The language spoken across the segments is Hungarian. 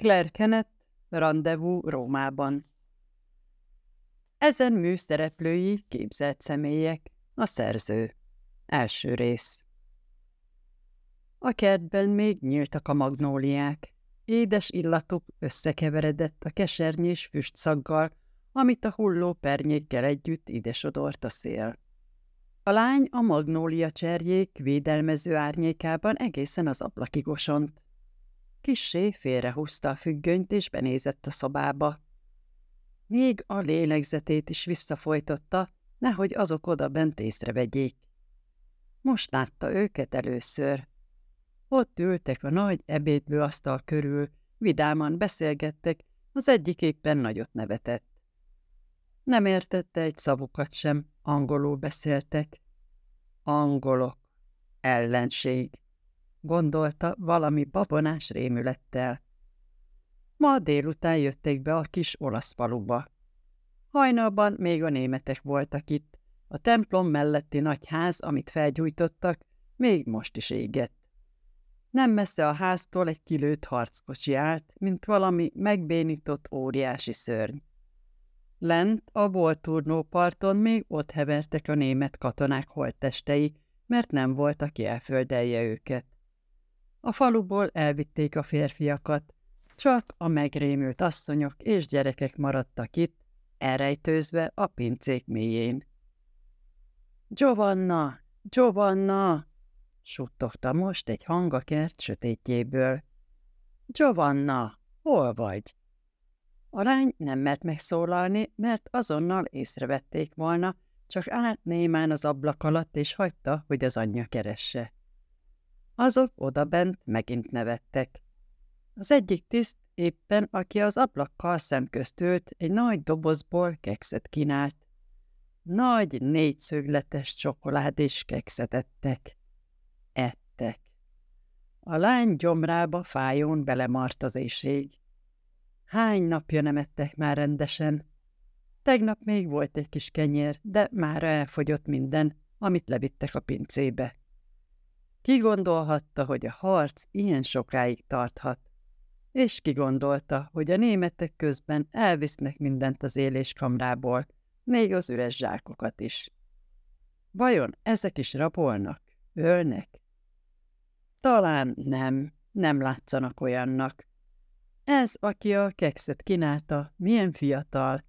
Claire Kenneth, Rendezvous Rómában. Ezen műszereplői képzett személyek, a szerző. Első rész. A kertben még nyíltak a magnóliák. Édes illatuk összekeveredett a kesernyés füstszaggal, amit a hulló pernyékkel együtt idesodort a szél. A lány a magnólia cserjék védelmező árnyékában egészen az ablakig Kissé félrehúzta a függönyt, és benézett a szobába. Még a lélegzetét is visszafojtotta, nehogy azok oda bent észrevegyék. Most látta őket először. Ott ültek a nagy ebédlő asztal körül, vidáman beszélgettek, az egyik éppen nagyot nevetett. Nem értette egy szavukat sem, angolul beszéltek. Angolok, ellenség gondolta valami babonás rémülettel. Ma délután jöttek be a kis olasz faluba. Hajnalban még a németek voltak itt. A templom melletti nagy ház, amit felgyújtottak, még most is égett. Nem messze a háztól egy kilőtt harckocsi állt, mint valami megbénított óriási szörny. Lent a volturnó parton még ott hevertek a német katonák holttestei, mert nem volt, aki elföldelje őket. A faluból elvitték a férfiakat, csak a megrémült asszonyok és gyerekek maradtak itt, elrejtőzve a pincék mélyén. Giovanna! Giovanna! suttogta most egy hang a kert sötétjéből. Giovanna, hol vagy? A lány nem mert megszólalni, mert azonnal észrevették volna, csak állt némán az ablak alatt, és hagyta, hogy az anyja keresse. Azok odabent megint nevettek. Az egyik tiszt éppen, aki az ablakkal szemközt ült, egy nagy dobozból kekszet kínált. Nagy négyszögletes csokoládés kekszet ettek. Ettek. A lány gyomrába fájón belemart az éjség. Hány napja nem ettek már rendesen? Tegnap még volt egy kis kenyér, de már elfogyott minden, amit levittek a pincébe. Ki gondolhatta, hogy a harc ilyen sokáig tarthat? És ki gondolta, hogy a németek közben elvisznek mindent az éléskamrából, még az üres zsákokat is. Vajon ezek is rabolnak? Ölnek? Talán nem, nem látszanak olyannak. Ez, aki a kekszet kínálta, milyen fiatal,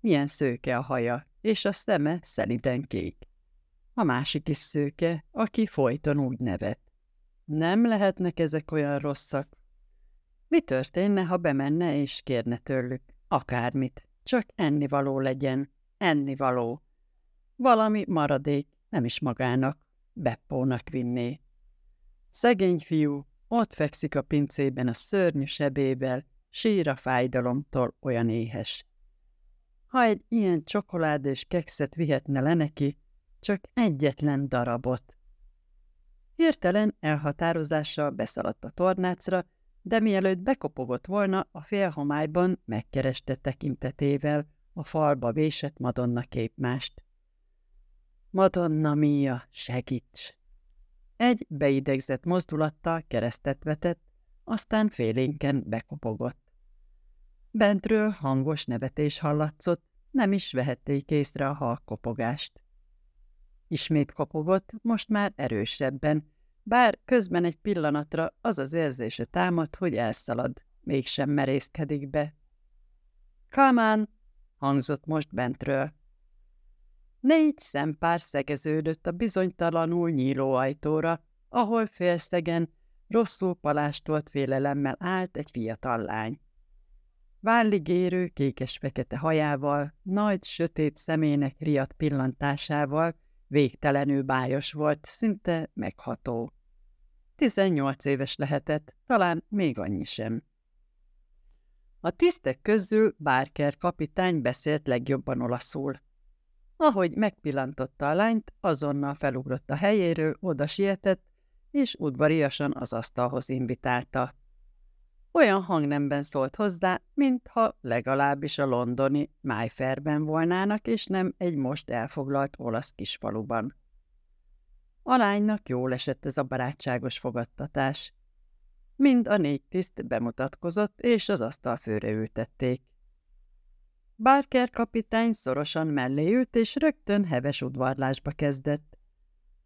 milyen szőke a haja, és a szeme szeliden kék a másik is szőke, aki folyton úgy nevet. Nem lehetnek ezek olyan rosszak. Mi történne, ha bemenne és kérne tőlük? Akármit, csak ennivaló legyen, ennivaló. Valami maradék, nem is magának, Beppónak vinné. Szegény fiú, ott fekszik a pincében a szörnyű sebével, sír a fájdalomtól olyan éhes. Ha egy ilyen csokoládés kekszet vihetne le neki, csak egyetlen darabot. Hirtelen elhatározással beszaladt a tornácra, de mielőtt bekopogott volna, a félhomályban megkereste tekintetével a falba vésett Madonna képmást. Madonna Mia, segíts! Egy beidegzett mozdulattal keresztet vetett, aztán félénken bekopogott. Bentről hangos nevetés hallatszott, nem is vehették észre a halkopogást. Ismét kapogott, most már erősebben, bár közben egy pillanatra az az érzése támad, hogy elszalad, mégsem merészkedik be. Kalmán! hangzott most bentről. Négy szempár szegeződött a bizonytalanul nyíló ajtóra, ahol félszegen, rosszul palástolt félelemmel állt egy fiatal lány. Vállig érő, kékes-fekete hajával, nagy, sötét szemének riadt pillantásával, végtelenül bájos volt, szinte megható. 18 éves lehetett, talán még annyi sem. A tisztek közül Barker kapitány beszélt legjobban olaszul. Ahogy megpillantotta a lányt, azonnal felugrott a helyéről, oda sietett, és udvariasan az asztalhoz invitálta olyan hangnemben szólt hozzá, mintha legalábbis a londoni Májferben volnának, és nem egy most elfoglalt olasz kisfaluban. A lánynak jól esett ez a barátságos fogadtatás. Mind a négy tiszt bemutatkozott, és az asztal főre ültették. Barker kapitány szorosan mellé ült, és rögtön heves udvarlásba kezdett.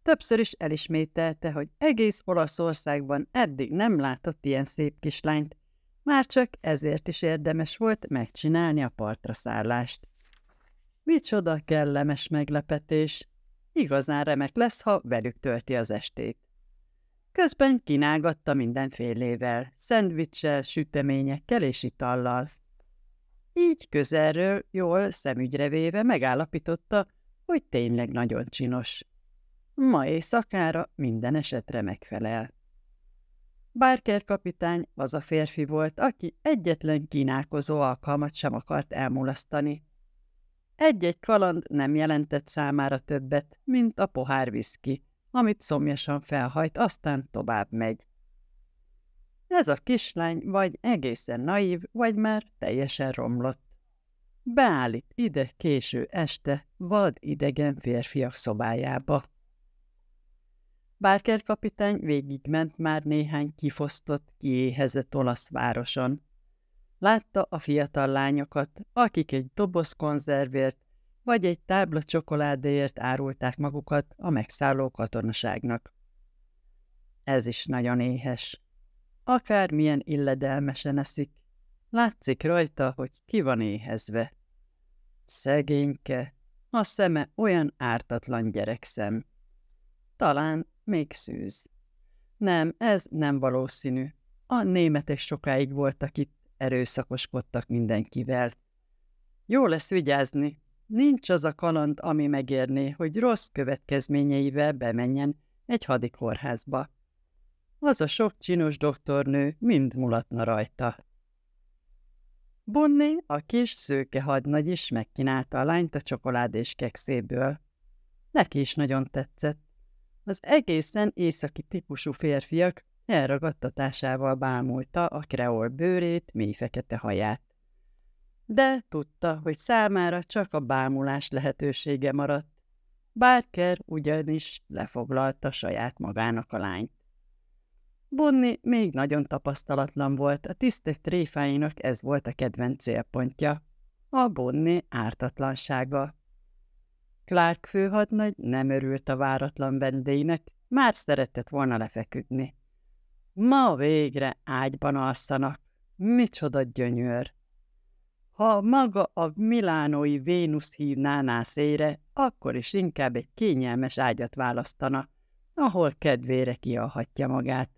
Többször is elismételte, hogy egész Olaszországban eddig nem látott ilyen szép kislányt, már csak ezért is érdemes volt megcsinálni a partra szállást. Micsoda kellemes meglepetés! Igazán remek lesz, ha velük tölti az estét. Közben kínálgatta mindenfélével, szendvicssel, süteményekkel és itallal. Így közelről jól szemügyre véve megállapította, hogy tényleg nagyon csinos. Ma éjszakára minden esetre megfelel. Barker kapitány az a férfi volt, aki egyetlen kínálkozó alkalmat sem akart elmulasztani. Egy-egy kaland nem jelentett számára többet, mint a pohár viszki, amit szomjasan felhajt, aztán tovább megy. Ez a kislány vagy egészen naív, vagy már teljesen romlott. Beállít ide késő este vad idegen férfiak szobájába. Barker kapitány végigment már néhány kifosztott, kiéhezett olasz városon. Látta a fiatal lányokat, akik egy doboz konzervért vagy egy tábla csokoládéért árulták magukat a megszálló katonaságnak. Ez is nagyon éhes. Akármilyen illedelmesen eszik, látszik rajta, hogy ki van éhezve. Szegényke, a szeme olyan ártatlan gyerekszem. Talán még szűz. Nem, ez nem valószínű. A németek sokáig voltak itt, erőszakoskodtak mindenkivel. Jó lesz vigyázni. Nincs az a kaland, ami megérné, hogy rossz következményeivel bemenjen egy hadikórházba. Az a sok csinos doktornő mind mulatna rajta. Bunni, a kis szőke hadnagy is megkínálta a lányt a csokoládés kekszéből. Neki is nagyon tetszett. Az egészen északi típusú férfiak elragadtatásával bámulta a kreol bőrét, mély fekete haját. De tudta, hogy számára csak a bámulás lehetősége maradt. Barker ugyanis lefoglalta saját magának a lányt. Bonni még nagyon tapasztalatlan volt, a tisztek tréfáinak ez volt a kedvenc célpontja, a Bonni ártatlansága. Clark főhadnagy nem örült a váratlan vendégnek, már szeretett volna lefeküdni. Ma végre ágyban alszanak. Micsoda gyönyör! Ha maga a milánói Vénusz hívná nászére, akkor is inkább egy kényelmes ágyat választana, ahol kedvére kialhatja magát.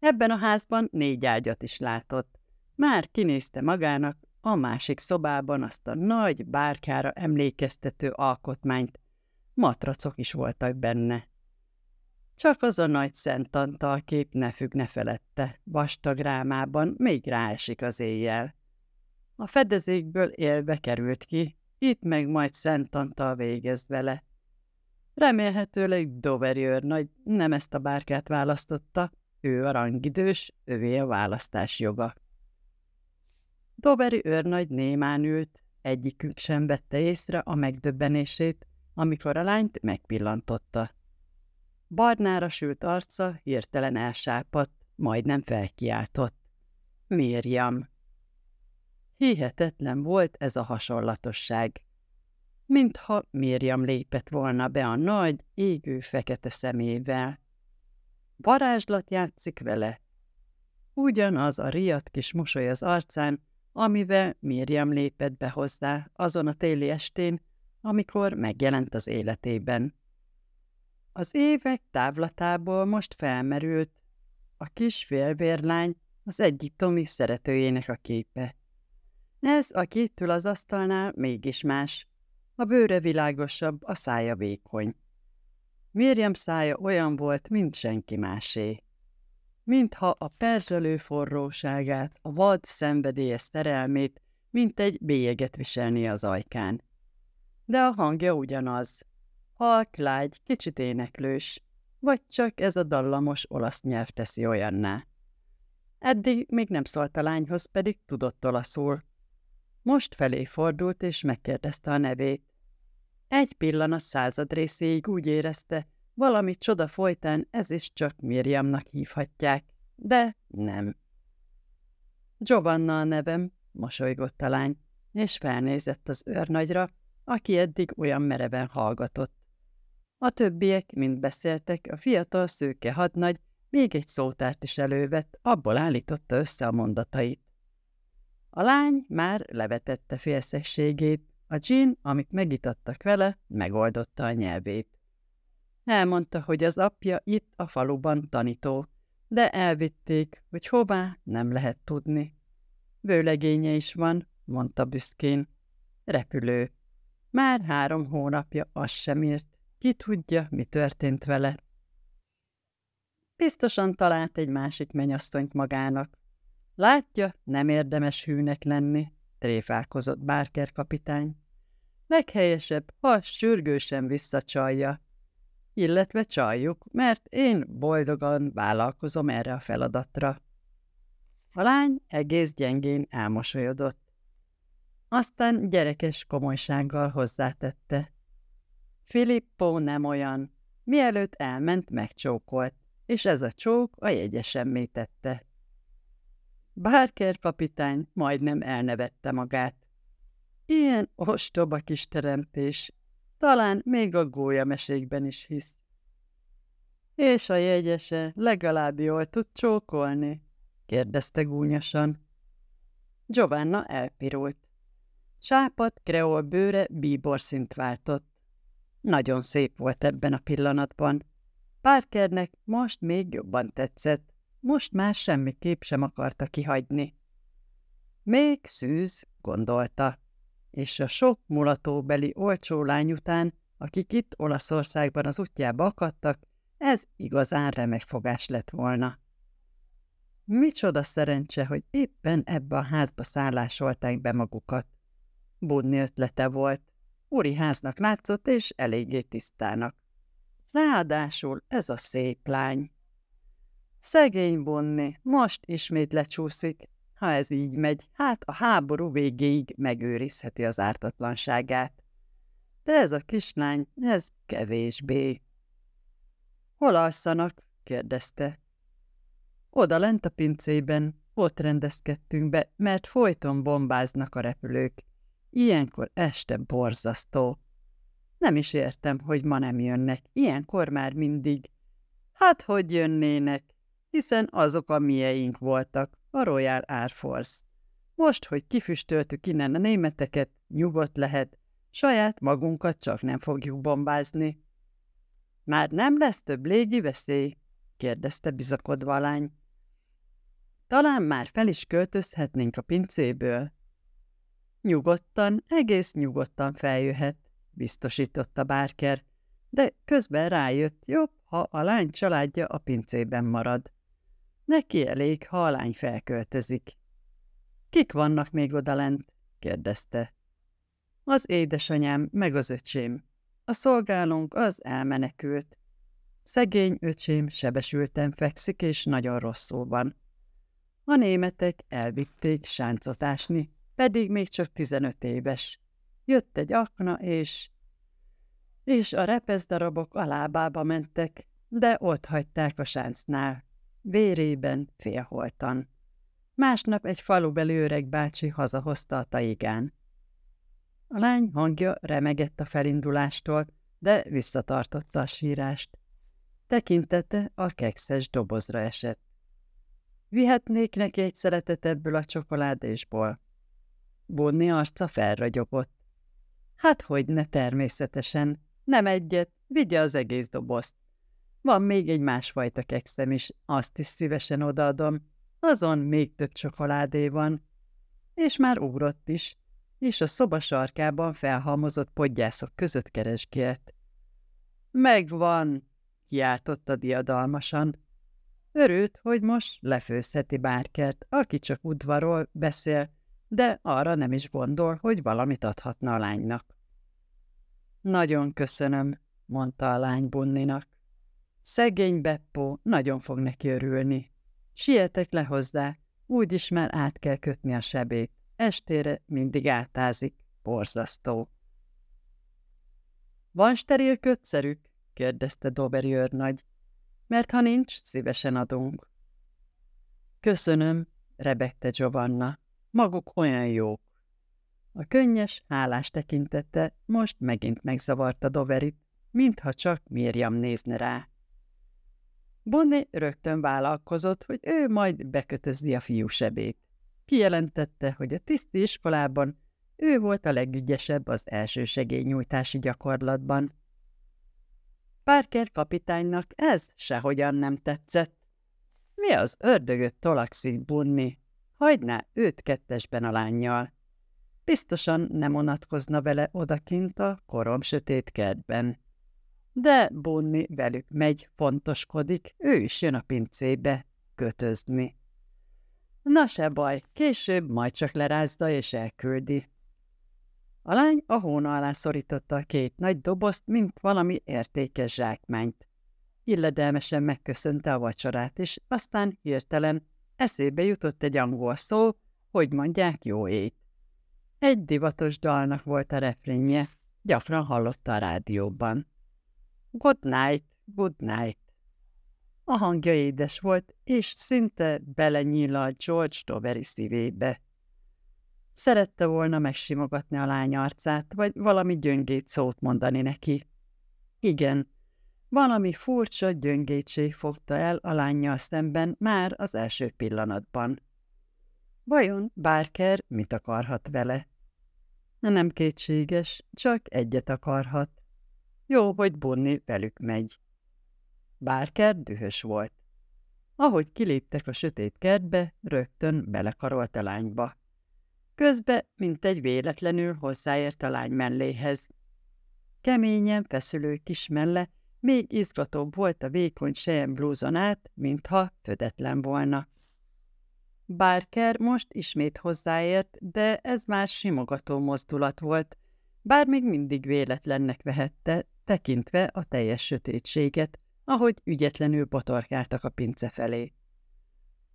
Ebben a házban négy ágyat is látott. Már kinézte magának, a másik szobában azt a nagy bárkára emlékeztető alkotmányt. Matracok is voltak benne. Csak az a nagy szent antal kép ne függne felette, vastag rámában még ráesik az éjjel. A fedezékből élve került ki, itt meg majd szent antal végez vele. Remélhetőleg Doveri nagy nem ezt a bárkát választotta, ő rangidős, ővé a választás joga. Doberi őrnagy némán ült, egyikünk sem vette észre a megdöbbenését, amikor a lányt megpillantotta. Barnára sült arca hirtelen elsápadt, majdnem felkiáltott. Mérjam! Hihetetlen volt ez a hasonlatosság. Mintha Mérjam lépett volna be a nagy, égő fekete szemével. Varázslat játszik vele. Ugyanaz a riadt kis mosoly az arcán, amivel Miriam lépett be hozzá azon a téli estén, amikor megjelent az életében. Az évek távlatából most felmerült a kis félvérlány az egyiptomi szeretőjének a képe. Ez, aki itt az asztalnál, mégis más. A bőre világosabb, a szája vékony. Miriam szája olyan volt, mint senki másé mintha a perzselő forróságát, a vad szenvedélyes szerelmét, mint egy bélyeget viselné az ajkán. De a hangja ugyanaz. Halk, lágy, kicsit éneklős, vagy csak ez a dallamos olasz nyelv teszi olyanná. Eddig még nem szólt a lányhoz, pedig tudott olaszul. Most felé fordult és megkérdezte a nevét. Egy pillanat század részéig úgy érezte, valami csoda folytán ez is csak Miriamnak hívhatják, de nem. Giovanna a nevem, mosolygott a lány, és felnézett az őrnagyra, aki eddig olyan mereven hallgatott. A többiek, mint beszéltek, a fiatal szőke hadnagy még egy szótárt is elővett, abból állította össze a mondatait. A lány már levetette félszegségét, a dzsin, amit megitattak vele, megoldotta a nyelvét. Elmondta, hogy az apja itt a faluban tanító, de elvitték, hogy hová nem lehet tudni. Vőlegénye is van, mondta büszkén. Repülő. Már három hónapja az sem írt. Ki tudja, mi történt vele. Biztosan talált egy másik menyasszonyt magának. Látja, nem érdemes hűnek lenni, tréfálkozott Barker kapitány. Leghelyesebb, ha sürgősen visszacsalja, illetve csaljuk, mert én boldogan vállalkozom erre a feladatra. A lány egész gyengén elmosolyodott. Aztán gyerekes komolysággal hozzátette. Filippo nem olyan. Mielőtt elment, megcsókolt, és ez a csók a jegyesemmé tette. Barker kapitány majdnem elnevette magát. Ilyen ostoba kis teremtés, talán még a gólyamesékben is hisz. És a jegyese legalább jól tud csókolni? kérdezte gúnyosan. Giovanna elpirult. Sápat kreol bőre bíbor szint váltott. Nagyon szép volt ebben a pillanatban. Parkernek most még jobban tetszett, most már kép sem akarta kihagyni. Még szűz, gondolta és a sok mulatóbeli olcsó lány után, akik itt Olaszországban az útjába akadtak, ez igazán remek fogás lett volna. Micsoda szerencse, hogy éppen ebbe a házba szállásolták be magukat. Budni ötlete volt. Úri háznak látszott, és eléggé tisztának. Ráadásul ez a szép lány. Szegény Bunni, most ismét lecsúszik, ha ez így megy, hát a háború végéig megőrizheti az ártatlanságát. De ez a kislány, ez kevésbé. Hol alszanak? kérdezte. Oda lent a pincében, ott rendezkedtünk be, mert folyton bombáznak a repülők. Ilyenkor este borzasztó. Nem is értem, hogy ma nem jönnek, ilyenkor már mindig. Hát, hogy jönnének, hiszen azok a mieink voltak a Royal Air Force. Most, hogy kifüstöltük innen a németeket, nyugodt lehet, saját magunkat csak nem fogjuk bombázni. Már nem lesz több légi veszély? kérdezte bizakodva a lány. Talán már fel is költözhetnénk a pincéből. Nyugodtan, egész nyugodtan feljöhet, biztosította Bárker, de közben rájött jobb, ha a lány családja a pincében marad. Neki elég, ha a lány felköltözik. Kik vannak még odalent? kérdezte. Az édesanyám meg az öcsém. A szolgálónk az elmenekült. Szegény öcsém sebesülten fekszik, és nagyon rosszul van. A németek elvitték sáncotásni, pedig még csak 15 éves. Jött egy akna, és... És a repezdarabok darabok a lábába mentek, de ott hagyták a sáncnál vérében, félholtan. Másnap egy falubeli öreg bácsi hazahozta a taigán. A lány hangja remegett a felindulástól, de visszatartotta a sírást. Tekintete a kekszes dobozra esett. Vihetnék neki egy szeretet ebből a csokoládésból. Bonni arca felragyogott. Hát hogy ne természetesen, nem egyet, vigye az egész dobozt. Van még egy másfajta kekszem is, azt is szívesen odaadom. Azon még több csokoládé van. És már ugrott is, és a szoba sarkában felhalmozott podgyászok között keresgélt. Megvan, kiáltotta diadalmasan. Örült, hogy most lefőzheti bárkert, aki csak udvarról beszél, de arra nem is gondol, hogy valamit adhatna a lánynak. Nagyon köszönöm, mondta a lány Bunninak. Szegény Beppó nagyon fog neki örülni. Sietek le hozzá, úgyis már át kell kötni a sebét. Estére mindig átázik, borzasztó. Van steril kötszerük? kérdezte Doberi őrnagy. Mert ha nincs, szívesen adunk. Köszönöm, rebegte Giovanna. Maguk olyan jók. A könnyes, hálás tekintette most megint megzavarta Doverit, mintha csak Mirjam nézne rá. Bonnie rögtön vállalkozott, hogy ő majd bekötözni a fiú sebét. Kijelentette, hogy a tiszti iskolában ő volt a legügyesebb az első segélynyújtási gyakorlatban. Parker kapitánynak ez sehogyan nem tetszett. Mi az ördögöt tolakszik bunni? Hagyná őt kettesben a lányjal. Biztosan nem onatkozna vele odakint a korom sötét kertben de Bunni velük megy, fontoskodik, ő is jön a pincébe kötözni. Na se baj, később majd csak lerázda és elküldi. A lány a hóna alá szorította a két nagy dobozt, mint valami értékes zsákmányt. Illedelmesen megköszönte a vacsorát, és aztán hirtelen eszébe jutott egy angol szó, hogy mondják jó ét. Egy divatos dalnak volt a refrénje, gyakran hallotta a rádióban. Good night, good night. A hangja édes volt, és szinte belenyillalt George Doveri szívébe. Szerette volna megsimogatni a lány arcát, vagy valami gyöngét szót mondani neki. Igen, valami furcsa gyöngétség fogta el a lányjal szemben már az első pillanatban. Vajon Barker mit akarhat vele? Nem kétséges, csak egyet akarhat. Jó, hogy Bunni velük megy. Bárker dühös volt. Ahogy kiléptek a sötét kertbe, rögtön belekarolt a lányba. Közbe, mint egy véletlenül hozzáért a lány melléhez. Keményen feszülő kis melle még izgatóbb volt a vékony sejem blúzon át, mintha födetlen volna. Barker most ismét hozzáért, de ez már simogató mozdulat volt, bár még mindig véletlennek vehette, tekintve a teljes sötétséget, ahogy ügyetlenül botorkáltak a pince felé.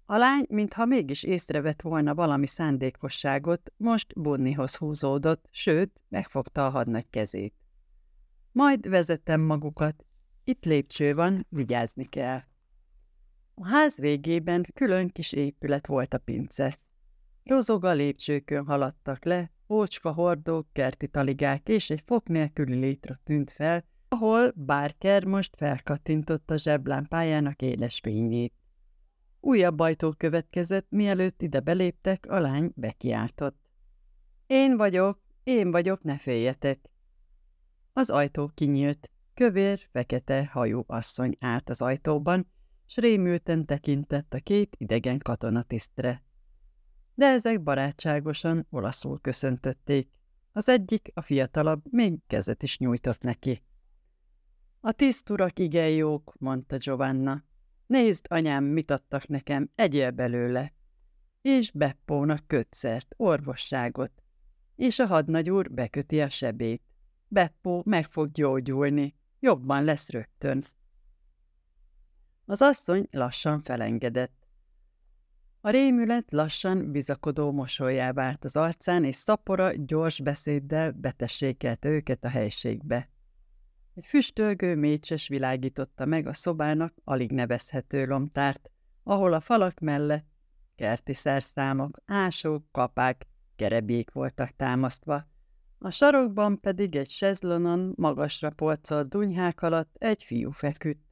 A lány, mintha mégis észrevett volna valami szándékosságot, most Bunnihoz húzódott, sőt, megfogta a hadnagy kezét. Majd vezettem magukat. Itt lépcső van, vigyázni kell. A ház végében külön kis épület volt a pince. Rozog a lépcsőkön haladtak le, ócska hordók, kerti taligák és egy fok nélküli létre tűnt fel, ahol Barker most felkattintotta zseblámpájának éles fényét. Újabb ajtó következett, mielőtt ide beléptek, a lány bekiáltott. Én vagyok, én vagyok, ne féljetek! Az ajtó kinyílt, kövér, fekete hajú asszony állt az ajtóban, s rémülten tekintett a két idegen katonatisztre de ezek barátságosan olaszul köszöntötték. Az egyik, a fiatalabb, még kezet is nyújtott neki. A tiszturak igen jók, mondta Giovanna. Nézd, anyám, mit adtak nekem, egyél belőle. És Beppónak kötszert, orvosságot. És a hadnagy úr beköti a sebét. Beppó meg fog gyógyulni, jobban lesz rögtön. Az asszony lassan felengedett. A rémület lassan bizakodó mosolyá vált az arcán, és szapora gyors beszéddel betessékelte őket a helységbe. Egy füstölgő mécses világította meg a szobának alig nevezhető lomtárt, ahol a falak mellett kerti szerszámok, ásók, kapák, kerebék voltak támasztva. A sarokban pedig egy sezlonon magasra polcolt dunyhák alatt egy fiú feküdt.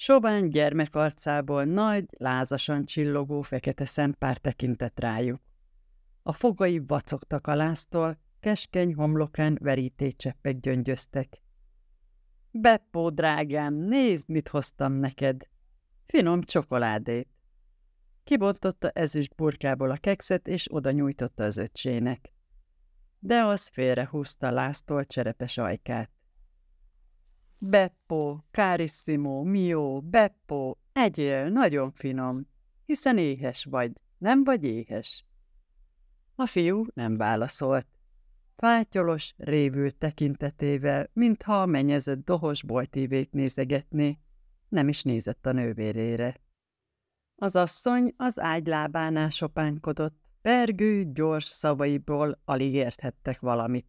Sobán arcából nagy, lázasan csillogó fekete szempár tekintett rájuk. A fogai vacogtak a láztól, keskeny homlokán verítécseppek gyöngyöztek. – Beppó, drágám, nézd, mit hoztam neked! Finom csokoládét! Kibontotta ezüst burkából a kekszet, és oda nyújtotta az öcsének. De az félrehúzta láztól cserepes ajkát. Beppo, Carissimo, Mio, Beppo, egyél, nagyon finom, hiszen éhes vagy, nem vagy éhes. A fiú nem válaszolt. Fátyolos, révült tekintetével, mintha a mennyezett dohos boltívét nézegetné, nem is nézett a nővérére. Az asszony az ágylábánál sopánkodott, pergő, gyors szavaiból alig érthettek valamit.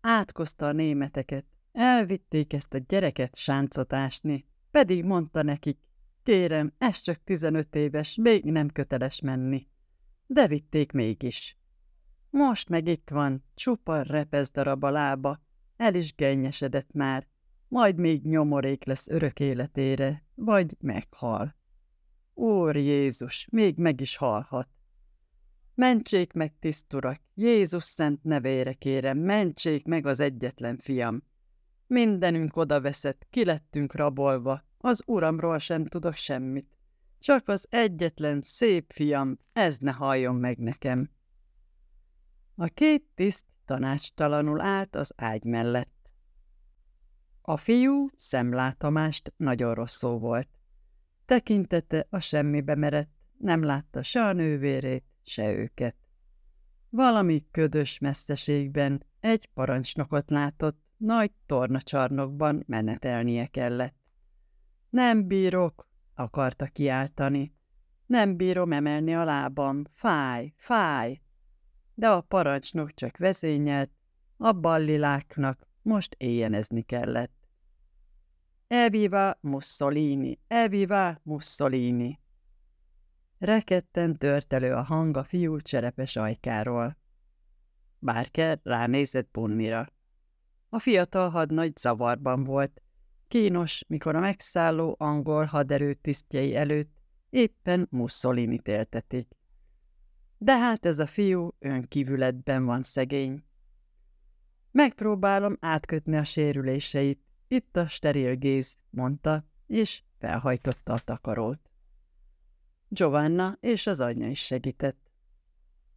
Átkozta a németeket, Elvitték ezt a gyereket sáncot ásni, pedig mondta nekik, kérem, ez csak 15 éves, még nem köteles menni. De vitték mégis. Most meg itt van, csupa repez darab a lába, el is gennyesedett már, majd még nyomorék lesz örök életére, vagy meghal. Úr Jézus, még meg is halhat. Mentsék meg, tiszturak, Jézus szent nevére kérem, mentsék meg az egyetlen fiam. Mindenünk odaveszett, ki lettünk rabolva, az uramról sem tudok semmit. Csak az egyetlen szép fiam, ez ne halljon meg nekem. A két tiszt tanácstalanul állt az ágy mellett. A fiú szemlátomást nagyon rosszul volt. Tekintete a semmibe merett, nem látta se a nővérét, se őket. Valami ködös messzeségben egy parancsnokot látott, nagy tornacsarnokban menetelnie kellett. Nem bírok, akarta kiáltani. Nem bírom emelni a lábam, fáj, fáj. De a parancsnok csak vezényelt, a balliláknak most éjjenezni kellett. Eviva Mussolini, Eviva Mussolini! Reketten tört elő a hang a fiú cserepes ajkáról. Bárker ránézett Bunmira. A fiatal hadnagy zavarban volt. Kínos, mikor a megszálló angol haderő tisztjei előtt éppen mussolini éltetik. De hát ez a fiú önkívületben van szegény. Megpróbálom átkötni a sérüléseit, itt a steril géz, mondta, és felhajtotta a takarót. Giovanna és az anyja is segített.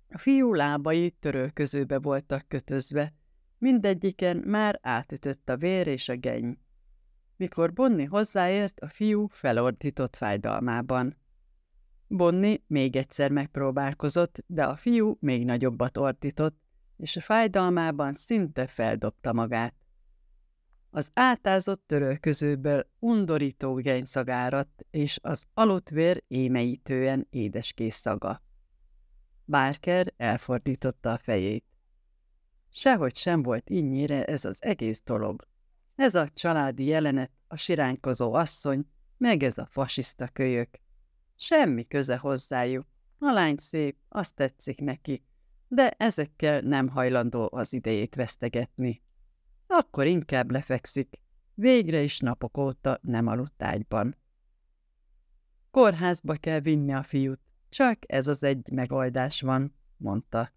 A fiú lábai törölközőbe voltak kötözve, Mindegyiken már átütött a vér és a geny. Mikor Bonni hozzáért, a fiú felordított fájdalmában. Bonni még egyszer megpróbálkozott, de a fiú még nagyobbat ordított, és a fájdalmában szinte feldobta magát. Az átázott törölközőből undorító szagárat, és az aludt vér émeítően édeskész szaga. Barker elfordította a fejét. Sehogy sem volt innyire ez az egész dolog. Ez a családi jelenet, a siránkozó asszony, meg ez a fasiszta kölyök. Semmi köze hozzájuk. A lány szép, azt tetszik neki, de ezekkel nem hajlandó az idejét vesztegetni. Akkor inkább lefekszik. Végre is napok óta nem aludt ágyban. Kórházba kell vinni a fiút, csak ez az egy megoldás van, mondta.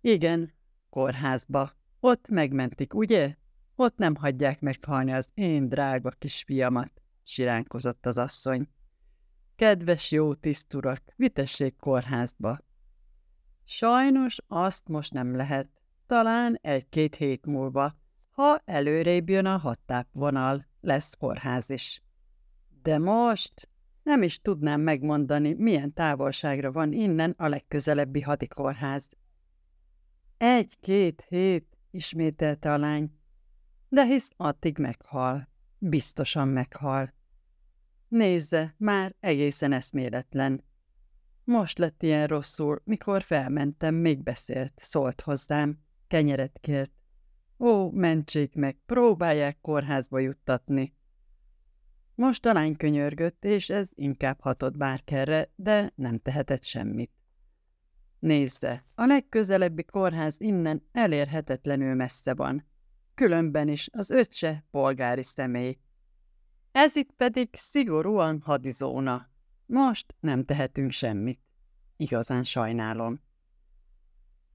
Igen, kórházba. Ott megmentik, ugye? Ott nem hagyják meghalni az én drága kisfiamat, siránkozott az asszony. Kedves jó tiszturak, vitessék kórházba. Sajnos azt most nem lehet, talán egy-két hét múlva, ha előrébb jön a hattápvonal, lesz kórház is. De most nem is tudnám megmondani, milyen távolságra van innen a legközelebbi hadikórház. Egy-két hét, ismételte a lány. De hisz addig meghal. Biztosan meghal. Nézze, már egészen eszméletlen. Most lett ilyen rosszul, mikor felmentem, még beszélt, szólt hozzám, kenyeret kért. Ó, mentsék meg, próbálják kórházba juttatni. Most a lány könyörgött, és ez inkább hatott Bárkerre, de nem tehetett semmit. Nézze, a legközelebbi kórház innen elérhetetlenül messze van. Különben is az öccse polgári személy. Ez itt pedig szigorúan hadizóna. Most nem tehetünk semmit. Igazán sajnálom.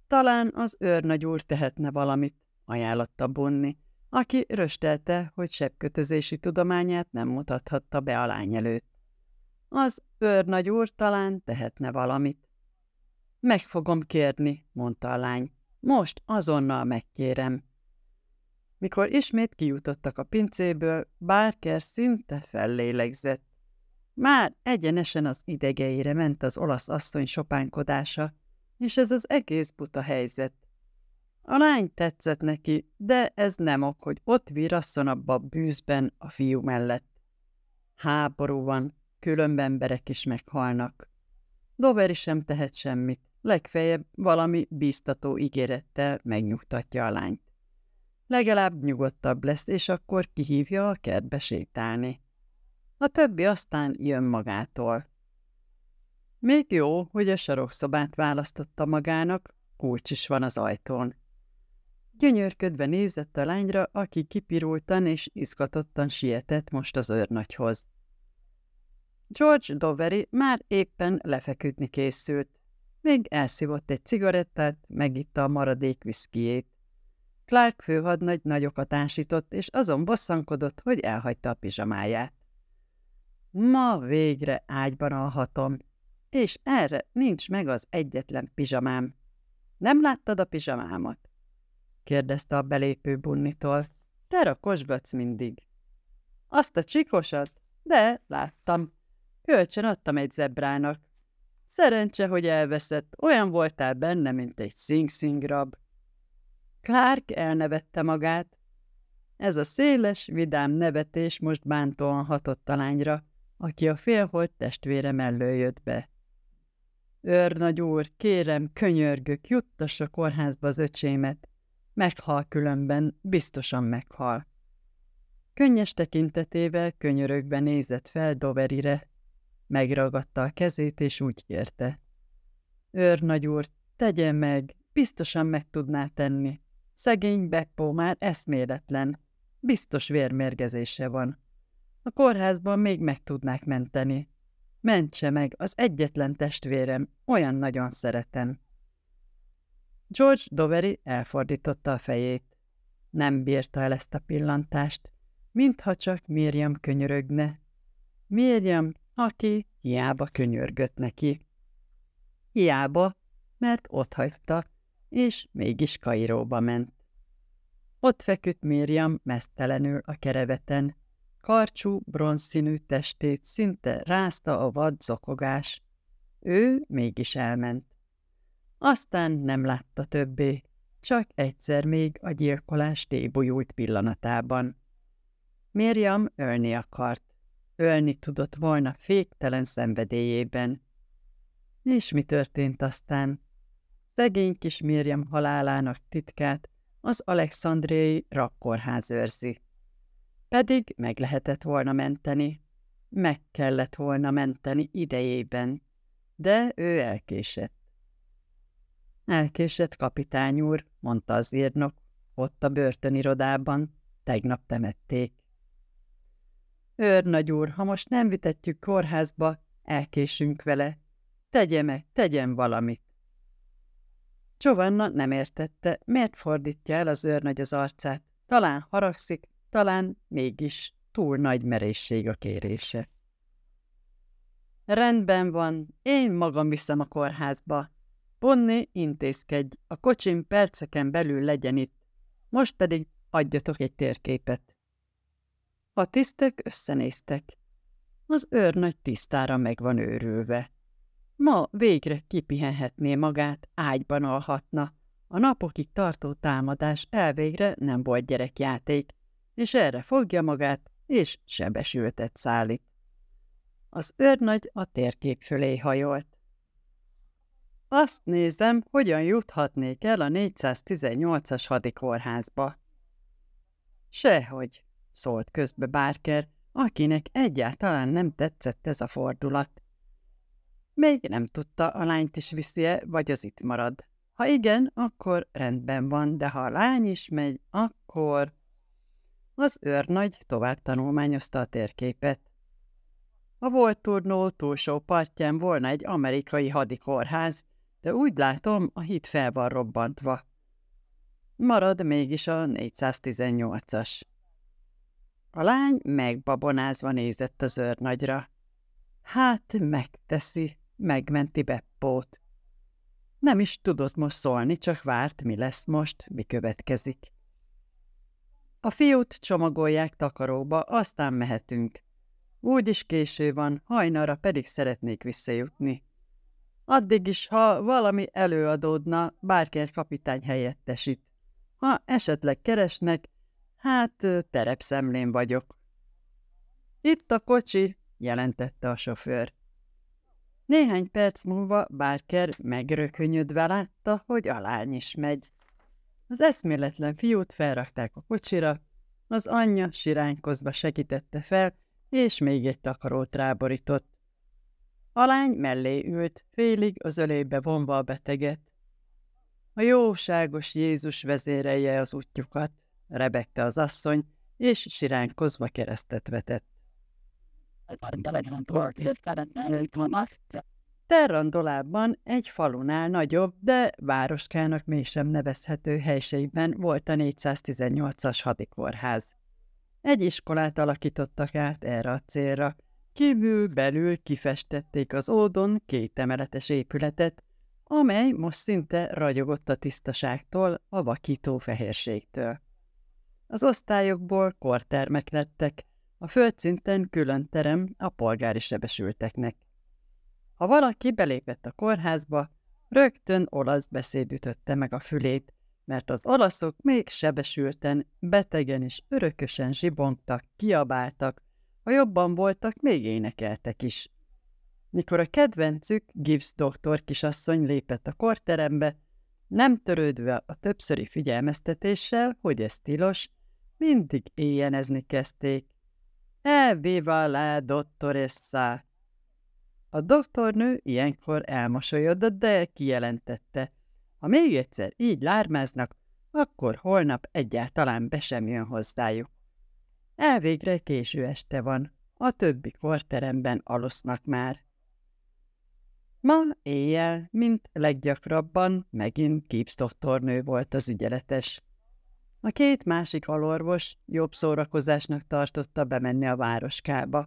Talán az őrnagy úr tehetne valamit, ajánlotta Bunni, aki röstelte, hogy sebkötözési tudományát nem mutathatta be a lány előtt. Az őrnagy úr talán tehetne valamit. Meg fogom kérni, mondta a lány. Most azonnal megkérem. Mikor ismét kijutottak a pincéből, Barker szinte fellélegzett. Már egyenesen az idegeire ment az olasz asszony sopánkodása, és ez az egész buta helyzet. A lány tetszett neki, de ez nem ok, hogy ott virasszon abba a bűzben a fiú mellett. Háború van, különben emberek is meghalnak. Doveri sem tehet semmit legfeljebb valami bíztató ígérettel megnyugtatja a lányt. Legalább nyugodtabb lesz, és akkor kihívja a kertbe sétálni. A többi aztán jön magától. Még jó, hogy a sarokszobát választotta magának, kulcs is van az ajtón. Gyönyörködve nézett a lányra, aki kipirultan és izgatottan sietett most az őrnagyhoz. George Doveri már éppen lefeküdni készült. Még elszívott egy cigarettát, megitta a maradék viszkijét. Clark főhadnagy nagyokat ásított, és azon bosszankodott, hogy elhagyta a pizsamáját. Ma végre ágyban alhatom, és erre nincs meg az egyetlen pizsamám. Nem láttad a pizsamámat? kérdezte a belépő bunnitól. Te rakosgatsz mindig. Azt a csikosat? De, láttam. Kölcsön adtam egy zebrának. Szerencse, hogy elveszett, olyan voltál benne, mint egy szing Clark elnevette magát. Ez a széles, vidám nevetés most bántóan hatott a lányra, aki a félholt testvére mellől jött be. Őrnagy úr, kérem, könyörgök, juttass a kórházba az öcsémet. Meghal különben, biztosan meghal. Könnyes tekintetével könyörögbe nézett fel Doverire, Megragadta a kezét, és úgy kérte. Őrnagy úr, tegye meg, biztosan meg tudná tenni. Szegény Beppó már eszméletlen. Biztos vérmérgezése van. A kórházban még meg tudnák menteni. Mentse meg, az egyetlen testvérem, olyan nagyon szeretem. George Doveri elfordította a fejét. Nem bírta el ezt a pillantást, mintha csak Miriam könyörögne. Miriam aki hiába könyörgött neki. Hiába, mert ott hagyta, és mégis Kairóba ment. Ott feküdt Mirjam mesztelenül a kereveten, karcsú, bronzszínű testét szinte rázta a vad zokogás. Ő mégis elment. Aztán nem látta többé, csak egyszer még a gyilkolás tébújult pillanatában. Mirjam ölni akart ölni tudott volna féktelen szenvedélyében. És mi történt aztán? Szegény kis Mirjam halálának titkát az alexandriai rakkorház őrzi. Pedig meg lehetett volna menteni. Meg kellett volna menteni idejében. De ő elkésett. Elkésett kapitány úr, mondta az írnok, ott a börtönirodában, tegnap temették. Őrnagy úr, ha most nem vitetjük kórházba, elkésünk vele. Tegye meg, tegyen valamit. Csovanna nem értette, miért fordítja el az őrnagy az arcát. Talán haragszik, talán mégis túl nagy merészség a kérése. Rendben van, én magam viszem a kórházba. Bonni, intézkedj, a kocsim perceken belül legyen itt. Most pedig adjatok egy térképet. A tisztek összenéztek. Az őrnagy tisztára meg van őrülve. Ma végre kipihenhetné magát, ágyban alhatna. A napokig tartó támadás elvégre nem volt gyerekjáték, és erre fogja magát, és sebesültet szállít. Az őrnagy a térkép fölé hajolt. Azt nézem, hogyan juthatnék el a 418-as hadikórházba. Sehogy, szólt közbe Barker, akinek egyáltalán nem tetszett ez a fordulat. Még nem tudta, a lányt is viszi-e, vagy az itt marad. Ha igen, akkor rendben van, de ha a lány is megy, akkor... Az őrnagy tovább tanulmányozta a térképet. A volt turnó túlsó partján volna egy amerikai hadikórház, de úgy látom, a híd fel van robbantva. Marad mégis a 418-as. A lány megbabonázva nézett az őrnagyra. Hát megteszi, megmenti Beppót. Nem is tudott most szólni, csak várt, mi lesz most, mi következik. A fiút csomagolják takaróba, aztán mehetünk. Úgy is késő van, hajnalra pedig szeretnék visszajutni. Addig is, ha valami előadódna, Barker kapitány helyettesít. Ha esetleg keresnek, Hát, terepszemlén vagyok. Itt a kocsi, jelentette a sofőr. Néhány perc múlva Barker megrökönyödve látta, hogy a lány is megy. Az eszméletlen fiút felrakták a kocsira, az anyja siránykozva segítette fel, és még egy takarót ráborított. A lány mellé ült, félig az ölébe vonva a beteget. A jóságos Jézus vezéreje az útjukat. Rebekka az asszony, és siránkozva keresztet vetett. Terrandolában egy falunál nagyobb, de városkának mégsem nevezhető helységben volt a 418-as hadikórház. Egy iskolát alakítottak át erre a célra. Kívül-belül kifestették az ódon két emeletes épületet, amely most szinte ragyogott a tisztaságtól, a vakító fehérségtől. Az osztályokból kortermek lettek, a földszinten külön terem a polgári sebesülteknek. Ha valaki belépett a kórházba, rögtön olasz beszéd ütötte meg a fülét, mert az olaszok még sebesülten, betegen és örökösen zsibongtak, kiabáltak, ha jobban voltak, még énekeltek is. Mikor a kedvencük, Gibbs doktor kisasszony lépett a korterembe, nem törődve a többszöri figyelmeztetéssel, hogy ez tilos, mindig éjjenezni kezdték. E viva la dottoressa! A doktornő ilyenkor elmosolyodott, de kijelentette. Ha még egyszer így lármáznak, akkor holnap egyáltalán be sem jön hozzájuk. Elvégre késő este van, a többi kvarteremben alusznak már. Ma éjjel, mint leggyakrabban, megint Gibbs doktornő volt az ügyeletes. A két másik alorvos jobb szórakozásnak tartotta bemenni a városkába,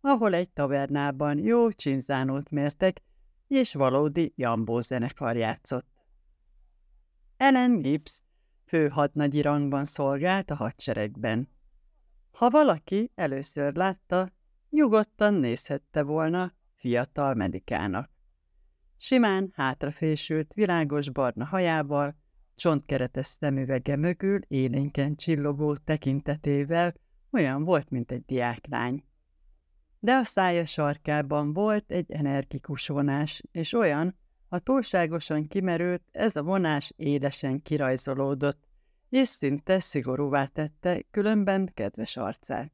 ahol egy tavernában jó csinzánót mértek, és valódi jambó zenekar játszott. Ellen Gibbs hadnagyi rangban szolgált a hadseregben. Ha valaki először látta, nyugodtan nézhette volna fiatal medikának. Simán, hátrafésült, világos barna hajával, csontkeretes szemüvege mögül élénken csillogó tekintetével olyan volt, mint egy diáklány. De a szája sarkában volt egy energikus vonás, és olyan, ha túlságosan kimerült, ez a vonás édesen kirajzolódott, és szinte szigorúvá tette különben kedves arcát.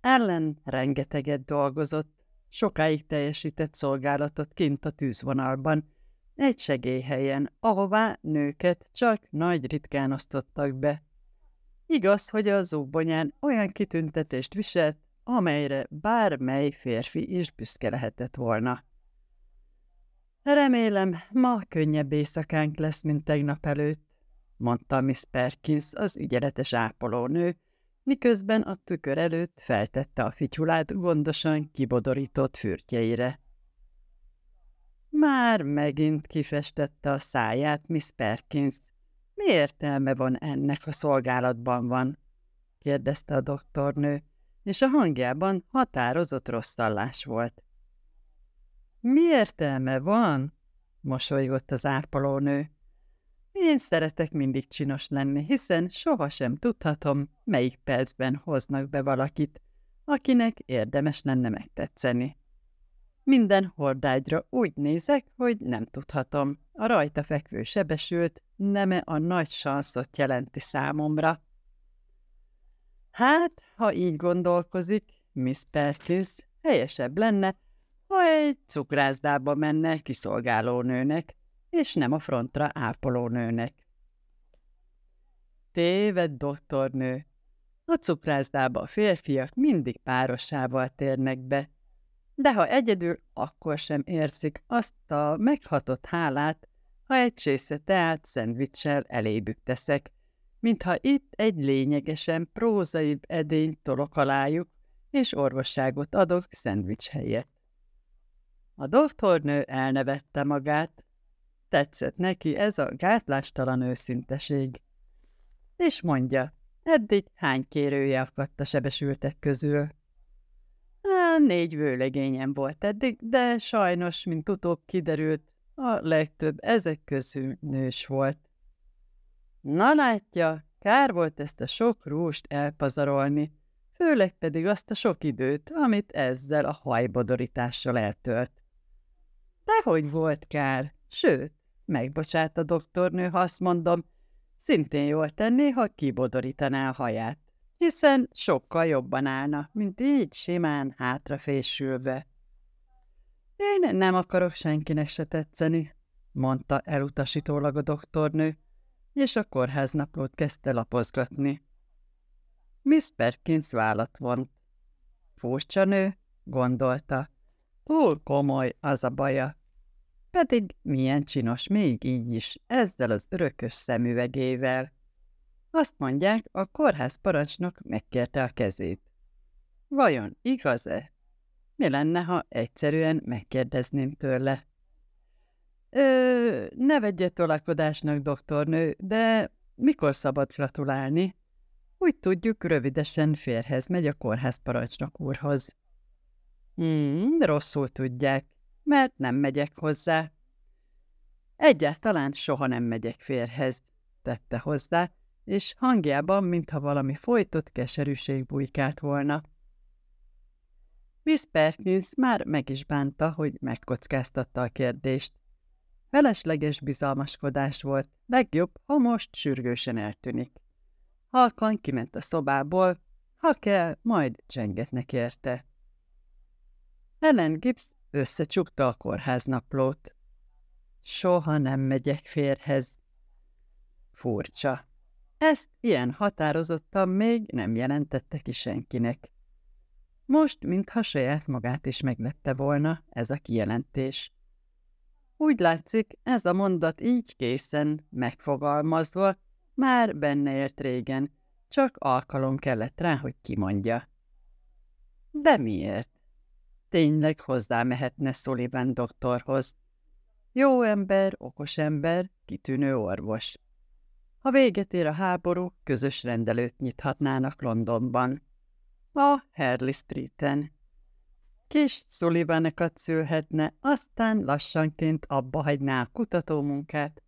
Ellen rengeteget dolgozott, Sokáig teljesített szolgálatot kint a tűzvonalban, egy segélyhelyen, ahová nőket csak nagy ritkán osztottak be. Igaz, hogy a zúbonyán olyan kitüntetést viselt, amelyre bármely férfi is büszke lehetett volna. Remélem, ma könnyebb éjszakánk lesz, mint tegnap előtt, mondta Miss Perkins, az ügyeletes ápolónő, miközben a tükör előtt feltette a fityulát gondosan kibodorított fürtjeire. Már megint kifestette a száját Miss Perkins. Mi értelme van ennek, a szolgálatban van? kérdezte a doktornő, és a hangjában határozott rosszallás volt. Mi értelme van? mosolygott az ápolónő. Én szeretek mindig csinos lenni, hiszen sohasem tudhatom, melyik percben hoznak be valakit, akinek érdemes lenne megtetszeni. Minden hordágyra úgy nézek, hogy nem tudhatom. A rajta fekvő sebesült neme a nagy sanszot jelenti számomra. Hát, ha így gondolkozik, Miss Perkins, helyesebb lenne, ha egy cukrászdába menne kiszolgáló nőnek, és nem a frontra ápolónőnek. Téved, doktornő! A cukrászdába a férfiak mindig párosával térnek be, de ha egyedül, akkor sem érzik azt a meghatott hálát, ha egy csésze teát szendvicssel elébük teszek, mintha itt egy lényegesen prózaibb edény tolok alájuk, és orvosságot adok szendvics helyett. A doktornő elnevette magát, Tetszett neki ez a gátlástalan őszinteség. És mondja, eddig hány kérője akadt a sebesültek közül? Há, négy vőlegényem volt eddig, de sajnos, mint utóbb kiderült, a legtöbb ezek közül nős volt. Na látja, kár volt ezt a sok rúst elpazarolni, főleg pedig azt a sok időt, amit ezzel a hajbodorítással eltölt. Dehogy volt kár, Sőt, megbocsát a doktornő, ha azt mondom, szintén jól tenné, ha kibodorítaná a haját, hiszen sokkal jobban állna, mint így simán hátrafésülve. Én nem akarok senkinek se tetszeni, mondta elutasítólag a doktornő, és a kórháznaplót kezdte lapozgatni. Miss Perkins vállat vont. Furcsa nő, gondolta. Túl komoly az a baja. Pedig hát milyen csinos még így is, ezzel az örökös szemüvegével. Azt mondják, a kórház parancsnok megkérte a kezét. Vajon igaz-e? Mi lenne, ha egyszerűen megkérdezném tőle? Ö, ne vegye tolakodásnak, doktornő, de mikor szabad gratulálni? Úgy tudjuk, rövidesen férhez megy a kórház parancsnok úrhoz. Hmm, rosszul tudják mert nem megyek hozzá. Egyáltalán soha nem megyek férhez, tette hozzá, és hangjában, mintha valami folytott keserűség bujkált volna. Miss Perkins már meg is bánta, hogy megkockáztatta a kérdést. Felesleges bizalmaskodás volt, legjobb, ha most sürgősen eltűnik. Halkan kiment a szobából, ha kell, majd csengetnek érte. Ellen Gibbs Összecsukta a kórháznaplót. Soha nem megyek férhez. Furcsa. Ezt ilyen határozottan még nem jelentette ki senkinek. Most, mintha saját magát is meglepte volna ez a kijelentés. Úgy látszik, ez a mondat így készen, megfogalmazva, már benne élt régen, csak alkalom kellett rá, hogy kimondja. De miért? tényleg hozzá mehetne Sullivan doktorhoz. Jó ember, okos ember, kitűnő orvos. Ha véget ér a háború, közös rendelőt nyithatnának Londonban. A Herley Streeten. Kis Sullivanekat szülhetne, aztán lassanként abba hagyná a kutatómunkát.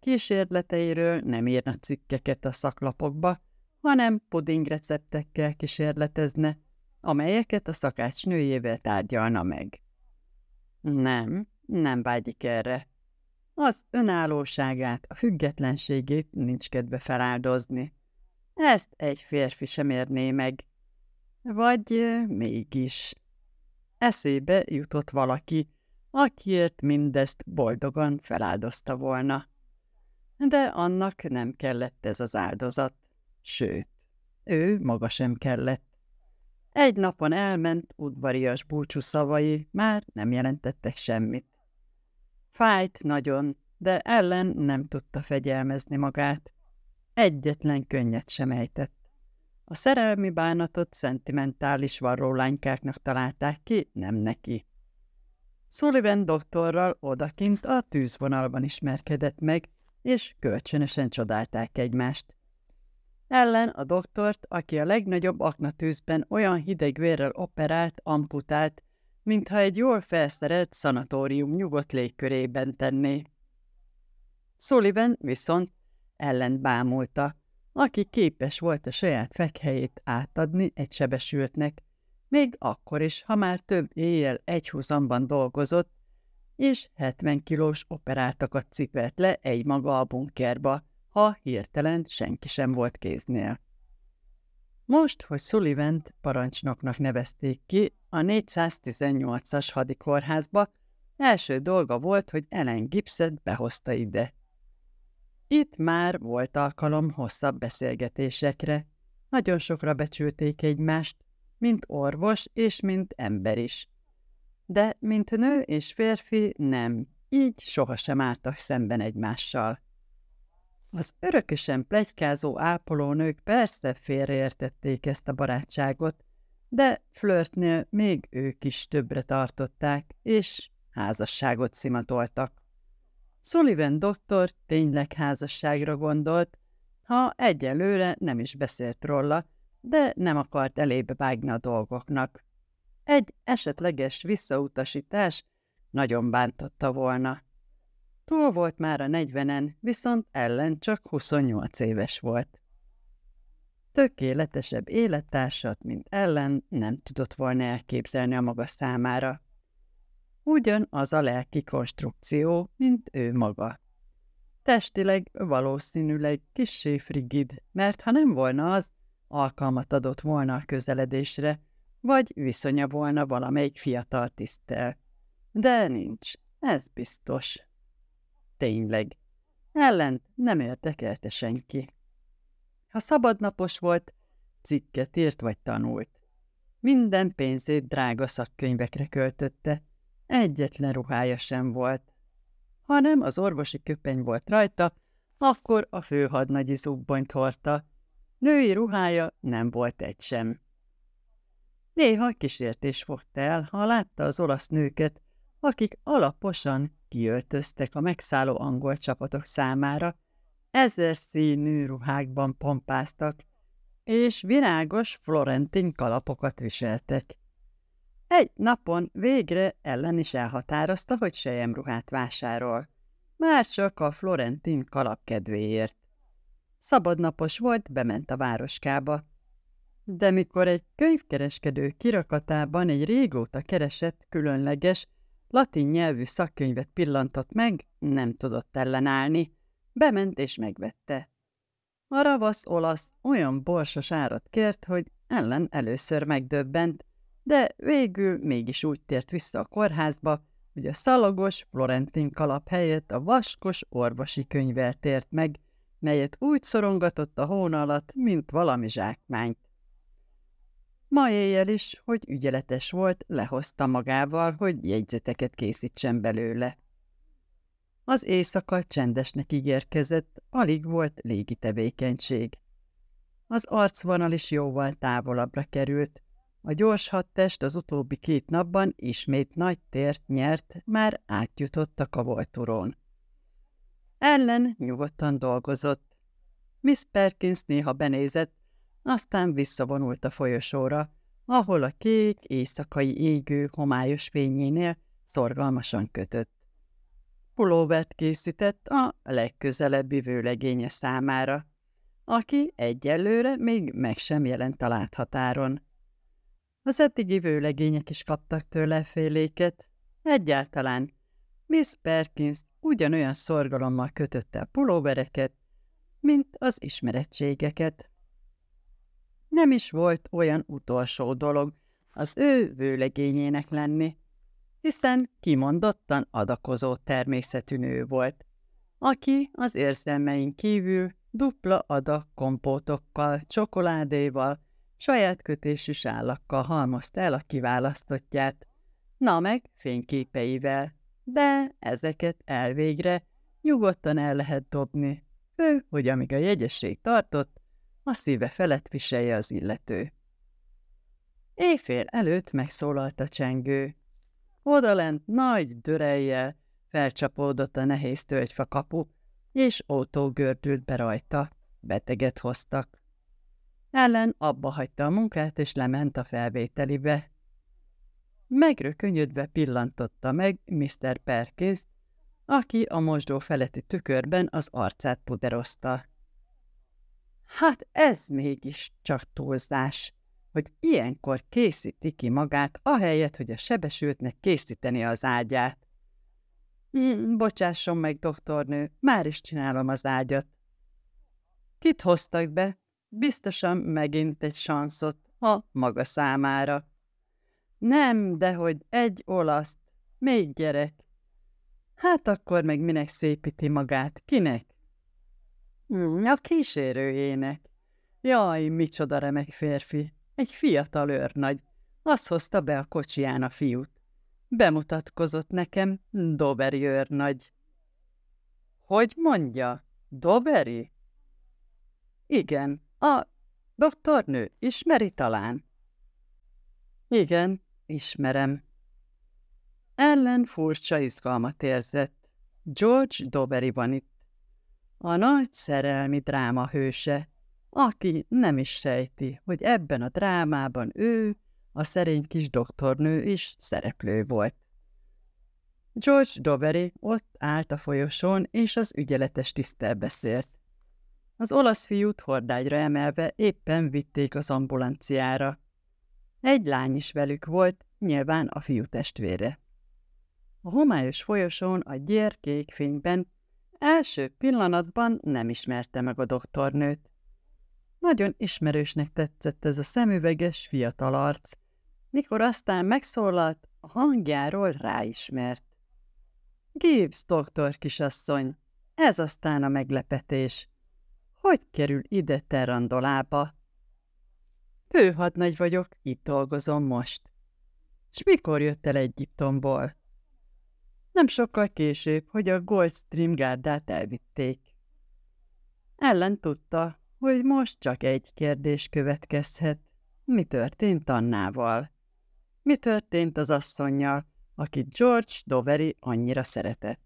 Kísérleteiről nem írna cikkeket a szaklapokba, hanem pudingreceptekkel kísérletezne, amelyeket a szakács nőjével tárgyalna meg. Nem, nem vágyik erre. Az önállóságát, a függetlenségét nincs kedve feláldozni. Ezt egy férfi sem érné meg. Vagy mégis. Eszébe jutott valaki, akiért mindezt boldogan feláldozta volna. De annak nem kellett ez az áldozat. Sőt, ő maga sem kellett. Egy napon elment, udvarias búcsú szavai már nem jelentettek semmit. Fájt nagyon, de ellen nem tudta fegyelmezni magát. Egyetlen könnyet sem ejtett. A szerelmi bánatot szentimentális varrólánykáknak találták ki, nem neki. Sullivan doktorral odakint a tűzvonalban ismerkedett meg, és kölcsönösen csodálták egymást ellen a doktort, aki a legnagyobb aknatűzben olyan hideg vérrel operált, amputált, mintha egy jól felszerelt szanatórium nyugodt légkörében tenné. Sullivan viszont ellen bámulta, aki képes volt a saját fekhelyét átadni egy sebesültnek, még akkor is, ha már több éjjel egyhuzamban dolgozott, és 70 kilós operáltakat cipelt le egy maga a bunkerba, ha hirtelen senki sem volt kéznél. Most, hogy sullivan parancsnoknak nevezték ki, a 418-as hadikórházba első dolga volt, hogy Ellen Gibset behozta ide. Itt már volt alkalom hosszabb beszélgetésekre. Nagyon sokra becsülték egymást, mint orvos és mint ember is. De mint nő és férfi nem, így sohasem álltak szemben egymással. Az örökösen plegykázó ápolónők persze félreértették ezt a barátságot, de flörtnél még ők is többre tartották, és házasságot szimatoltak. Sullivan doktor tényleg házasságra gondolt, ha egyelőre nem is beszélt róla, de nem akart elébe vágni a dolgoknak. Egy esetleges visszautasítás nagyon bántotta volna. Túl volt már a negyvenen, viszont ellen csak 28 éves volt. Tökéletesebb élettársat, mint ellen nem tudott volna elképzelni a maga számára. az a lelki konstrukció, mint ő maga. Testileg valószínűleg kissé frigid, mert ha nem volna az, alkalmat adott volna a közeledésre, vagy viszonya volna valamelyik fiatal tisztel. De nincs, ez biztos tényleg. Ellent nem érdekelte senki. Ha szabadnapos volt, cikket írt vagy tanult. Minden pénzét drága szakkönyvekre költötte, egyetlen ruhája sem volt. Ha nem az orvosi köpeny volt rajta, akkor a főhadnagyi zubbonyt hordta. Női ruhája nem volt egy sem. Néha kísértés fogta el, ha látta az olasz nőket, akik alaposan kiöltöztek a megszálló angol csapatok számára, ezer színű ruhákban pompáztak, és virágos florentin kalapokat viseltek. Egy napon végre ellen is elhatározta, hogy ruhát vásárol. Már csak a florentin kalap kedvéért. Szabadnapos volt, bement a városkába. De mikor egy könyvkereskedő kirakatában egy régóta keresett, különleges, Latin nyelvű szakkönyvet pillantott meg, nem tudott ellenállni. Bement és megvette. A ravasz olasz olyan borsos árat kért, hogy ellen először megdöbbent, de végül mégis úgy tért vissza a kórházba, hogy a szalagos florentin kalap helyett a vaskos orvosi könyvel tért meg, melyet úgy szorongatott a hón alatt, mint valami zsákmányt. Ma éjjel is, hogy ügyeletes volt, lehozta magával, hogy jegyzeteket készítsen belőle. Az éjszaka csendesnek ígérkezett, alig volt légi tevékenység. Az arcvonal is jóval távolabbra került, a gyors hadtest az utóbbi két napban ismét nagy tért nyert, már átjutott a kavolturón. Ellen nyugodtan dolgozott. Miss Perkins néha benézett, aztán visszavonult a folyosóra, ahol a kék, éjszakai égő, homályos fényénél szorgalmasan kötött. Pulóvert készített a legközelebbi vőlegénye számára, aki egyelőre még meg sem jelent a láthatáron. Az eddigi vőlegények is kaptak tőle féléket. Egyáltalán Miss Perkins ugyanolyan szorgalommal kötötte a pulóvereket, mint az ismerettségeket. Nem is volt olyan utolsó dolog az ő vőlegényének lenni, hiszen kimondottan adakozó természetű nő volt, aki az érzelmeink kívül dupla adag kompótokkal, csokoládéval, saját kötésű sállakkal halmozta el a kiválasztottját, na meg fényképeivel, de ezeket elvégre nyugodtan el lehet dobni, ő, hogy amíg a jegyesség tartott, a szíve felett viselje az illető. Éjfél előtt megszólalt a csengő. Odalent nagy dörejjel felcsapódott a nehéz tölgyfa kapu, és ótó gördült be rajta. Beteget hoztak. Ellen abba hagyta a munkát, és lement a felvételibe. Megrökönyödve pillantotta meg Mr. Perkins, aki a mosdó feletti tükörben az arcát puderozta. Hát ez mégis csak túlzás, hogy ilyenkor készíti ki magát, ahelyett, hogy a sebesültnek készíteni az ágyát. Mm, bocsásson meg, doktornő, már is csinálom az ágyat. Kit hoztak be? Biztosan megint egy sanszot a maga számára. Nem, de hogy egy olasz, még gyerek. Hát akkor meg minek szépíti magát, kinek? A hm, hát kísérőjének. Jaj, micsoda remek férfi. Egy fiatal őrnagy. Az hozta be a kocsiján a fiút. Bemutatkozott nekem Doberi őrnagy. Hogy mondja? Doberi? Igen, a doktornő ismeri talán. Igen, ismerem. Ellen furcsa izgalmat érzett. George Doberi van itt. A nagy szerelmi dráma hőse, aki nem is sejti, hogy ebben a drámában ő, a szerény kis doktornő is szereplő volt. George Doveri ott állt a folyosón, és az ügyeletes tisztel beszélt. Az olasz fiút hordágyra emelve éppen vitték az ambulanciára. Egy lány is velük volt, nyilván a fiú testvére. A homályos folyosón a gyér fényben Első pillanatban nem ismerte meg a doktornőt. Nagyon ismerősnek tetszett ez a szemüveges fiatal arc. Mikor aztán megszólalt, a hangjáról ráismert. Gibbs, doktor kisasszony, ez aztán a meglepetés. Hogy kerül ide terandolába? Főhadnagy vagyok, itt dolgozom most. S mikor jött el Egyiptomból? Nem sokkal később, hogy a Stream gárdát elvitték. Ellen tudta, hogy most csak egy kérdés következhet. Mi történt Annával? Mi történt az asszonnyal, akit George Doveri annyira szeretett?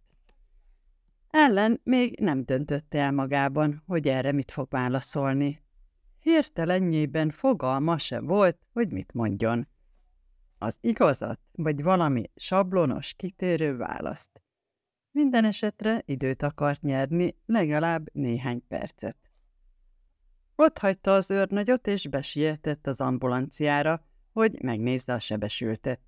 Ellen még nem döntötte el magában, hogy erre mit fog válaszolni. Hirtelennyében fogalma se volt, hogy mit mondjon az igazat, vagy valami sablonos, kitérő választ. Minden esetre időt akart nyerni, legalább néhány percet. Ott hagyta az őrnagyot, és besietett az ambulanciára, hogy megnézze a sebesültet.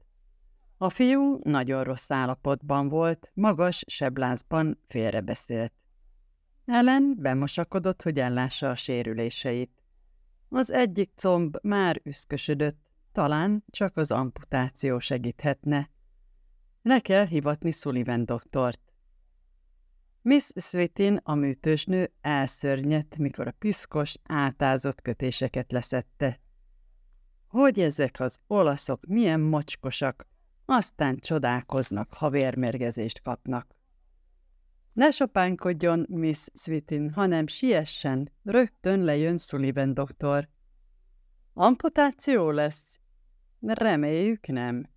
A fiú nagyon rossz állapotban volt, magas seblázban félrebeszélt. Ellen bemosakodott, hogy ellássa a sérüléseit. Az egyik comb már üszkösödött, talán csak az amputáció segíthetne. Le kell hivatni Sullivan doktort. Miss Sweetin, a műtősnő, elszörnyett, mikor a piszkos, átázott kötéseket leszette. Hogy ezek az olaszok milyen mocskosak, aztán csodálkoznak, ha vérmérgezést kapnak. Ne sopánkodjon, Miss Sweetin, hanem siessen, rögtön lejön Sullivan doktor. Amputáció lesz, de reméljük nem.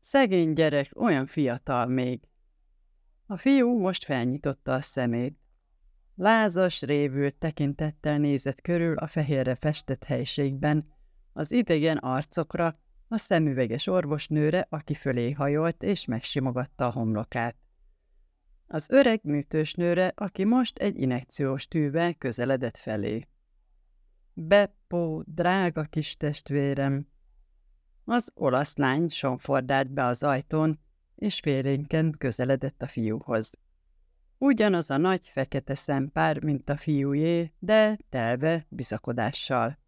Szegény gyerek, olyan fiatal még. A fiú most felnyitotta a szemét. Lázas, révült tekintettel nézett körül a fehérre festett helységben, az idegen arcokra, a szemüveges orvosnőre, aki fölé hajolt és megsimogatta a homlokát. Az öreg műtősnőre, aki most egy inekciós tűvel közeledett felé. Beppo, drága kis testvérem, az olasz lány sonfordált be az ajtón, és félénken közeledett a fiúhoz. Ugyanaz a nagy fekete szempár, mint a fiújé, de telve bizakodással.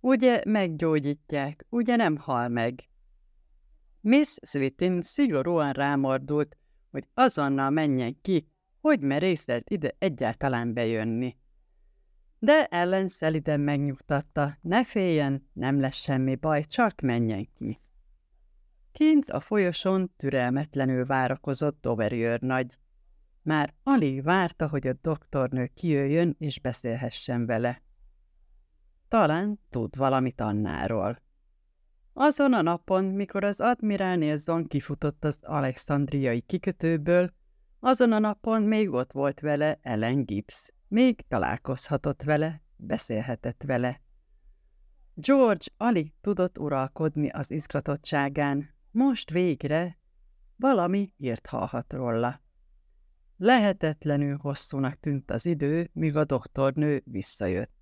Ugye meggyógyítják, ugye nem hal meg? Miss Svitin szigorúan rámordult, hogy azonnal menjen ki, hogy merészelt ide egyáltalán bejönni de ellen szeliden megnyugtatta, ne féljen, nem lesz semmi baj, csak menjen ki. Kint a folyosón türelmetlenül várakozott Doveriőr nagy. Már alig várta, hogy a doktornő kijöjjön és beszélhessen vele. Talán tud valamit Annáról. Azon a napon, mikor az admirál Nilsson kifutott az alexandriai kikötőből, azon a napon még ott volt vele Ellen Gibbs. Még találkozhatott vele, beszélhetett vele. George alig tudott uralkodni az izgatottságán, most végre valami írt hallhat róla. Lehetetlenül hosszúnak tűnt az idő, míg a doktornő visszajött.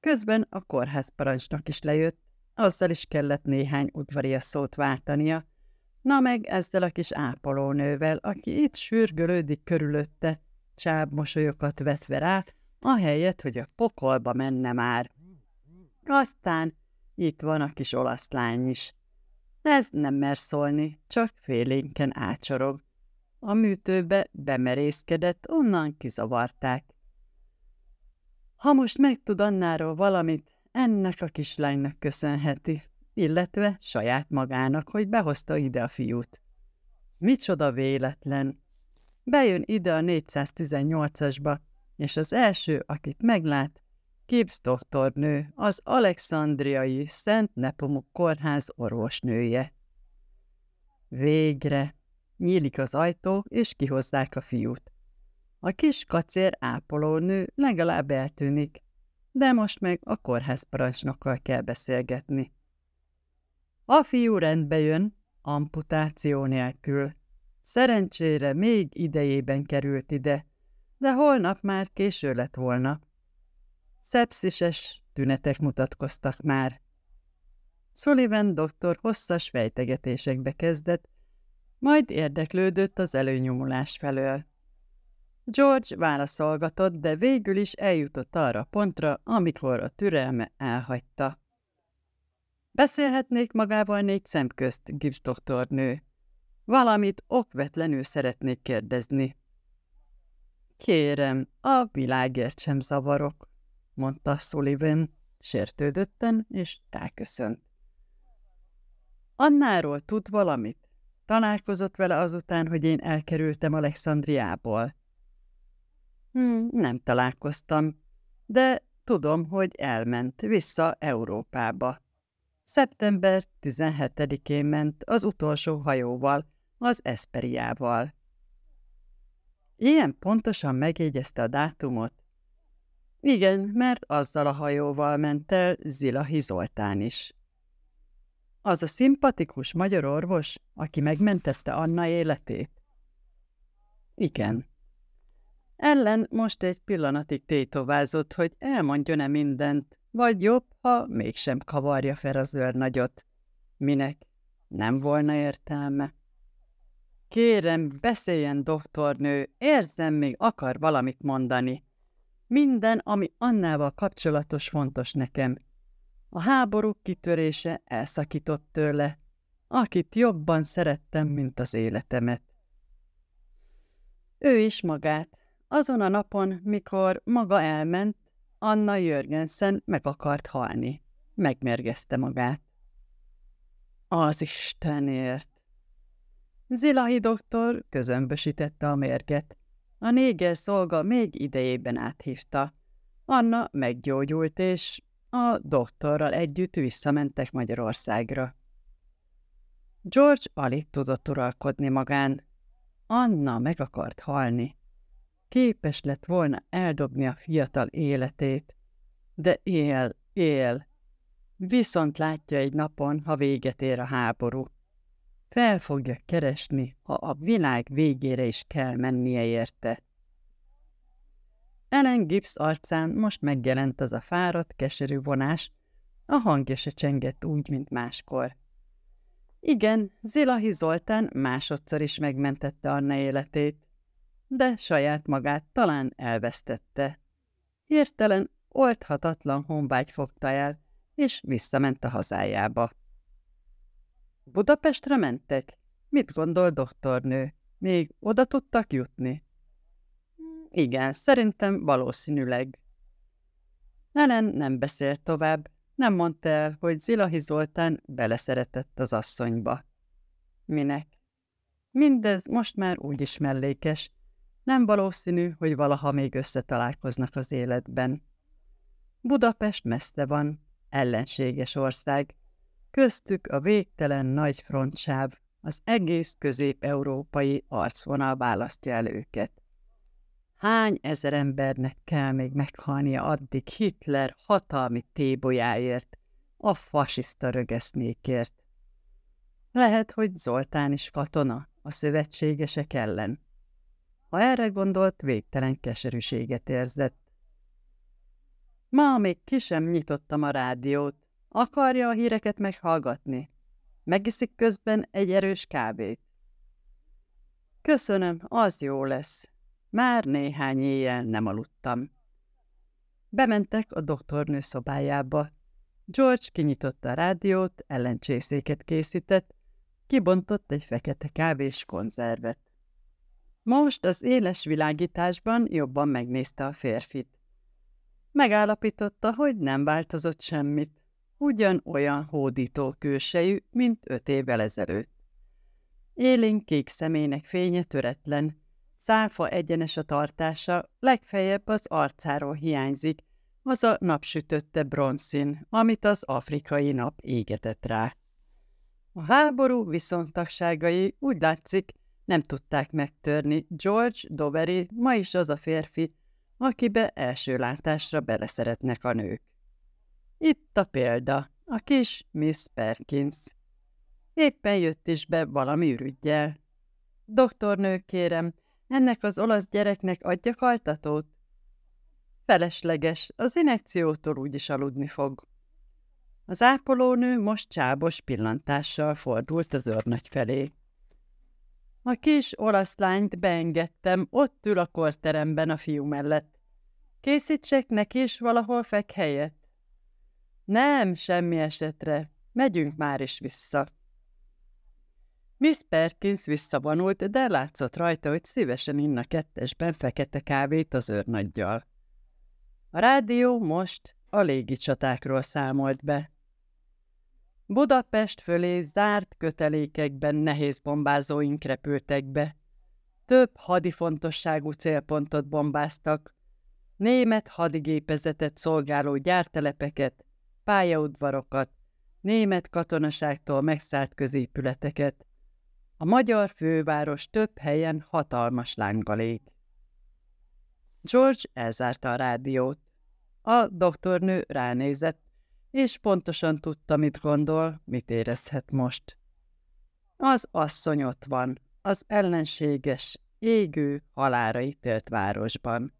Közben a kórház parancsnok is lejött, azzal is kellett néhány udvarias szót váltania, na meg ezzel a kis ápolónővel, aki itt sürgölődik körülötte, csáb mosolyokat vetve rá, ahelyett, hogy a pokolba menne már. Aztán itt van a kis olaszlány is. Ez nem mer szólni, csak félénken ácsorog. A műtőbe bemerészkedett, onnan kizavarták. Ha most megtud Annáról valamit, ennek a kislánynak köszönheti, illetve saját magának, hogy behozta ide a fiút. Micsoda véletlen! Bejön ide a 418-asba, és az első, akit meglát, doktornő, az alexandriai Szent Nepomuk kórház orvosnője. Végre! Nyílik az ajtó, és kihozzák a fiút. A kis kacér ápolónő legalább eltűnik, de most meg a kórház parancsnokkal kell beszélgetni. A fiú rendbe jön, amputáció nélkül. Szerencsére még idejében került ide, de holnap már késő lett volna. Szepszises tünetek mutatkoztak már. Sullivan doktor hosszas fejtegetésekbe kezdett, majd érdeklődött az előnyomulás felől. George válaszolgatott, de végül is eljutott arra a pontra, amikor a türelme elhagyta. Beszélhetnék magával négy szemközt, Gibbs doktornő. Valamit okvetlenül szeretnék kérdezni. Kérem, a világért sem zavarok, mondta Sullivan, sértődötten, és elköszönt. Annáról tud valamit? Találkozott vele azután, hogy én elkerültem Alexandriából. Hm, nem találkoztam, de tudom, hogy elment vissza Európába. Szeptember 17-én ment az utolsó hajóval, az Esperiával. Ilyen pontosan megjegyezte a dátumot. Igen, mert azzal a hajóval ment el Zilahi Zoltán is. Az a szimpatikus magyar orvos, aki megmentette Anna életét? Igen. Ellen most egy pillanatig tétovázott, hogy elmondjon-e mindent, vagy jobb, ha mégsem kavarja fel az őrnagyot. Minek? Nem volna értelme. Kérem, beszéljen, doktornő, érzem, még akar valamit mondani. Minden, ami Annával kapcsolatos, fontos nekem. A háború kitörése elszakított tőle, akit jobban szerettem, mint az életemet. Ő is magát. Azon a napon, mikor maga elment, Anna Jörgensen meg akart halni. Megmérgezte magát. Az Istenért! Zilahi doktor közömbösítette a mérget. A néger szolga még idejében áthívta. Anna meggyógyult, és a doktorral együtt visszamentek Magyarországra. George alig tudott uralkodni magán. Anna meg akart halni. Képes lett volna eldobni a fiatal életét. De él, él. Viszont látja egy napon, ha véget ér a háború. Fel fogja keresni, ha a világ végére is kell mennie érte. Ellen Gibbs arcán most megjelent az a fáradt, keserű vonás, a hangja se csengett úgy, mint máskor. Igen, Zilahi Zoltán másodszor is megmentette Anna életét, de saját magát talán elvesztette. Hirtelen oldhatatlan honvágy fogta el, és visszament a hazájába. Budapestre mentek? Mit gondol doktornő? Még oda tudtak jutni? Hmm, igen, szerintem valószínűleg. Ellen nem beszélt tovább, nem mondta el, hogy Zilahi Zoltán beleszeretett az asszonyba. Minek? Mindez most már úgy is mellékes. Nem valószínű, hogy valaha még összetalálkoznak az életben. Budapest messze van, ellenséges ország, Köztük a végtelen nagy frontsáv, az egész közép-európai arcvonal választja el őket. Hány ezer embernek kell még meghalnia addig Hitler hatalmi tébolyáért, a fasiszta rögesznékért? Lehet, hogy Zoltán is katona a szövetségesek ellen. Ha erre gondolt, végtelen keserűséget érzett. Ma még ki sem nyitottam a rádiót, Akarja a híreket meghallgatni. Megiszik közben egy erős kávét. Köszönöm, az jó lesz. Már néhány éjjel nem aludtam. Bementek a doktornő szobájába. George kinyitotta a rádiót, ellencsészéket készített, kibontott egy fekete kávés konzervet. Most az éles világításban jobban megnézte a férfit. Megállapította, hogy nem változott semmit ugyanolyan hódító külsejű, mint öt évvel ezelőtt. Élénk kék szemének fénye töretlen, szálfa egyenes a tartása, legfeljebb az arcáról hiányzik, az a napsütötte bronzszín, amit az afrikai nap égetett rá. A háború viszontagságai úgy látszik, nem tudták megtörni George Doveri, ma is az a férfi, akibe első látásra beleszeretnek a nők. Itt a példa, a kis Miss Perkins. Éppen jött is be valami ürügyjel. Doktornő, kérem, ennek az olasz gyereknek adjak altatót? Felesleges, az inekciótól úgyis aludni fog. Az ápolónő most csábos pillantással fordult az őrnagy felé. A kis olasz lányt beengedtem, ott ül a korteremben a fiú mellett. Készítsek neki is valahol helyet. Nem, semmi esetre. Megyünk már is vissza. Miss Perkins visszavonult, de látszott rajta, hogy szívesen inna kettesben fekete kávét az őrnaggyal. A rádió most a légicsatákról számolt be. Budapest fölé zárt kötelékekben nehéz bombázóink repültek be. Több hadifontosságú célpontot bombáztak, német hadigépezetet szolgáló gyártelepeket, pályaudvarokat, német katonaságtól megszállt középületeket. A magyar főváros több helyen hatalmas lángalék. George elzárta a rádiót. A doktornő ránézett, és pontosan tudta, mit gondol, mit érezhet most. Az asszony ott van, az ellenséges, égő, halára ítélt városban.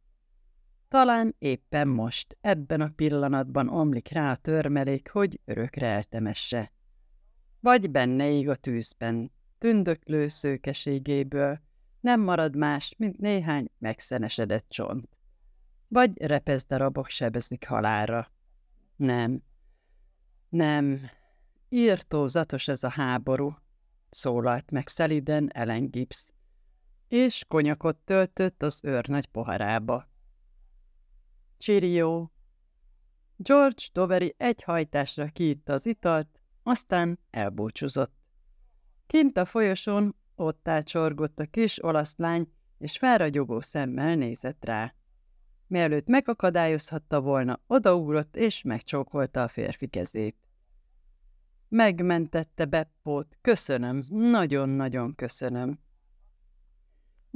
Talán éppen most, ebben a pillanatban omlik rá a törmelék, hogy örökre eltemesse. Vagy benne ég a tűzben, tündöklő szőkeségéből, nem marad más, mint néhány megszenesedett csont. Vagy darabok sebezik halára. Nem. Nem. Írtózatos ez a háború, szólalt meg szeliden Ellen Gibbs, és konyakot töltött az őrnagy poharába. Csirió. George Doveri egy hajtásra kiitta az italt, aztán elbúcsúzott. Kint a folyosón ott átsorgott a kis olasz lány, és felragyogó szemmel nézett rá. Mielőtt megakadályozhatta volna, odaugrott és megcsókolta a férfi kezét. Megmentette Beppót, köszönöm, nagyon-nagyon köszönöm.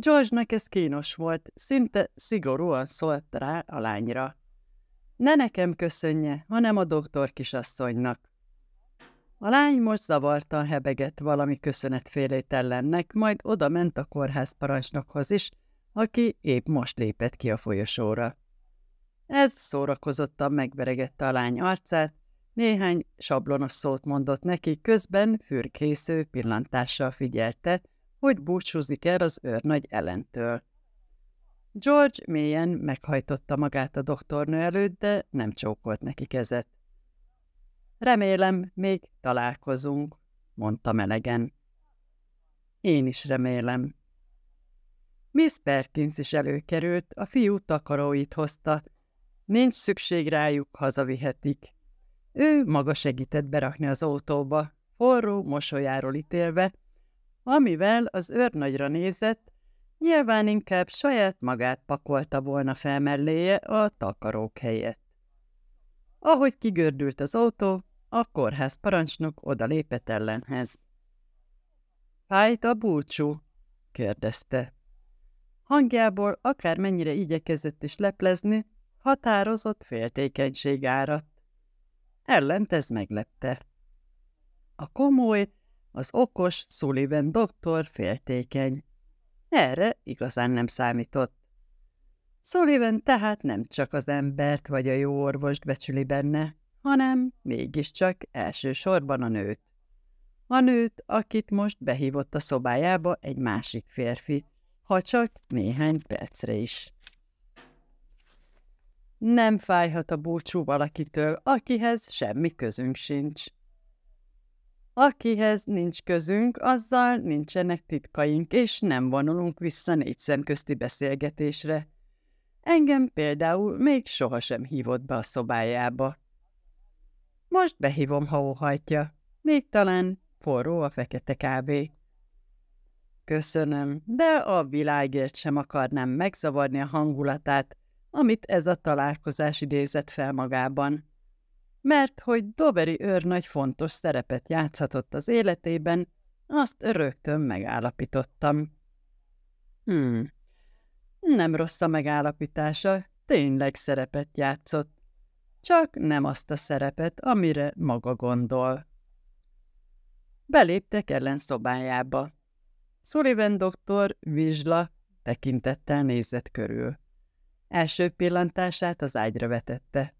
George-nak ez kínos volt, szinte szigorúan szólt rá a lányra. Ne nekem köszönje, hanem a doktor kisasszonynak. A lány most zavartan hebegett valami köszönetfélét ellennek, majd oda ment a kórház parancsnokhoz is, aki épp most lépett ki a folyosóra. Ez szórakozottan megveregette a lány arcát, néhány sablonos szót mondott neki, közben fürkésző pillantással figyelte, hogy búcsúzik el az őrnagy ellentől. George mélyen meghajtotta magát a doktornő előtt, de nem csókolt neki kezet. Remélem, még találkozunk, mondta melegen. Én is remélem. Miss Perkins is előkerült, a fiú takaróit hozta. Nincs szükség rájuk, hazavihetik. Ő maga segített berakni az autóba, forró mosolyáról ítélve, amivel az őrnagyra nézett, nyilván inkább saját magát pakolta volna fel melléje a takarók helyett. Ahogy kigördült az autó, a kórház parancsnok odalépett ellenhez. Fájt a búcsú? kérdezte. Hangjából akármennyire igyekezett is leplezni, határozott féltékenység áradt. Ellent ez meglepte. A komoly, az okos Sullivan doktor féltékeny. Erre igazán nem számított. Sullivan tehát nem csak az embert vagy a jó orvost becsüli benne, hanem mégiscsak elsősorban a nőt. A nőt, akit most behívott a szobájába egy másik férfi, ha csak néhány percre is. Nem fájhat a búcsú valakitől, akihez semmi közünk sincs. Akihez nincs közünk, azzal nincsenek titkaink, és nem vonulunk vissza négy szemközti beszélgetésre. Engem például még sohasem hívott be a szobájába. Most behívom, ha óhajtja. Még talán forró a fekete kávé. Köszönöm, de a világért sem akarnám megzavarni a hangulatát, amit ez a találkozás idézett fel magában mert hogy Doveri őrnagy fontos szerepet játszhatott az életében, azt rögtön megállapítottam. Hmm, nem rossz a megállapítása, tényleg szerepet játszott. Csak nem azt a szerepet, amire maga gondol. Beléptek ellen szobájába. Sullivan doktor, vizsla, tekintettel nézett körül. Első pillantását az ágyra vetette.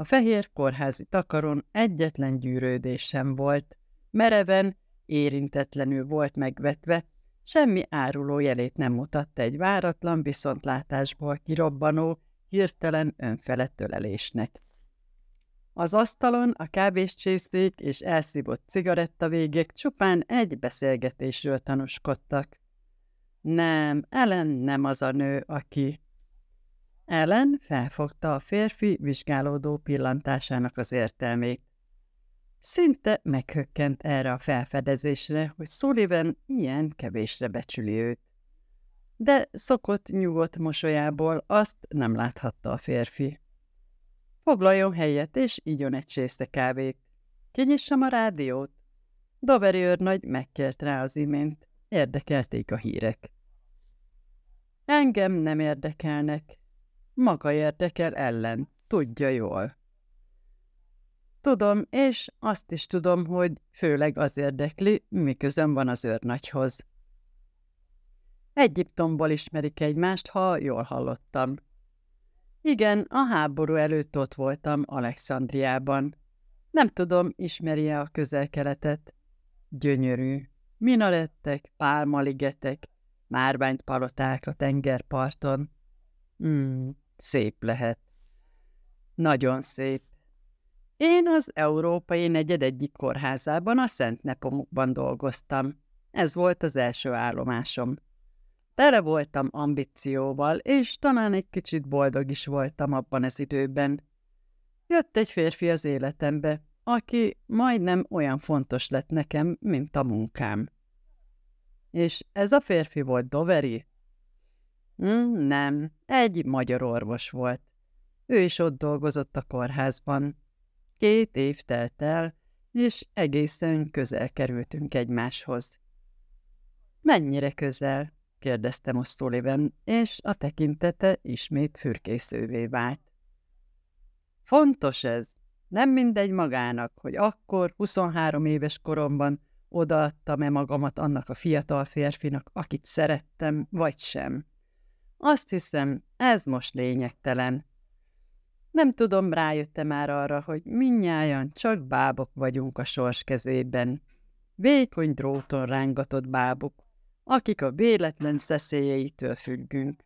A fehér kórházi takaron egyetlen gyűrődés sem volt, mereven, érintetlenül volt megvetve, semmi áruló jelét nem mutatta egy váratlan viszontlátásból kirobbanó, hirtelen önfelett ölelésnek. Az asztalon a kávés csészék és elszívott cigaretta végek csupán egy beszélgetésről tanúskodtak. Nem, Ellen nem az a nő, aki... Ellen felfogta a férfi vizsgálódó pillantásának az értelmét. Szinte meghökkent erre a felfedezésre, hogy Sullivan ilyen kevésre becsüli őt. De szokott nyugodt mosolyából azt nem láthatta a férfi. Foglaljon helyet, és igyon egy csészte kávét. Kinyissam a rádiót. Doveri nagy megkért rá az imént. Érdekelték a hírek. Engem nem érdekelnek, maga érdekel ellen, tudja jól. Tudom, és azt is tudom, hogy főleg az érdekli, miközben van az őrnagyhoz. Egyiptomból ismerik egymást, ha jól hallottam. Igen, a háború előtt ott voltam Alexandriában. Nem tudom, ismeri-e a közelkeletet. Gyönyörű. Minarettek, pálmaligetek, paloták a tengerparton. Hmm, Szép lehet. Nagyon szép. Én az Európai Negyed egyik kórházában, a Szent Nepomukban dolgoztam. Ez volt az első állomásom. Tere voltam ambícióval, és talán egy kicsit boldog is voltam abban az időben. Jött egy férfi az életembe, aki majdnem olyan fontos lett nekem, mint a munkám. És ez a férfi volt Doveri, Mm, nem, egy magyar orvos volt. Ő is ott dolgozott a kórházban. Két év telt el, és egészen közel kerültünk egymáshoz. Mennyire közel? kérdeztem Osztóliben, és a tekintete ismét fürkészővé vált. Fontos ez. Nem mindegy magának, hogy akkor, 23 éves koromban odaadtam-e magamat annak a fiatal férfinak, akit szerettem, vagy sem. Azt hiszem, ez most lényegtelen. Nem tudom, rájöttem már arra, hogy minnyáján csak bábok vagyunk a sors kezében. Vékony dróton rángatott bábok, akik a véletlen szeszélyeitől függünk.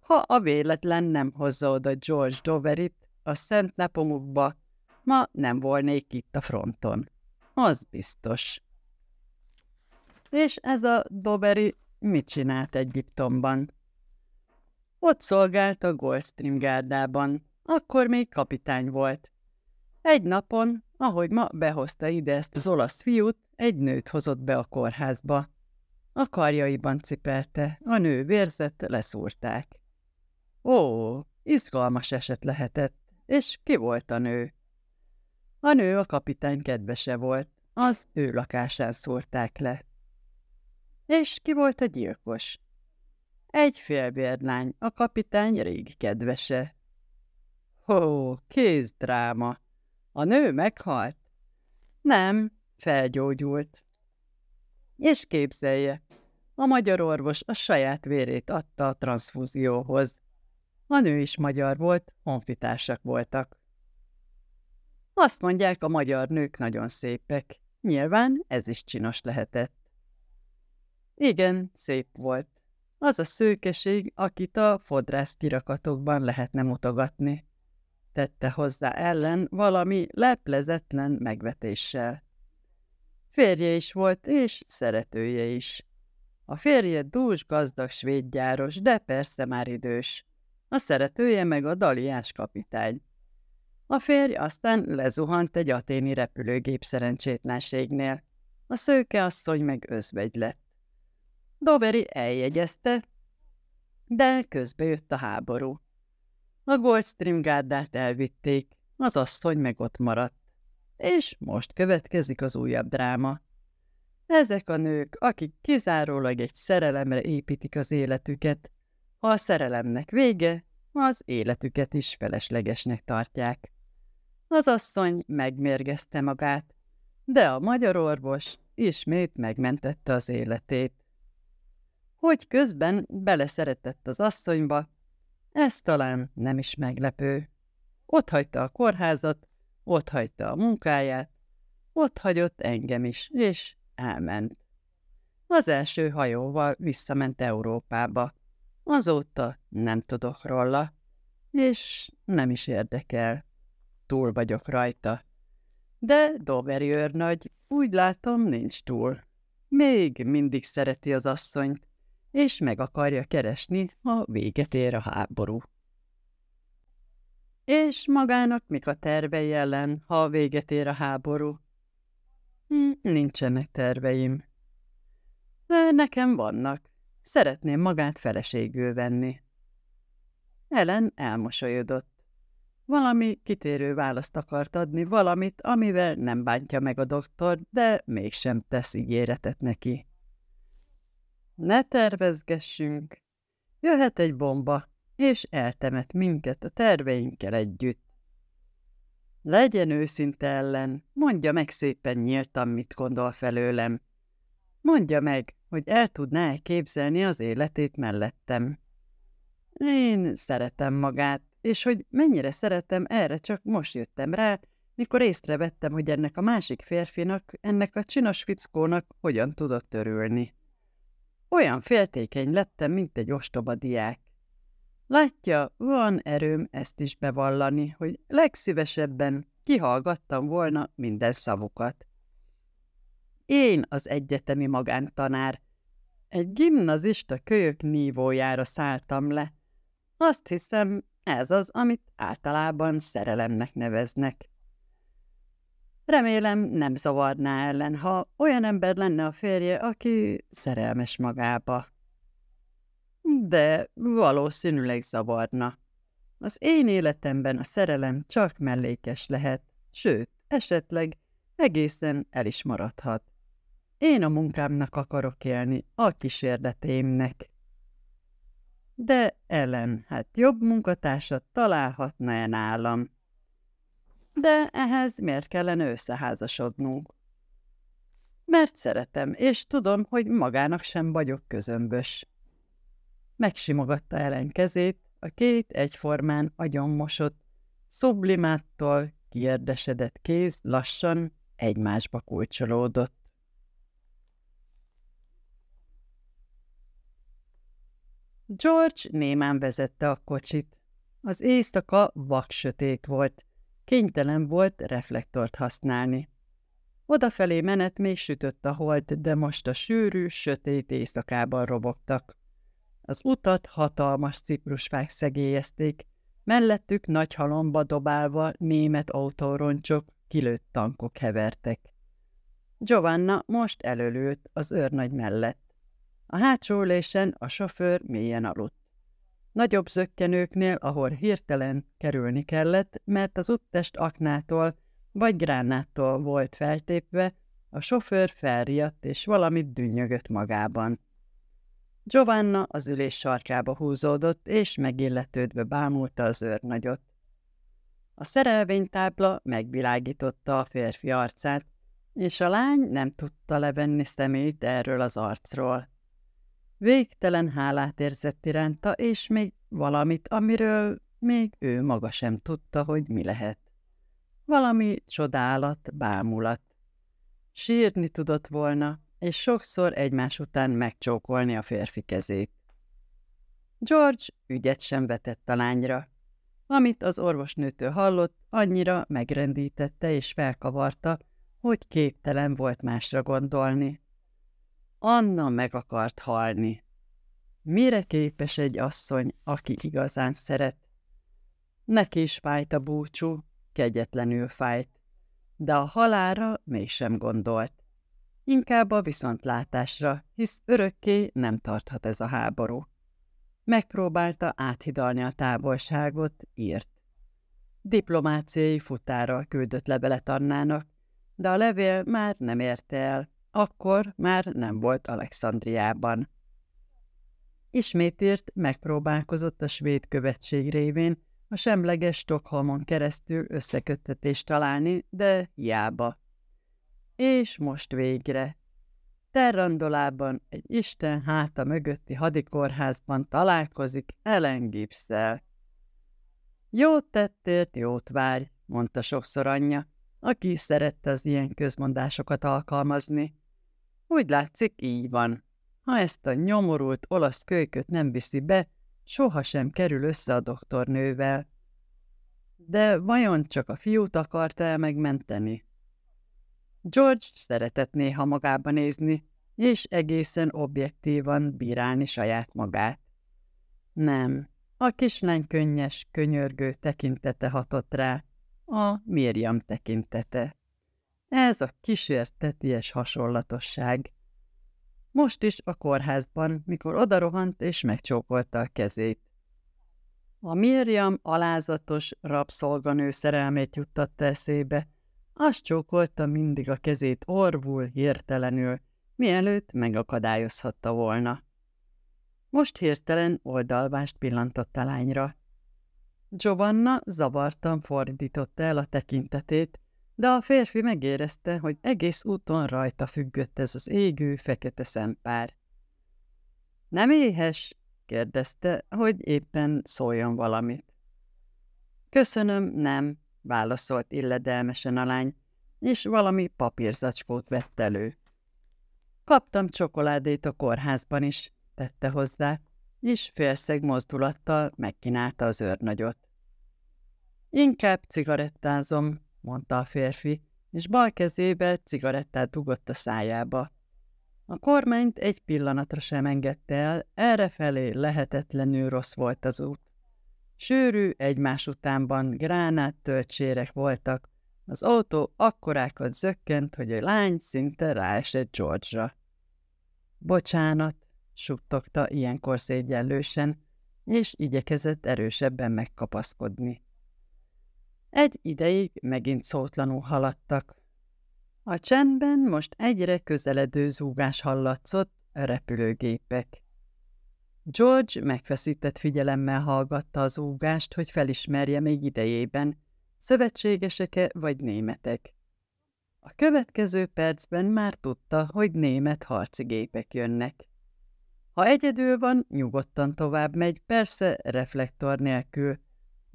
Ha a véletlen nem hozza oda George Doverit a szent napomukba, ma nem volnék itt a fronton. Az biztos. És ez a Doveri mit csinált Egyiptomban? Ott szolgált a Goldstream gárdában, akkor még kapitány volt. Egy napon, ahogy ma behozta ide ezt az olasz fiút, egy nőt hozott be a kórházba. A karjaiban cipelte, a nő vérzett, leszúrták. Ó, izgalmas eset lehetett, és ki volt a nő? A nő a kapitány kedvese volt, az ő lakásán szúrták le. És ki volt a gyilkos? Egy félbérlány, a kapitány régi kedvese. Hó, kézdráma! A nő meghalt? Nem, felgyógyult. És képzelje, a magyar orvos a saját vérét adta a transfúzióhoz. A nő is magyar volt, honfitársak voltak. Azt mondják, a magyar nők nagyon szépek. Nyilván ez is csinos lehetett. Igen, szép volt. Az a szőkeség, akit a fodrász kirakatokban lehetne mutogatni. Tette hozzá ellen valami leplezetlen megvetéssel. Férje is volt, és szeretője is. A férje dús, gazdag svédgyáros, de persze már idős. A szeretője meg a daliás kapitány. A férj aztán lezuhant egy aténi repülőgép szerencsétlenségnél. A szőke asszony meg özvegy lett. Doveri eljegyezte, de közbe jött a háború. A Goldstream gárdát elvitték, az asszony meg ott maradt. És most következik az újabb dráma. Ezek a nők, akik kizárólag egy szerelemre építik az életüket, ha a szerelemnek vége, az életüket is feleslegesnek tartják. Az asszony megmérgezte magát, de a magyar orvos ismét megmentette az életét hogy közben beleszeretett az asszonyba, ez talán nem is meglepő. Ott hagyta a kórházat, ott hagyta a munkáját, ott hagyott engem is, és elment. Az első hajóval visszament Európába. Azóta nem tudok róla, és nem is érdekel. Túl vagyok rajta. De Doveri őrnagy úgy látom nincs túl. Még mindig szereti az asszonyt és meg akarja keresni, ha véget ér a háború. És magának mik a tervei ellen, ha véget ér a háború? Hm, nincsenek terveim. De nekem vannak. Szeretném magát feleségül venni. Ellen elmosolyodott. Valami kitérő választ akart adni, valamit, amivel nem bántja meg a doktor, de mégsem tesz ígéretet neki. Ne tervezgessünk. Jöhet egy bomba, és eltemet minket a terveinkkel együtt. Legyen őszinte ellen, mondja meg szépen nyíltan, mit gondol felőlem. Mondja meg, hogy el tudná -e képzelni az életét mellettem. Én szeretem magát, és hogy mennyire szeretem, erre csak most jöttem rá, mikor észrevettem, hogy ennek a másik férfinak, ennek a csinos fickónak hogyan tudott örülni. Olyan féltékeny lettem, mint egy ostoba diák. Látja, van erőm ezt is bevallani, hogy legszívesebben kihallgattam volna minden szavukat. Én az egyetemi magántanár. Egy gimnazista kölyök nívójára szálltam le. Azt hiszem, ez az, amit általában szerelemnek neveznek. Remélem nem zavarná ellen, ha olyan ember lenne a férje, aki szerelmes magába. De valószínűleg zavarna. Az én életemben a szerelem csak mellékes lehet, sőt, esetleg egészen el is maradhat. Én a munkámnak akarok élni, a kísérleteimnek. De Ellen, hát jobb munkatársat találhatna-e nálam? de ehhez miért kellene összeházasodnunk? Mert szeretem, és tudom, hogy magának sem vagyok közömbös. Megsimogatta Ellen kezét, a két egyformán agyonmosott, szublimáttól kérdesedett kéz lassan egymásba kulcsolódott. George némán vezette a kocsit. Az éjszaka vaksötét volt, Kénytelen volt reflektort használni. Odafelé menet még sütött a holt, de most a sűrű, sötét éjszakában robogtak. Az utat hatalmas ciprusfák szegélyezték, mellettük nagy halomba dobálva német autóroncsok, kilőtt tankok hevertek. Giovanna most előlőtt az őrnagy mellett. A hátsó ülésen a sofőr mélyen aludt. Nagyobb zöggenőknél, ahol hirtelen kerülni kellett, mert az úttest aknától vagy gránáttól volt feltépve, a sofőr felriadt és valamit dünnyögött magában. Giovanna az ülés sarkába húzódott, és megilletődve bámulta az őrnagyot. A szerelvénytábla megvilágította a férfi arcát, és a lány nem tudta levenni szemét erről az arcról. Végtelen hálát érzett iránta, és még valamit, amiről még ő maga sem tudta, hogy mi lehet. Valami csodálat, bámulat. Sírni tudott volna, és sokszor egymás után megcsókolni a férfi kezét. George ügyet sem vetett a lányra. Amit az orvosnőtől hallott, annyira megrendítette és felkavarta, hogy képtelen volt másra gondolni. Anna meg akart halni. Mire képes egy asszony, aki igazán szeret? Neki is fájt a búcsú, kegyetlenül fájt, de a halára mégsem gondolt. Inkább a viszontlátásra, hisz örökké nem tarthat ez a háború. Megpróbálta áthidalni a távolságot, írt. Diplomáciai futára küldött levelet Annának, de a levél már nem érte el, akkor már nem volt Alexandriában. írt, megpróbálkozott a svéd követség révén a semleges Stockholmon keresztül összeköttetést találni, de hiába. És most végre. Terrandolában egy Isten háta mögötti hadikórházban találkozik Ellen Gipszel. Jót tettél, jót várj, mondta sokszor anyja, aki szerette az ilyen közmondásokat alkalmazni. Úgy látszik, így van. Ha ezt a nyomorult olasz kölyköt nem viszi be, sohasem kerül össze a doktornővel. De vajon csak a fiút akarta el megmenteni? George szeretett néha magába nézni, és egészen objektívan bírálni saját magát. Nem, a kislány könnyes, könyörgő tekintete hatott rá, a Miriam tekintete. Ez a kísérteties hasonlatosság. Most is a kórházban, mikor odarohant és megcsókolta a kezét. A Miriam alázatos rabszolganő szerelmét juttatta eszébe. Azt csókolta mindig a kezét orvul, hirtelenül, mielőtt megakadályozhatta volna. Most hirtelen oldalvást pillantott a lányra. Giovanna zavartan fordította el a tekintetét, de a férfi megérezte, hogy egész úton rajta függött ez az égő, fekete szempár. Nem éhes? kérdezte, hogy éppen szóljon valamit. Köszönöm, nem, válaszolt illedelmesen a lány, és valami papírzacskót vett elő. Kaptam csokoládét a kórházban is, tette hozzá, és félszeg mozdulattal megkínálta az őrnagyot. Inkább cigarettázom, mondta a férfi, és bal kezébe cigarettát dugott a szájába. A kormányt egy pillanatra sem engedte el, errefelé lehetetlenül rossz volt az út. Sűrű, egymás utánban gránát töltsérek voltak, az autó akkorákat zökkent, hogy a lány szinte ráesett George-ra. Bocsánat, suttogta ilyenkor szégyenlősen, és igyekezett erősebben megkapaszkodni. Egy ideig megint szótlanul haladtak. A csendben most egyre közeledő zúgás hallatszott a repülőgépek. George megfeszített figyelemmel hallgatta az úgást, hogy felismerje még idejében, szövetségeseke vagy németek. A következő percben már tudta, hogy német harci gépek jönnek. Ha egyedül van, nyugodtan tovább megy, persze reflektor nélkül,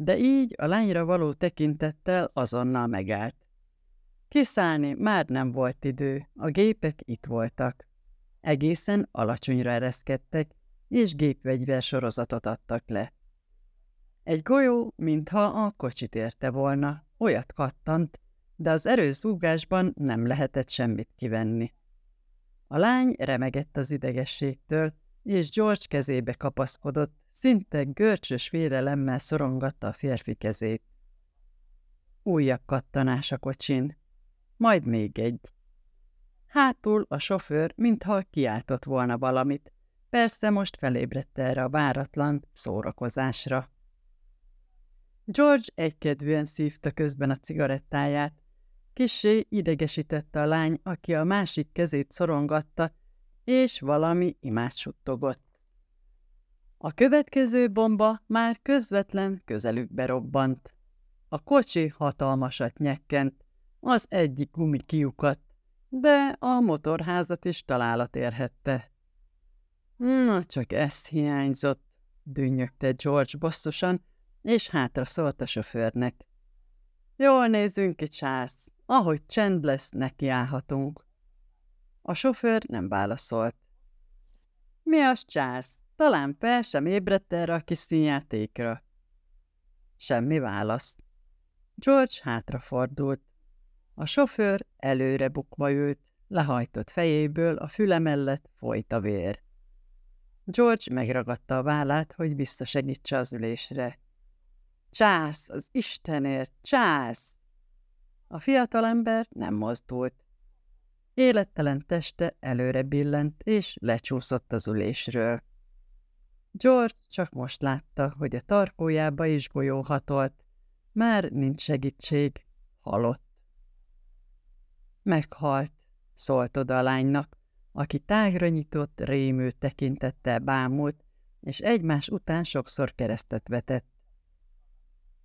de így a lányra való tekintettel azonnal megállt. Kiszállni már nem volt idő, a gépek itt voltak. Egészen alacsonyra ereszkedtek, és gépvegyver sorozatot adtak le. Egy golyó, mintha a kocsit érte volna, olyat kattant, de az erőszúgásban nem lehetett semmit kivenni. A lány remegett az idegességtől, és George kezébe kapaszkodott, Szinte görcsös vérelemmel szorongatta a férfi kezét. Újabb kattanás a kocsin, majd még egy. Hátul a sofőr mintha kiáltott volna valamit, persze most felébredt erre a váratlan szórakozásra. George egykedvűen szívta közben a cigarettáját. Kissé idegesítette a lány, aki a másik kezét szorongatta, és valami imád suttogott. A következő bomba már közvetlen közelükbe robbant. A kocsi hatalmasat nyekkent, az egyik gumi kiukat, de a motorházat is találat érhette. Na, csak ezt hiányzott, dünnyögte George bosszusan, és hátra szólt a sofőrnek. Jól nézzünk ki, Charles, ahogy csend lesz, nekiállhatunk. A sofőr nem válaszolt. Mi az csász? Talán fel sem ébredt erre a kis színjátékra. Semmi válasz. George hátrafordult. A sofőr előre bukva ült, lehajtott fejéből a füle mellett folyt a vér. George megragadta a vállát, hogy visszasegítse az ülésre. Charles, az Istenért, Charles! A fiatalember nem mozdult. Élettelen teste előre billent, és lecsúszott az ülésről. George csak most látta, hogy a tarkójába is golyó hatolt. Már nincs segítség, halott. Meghalt, szólt oda a lánynak, aki tágra nyitott, rémű tekintettel bámult, és egymás után sokszor keresztet vetett.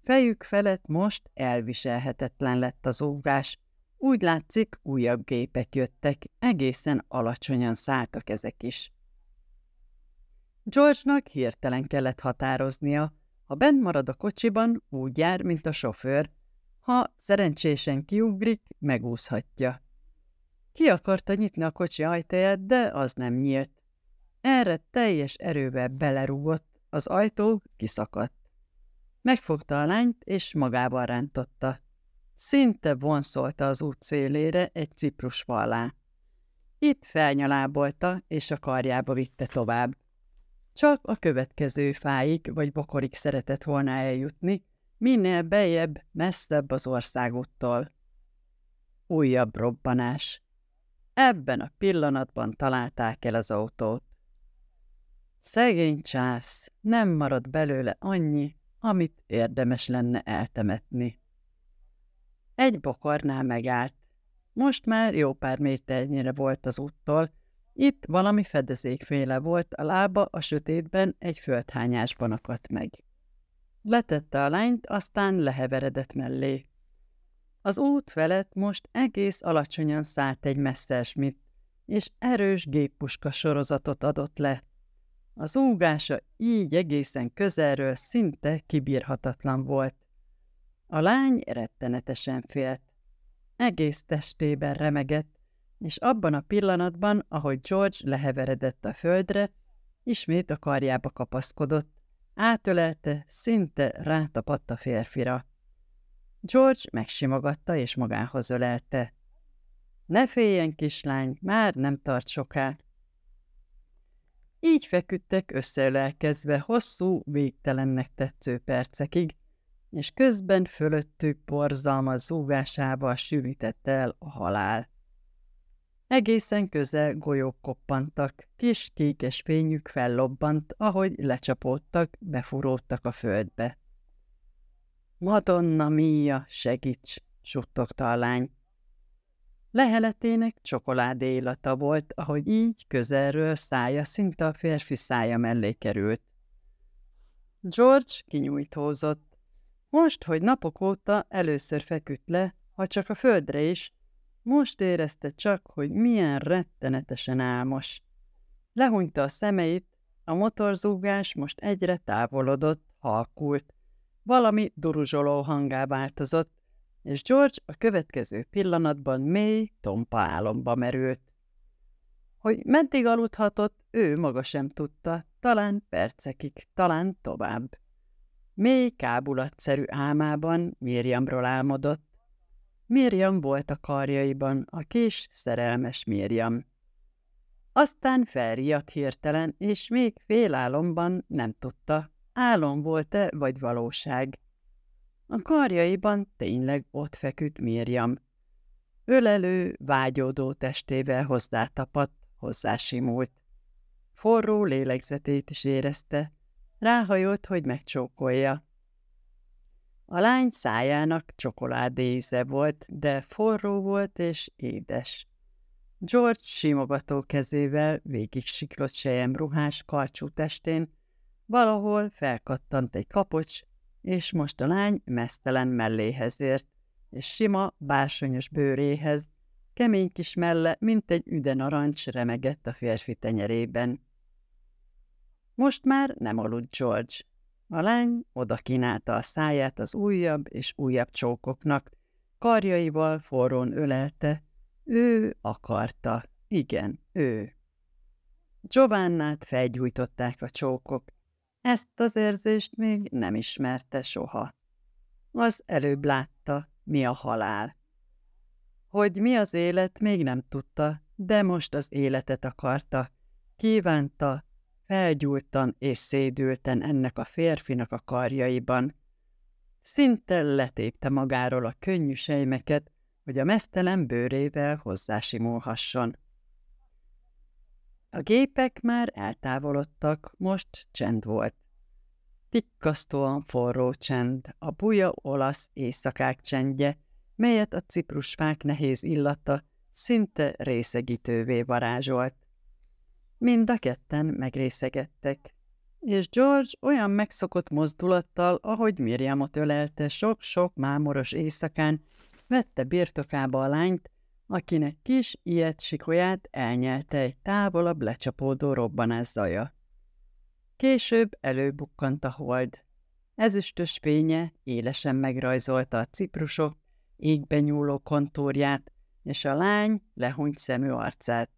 Fejük felett most elviselhetetlen lett az óvás, úgy látszik, újabb gépek jöttek, egészen alacsonyan szálltak ezek is. George-nak hirtelen kellett határoznia, ha bent marad a kocsiban, úgy jár, mint a sofőr, ha szerencsésen kiugrik, megúszhatja. Ki akarta nyitni a kocsi ajtaját, de az nem nyílt. Erre teljes erővel belerúgott, az ajtó kiszakadt. Megfogta a lányt, és magával rántotta. Szinte vonszolta az út szélére egy ciprus vallá. Itt felnyalábolta, és a karjába vitte tovább. Csak a következő fáig vagy bokorig szeretett volna eljutni, minél bejebb, messzebb az országúttól. Újabb robbanás. Ebben a pillanatban találták el az autót. Szegény Charles, nem maradt belőle annyi, amit érdemes lenne eltemetni. Egy bokornál megállt. Most már jó pár méternyire volt az úttól, itt valami fedezékféle volt, a lába a sötétben egy földhányásban akadt meg. Letette a lányt, aztán leheveredett mellé. Az út felett most egész alacsonyan szállt egy Messerschmitt, és erős géppuska sorozatot adott le. Az úgása így egészen közelről szinte kibírhatatlan volt. A lány rettenetesen félt. Egész testében remegett, és abban a pillanatban, ahogy George leheveredett a földre, ismét a karjába kapaszkodott, átölelte, szinte rátapadt a férfira. George megsimogatta és magához ölelte. Ne féljen, kislány, már nem tart soká. Így feküdtek összeölelkezve hosszú, végtelennek tetsző percekig, és közben fölöttük borzalmas zúgásával sűrítette el a halál. Egészen közel golyók koppantak, kis kékes fényük fellobbant, ahogy lecsapódtak, befuródtak a földbe. Madonna Mia, segíts! suttogta a lány. Leheletének csokoládé illata volt, ahogy így közelről szája szinte a férfi szája mellé került. George kinyújtózott, most, hogy napok óta először feküdt le, ha csak a földre is, most érezte csak, hogy milyen rettenetesen álmos. Lehúnyta a szemeit, a motorzúgás most egyre távolodott, halkult. Valami duruzsoló hangá változott, és George a következő pillanatban mély, tompa álomba merült. Hogy meddig aludhatott, ő maga sem tudta, talán percekig, talán tovább. Mély, kábulatszerű álmában Mirjamról álmodott. Mirjam volt a karjaiban, a kis, szerelmes Mirjam. Aztán felriadt hirtelen, és még álomban nem tudta, álom volt-e vagy valóság. A karjaiban tényleg ott feküdt Mirjam. Ölelő, vágyódó testével hozzátapadt, hozzásimult. Forró lélegzetét is érezte, Ráhajolt, hogy megcsókolja. A lány szájának csokoládé íze volt, de forró volt és édes. George simogató kezével végig siklott sejem ruhás karcsú testén, valahol felkattant egy kapocs, és most a lány mesztelen melléhez ért, és sima, bársonyos bőréhez, kemény kis melle, mint egy üden arancs remegett a férfi tenyerében. Most már nem aludt George. A lány odakínálta a száját az újabb és újabb csókoknak, karjaival forrón ölelte. Ő akarta. Igen, ő. Giovannát felgyújtották a csókok. Ezt az érzést még nem ismerte soha. Az előbb látta, mi a halál. Hogy mi az élet, még nem tudta, de most az életet akarta. Kívánta, felgyújtan és szédülten ennek a férfinak a karjaiban. Szinte letépte magáról a könnyű sejmeket, hogy a mesztelen bőrével hozzásimulhasson. A gépek már eltávolodtak, most csend volt. Tikkasztóan forró csend, a buja olasz éjszakák csendje, melyet a ciprusfák nehéz illata szinte részegítővé varázsolt. Mind a ketten megrészegettek, és George olyan megszokott mozdulattal, ahogy Miriamot ölelte sok-sok mámoros éjszakán, vette birtokába a lányt, akinek kis ilyet sikolyát elnyelte egy távolabb lecsapódó robbanás zaja. Később előbukkant a hold. Ezüstös fénye élesen megrajzolta a ciprusok égbenyúló kontúrját és a lány lehúnyt szemű arcát.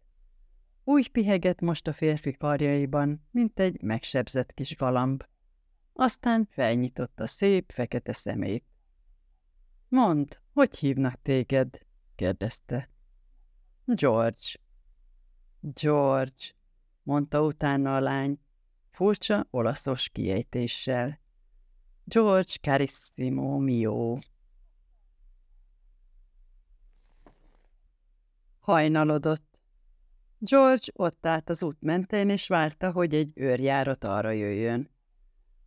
Úgy pihegett most a férfi karjaiban, mint egy megsebzett kis galamb. Aztán felnyitotta szép, fekete szemét. – Mondd, hogy hívnak téged? – kérdezte. – George. – George – mondta utána a lány, furcsa olaszos kiejtéssel. – George Carissimo mio. Hajnalodott. George ott állt az út mentén, és várta, hogy egy őrjárat arra jöjjön.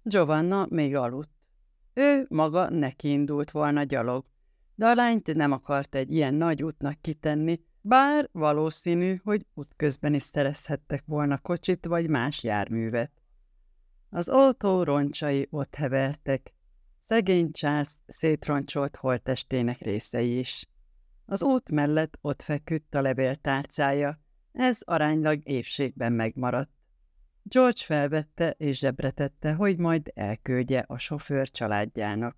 Giovanna még aludt. Ő maga nekiindult volna gyalog, de a lányt nem akart egy ilyen nagy útnak kitenni, bár valószínű, hogy útközben is szerezhettek volna kocsit vagy más járművet. Az oltó roncsai ott hevertek, szegény Charles szétroncsolt holtestének részei is. Az út mellett ott feküdt a levéltárcája, ez aránylag évségben megmaradt. George felvette és zsebretette, hogy majd elküldje a sofőr családjának.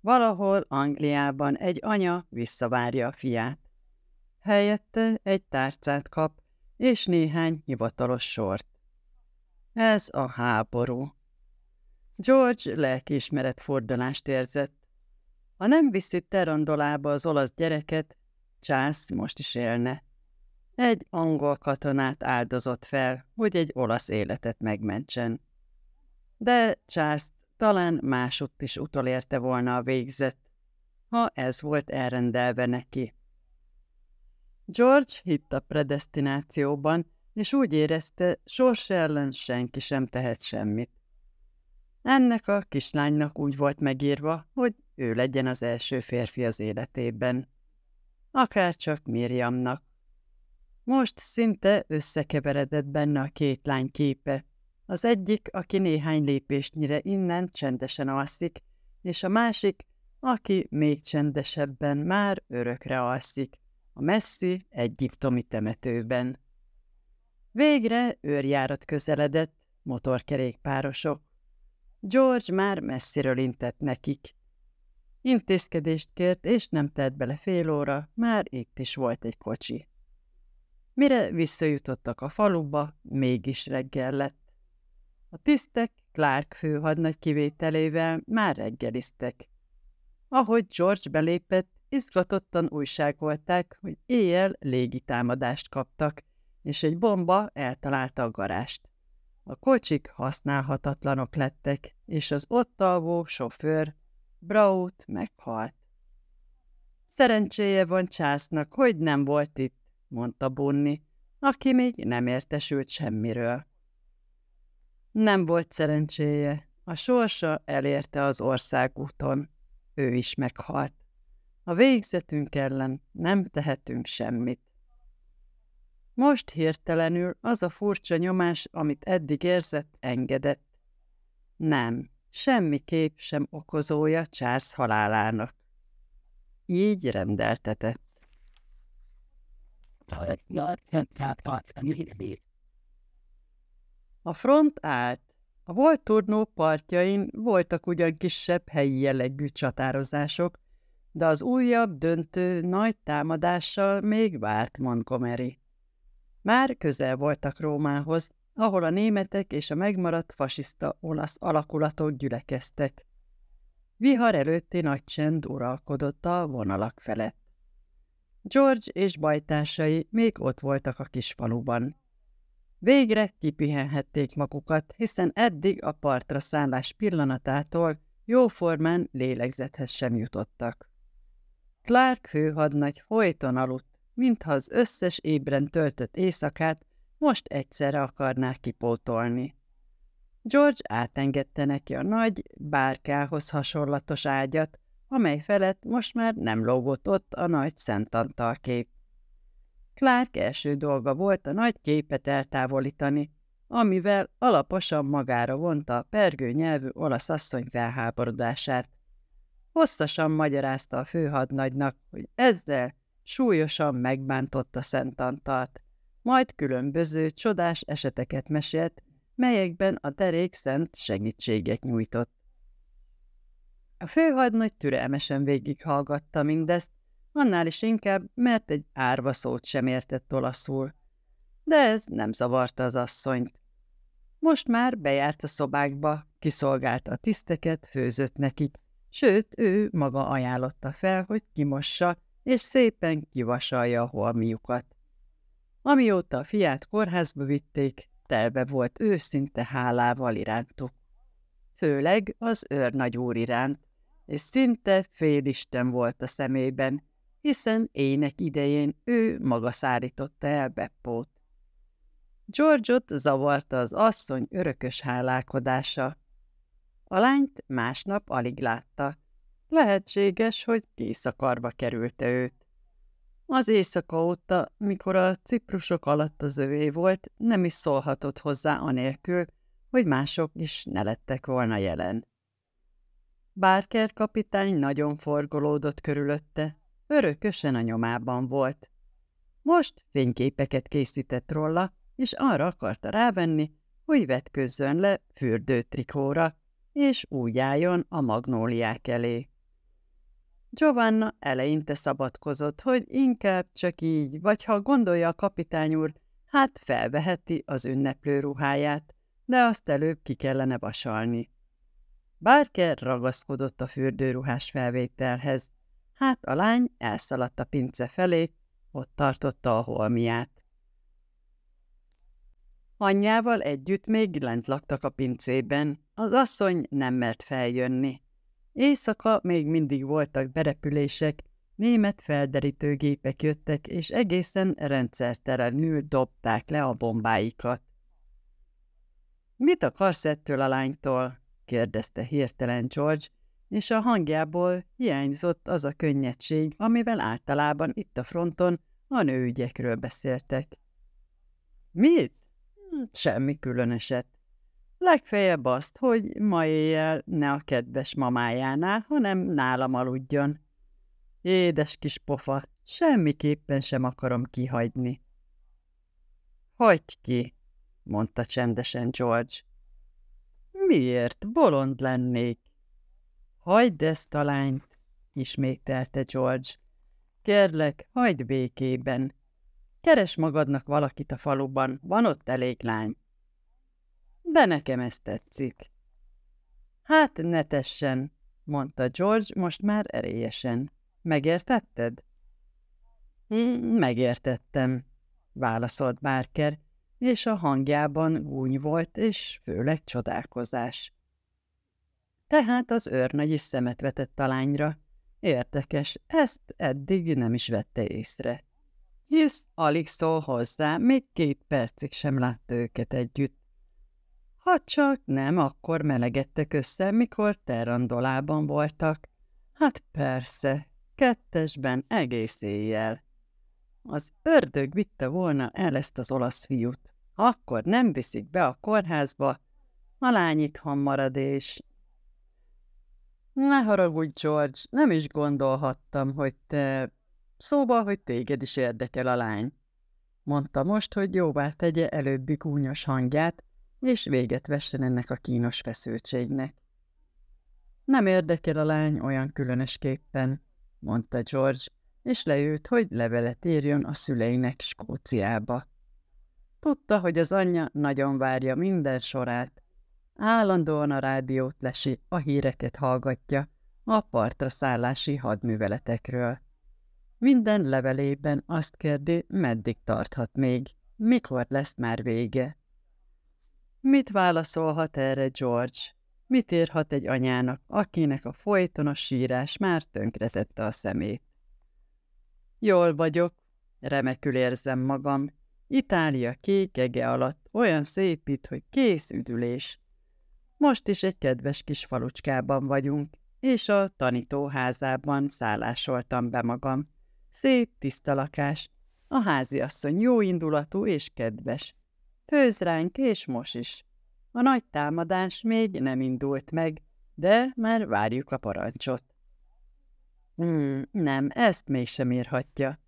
Valahol Angliában egy anya visszavárja a fiát. Helyette egy tárcát kap, és néhány hivatalos sort. Ez a háború. George lelkiismeret fordulást érzett. Ha nem viszi terandolába az olasz gyereket, Csász most is élne. Egy angol katonát áldozott fel, hogy egy olasz életet megmentsen. De Charles talán másutt is utolérte volna a végzet, ha ez volt elrendelve neki. George hitt a predestinációban, és úgy érezte, sors ellen senki sem tehet semmit. Ennek a kislánynak úgy volt megírva, hogy ő legyen az első férfi az életében. akár csak Miriamnak. Most szinte összekeveredett benne a két lány képe. Az egyik, aki néhány lépésnyire innen csendesen alszik, és a másik, aki még csendesebben már örökre alszik, a messzi egyiptomi temetőben. Végre őrjárat közeledett, motorkerékpárosok. George már messziről intett nekik. Intézkedést kért, és nem tett bele fél óra, már itt is volt egy kocsi. Mire visszajutottak a faluba, mégis reggel lett. A tisztek Clark főhadnagy kivételével már reggeliztek. Ahogy George belépett, izgatottan újságolták, hogy éjjel légitámadást kaptak, és egy bomba eltalálta a garást. A kocsik használhatatlanok lettek, és az ott alvó sofőr, Braut meghalt. Szerencséje van Császnak, hogy nem volt itt, mondta Bonni, aki még nem értesült semmiről. Nem volt szerencséje, a sorsa elérte az országúton, ő is meghalt. A végzetünk ellen nem tehetünk semmit. Most hirtelenül az a furcsa nyomás, amit eddig érzett, engedett. Nem, semmi kép sem okozója Charles halálának. Így rendeltetett. A front állt. A volt turnó partjain voltak ugyan kisebb helyi jellegű csatározások, de az újabb, döntő, nagy támadással még várt Montgomery. Már közel voltak Rómához, ahol a németek és a megmaradt fasiszta olasz alakulatok gyülekeztek. Vihar előtti nagy csend uralkodott a vonalak felett. George és bajtársai még ott voltak a kis faluban. Végre kipihenhették magukat, hiszen eddig a partra szállás pillanatától jóformán lélegzethez sem jutottak. Clark főhadnagy folyton aludt, mintha az összes ébren töltött éjszakát most egyszerre akarná kipótolni. George átengedte neki a nagy, bárkához hasonlatos ágyat, amely felett most már nem lógott ott a nagy szent antal kép. Clark első dolga volt a nagy képet eltávolítani, amivel alaposan magára vonta a pergő nyelvű olasz asszony felháborodását. Hosszasan magyarázta a főhadnagynak, hogy ezzel súlyosan megbántotta Szent Antalt, majd különböző csodás eseteket mesélt, melyekben a derék szent segítséget nyújtott. A főhadnagy türelmesen végighallgatta mindezt, annál is inkább, mert egy árva szót sem értett olaszul. De ez nem zavarta az asszonyt. Most már bejárt a szobákba, kiszolgálta a tiszteket, főzött nekik, sőt, ő maga ajánlotta fel, hogy kimossa és szépen kivasalja a holmiukat. Amióta a fiát kórházba vitték, telve volt őszinte hálával irántuk. Főleg az őrnagyúr iránt, és szinte félisten volt a szemében, hiszen ének idején ő maga szárította el Beppót. Georgeot zavarta az asszony örökös hálálkodása. A lányt másnap alig látta. Lehetséges, hogy készakarba kerülte őt. Az éjszaka óta, mikor a ciprusok alatt az övé volt, nem is szólhatott hozzá anélkül, hogy mások is ne lettek volna jelen. Barker kapitány nagyon forgolódott körülötte, örökösen a nyomában volt. Most fényképeket készített róla, és arra akarta rávenni, hogy vetközzön le fürdőtrikóra, és úgy álljon a magnóliák elé. Giovanna eleinte szabadkozott, hogy inkább csak így, vagy ha gondolja a kapitány úr, hát felveheti az ünneplő ruháját, de azt előbb ki kellene vasalni. Barker ragaszkodott a fürdőruhás felvételhez. Hát a lány elszaladt a pince felé, ott tartotta a holmiát. Anyjával együtt még lent laktak a pincében, az asszony nem mert feljönni. Éjszaka még mindig voltak berepülések, német felderítőgépek jöttek, és egészen rendszertelenül dobták le a bombáikat. Mit akarsz ettől a lánytól? kérdezte hirtelen George, és a hangjából hiányzott az a könnyedség, amivel általában itt a fronton a nőügyekről beszéltek. Mit? Hm, semmi különöset. Legfeljebb azt, hogy ma éjjel ne a kedves mamájánál, hanem nálam aludjon. Édes kis pofa, semmiképpen sem akarom kihagyni. Hogy ki, mondta csendesen George. Miért bolond lennék? Hagyd ezt a lányt, ismételte George. Kérlek, hagyd békében. Keres magadnak valakit a faluban, van ott elég lány. De nekem ez tetszik. Hát ne tessen, mondta George most már erélyesen. Megértetted? Hm, megértettem, válaszolt Barker, és a hangjában gúny volt, és főleg csodálkozás. Tehát az őrnagy is szemet vetett a lányra. Érdekes, ezt eddig nem is vette észre. Hisz alig szól hozzá, még két percig sem látta őket együtt. Ha csak nem, akkor melegedtek össze, mikor terrandolában voltak. Hát persze, kettesben egész éjjel az ördög vitte volna el ezt az olasz fiút. akkor nem viszik be a kórházba, a lány itthon marad és... Ne haragudj, George, nem is gondolhattam, hogy te... Szóval, hogy téged is érdekel a lány. Mondta most, hogy jóvá tegye előbbi gúnyos hangját, és véget vessen ennek a kínos feszültségnek. Nem érdekel a lány olyan különösképpen, mondta George, és leült, hogy levelet írjon a szüleinek Skóciába. Tudta, hogy az anyja nagyon várja minden sorát. Állandóan a rádiót lesi, a híreket hallgatja, a partra szállási hadműveletekről. Minden levelében azt kérdi, meddig tarthat még, mikor lesz már vége. Mit válaszolhat erre George? Mit írhat egy anyának, akinek a folytonos sírás már tönkretette a szemét? Jól vagyok, remekül érzem magam. Itália kék ege alatt olyan szép itt, hogy kész üdülés. Most is egy kedves kis falucskában vagyunk, és a tanítóházában szállásoltam be magam. Szép, tiszta lakás, a háziasszony jó indulatú és kedves. Főz ránk és mos is. A nagy támadás még nem indult meg, de már várjuk a parancsot. Hmm, nem, ezt mégsem írhatja.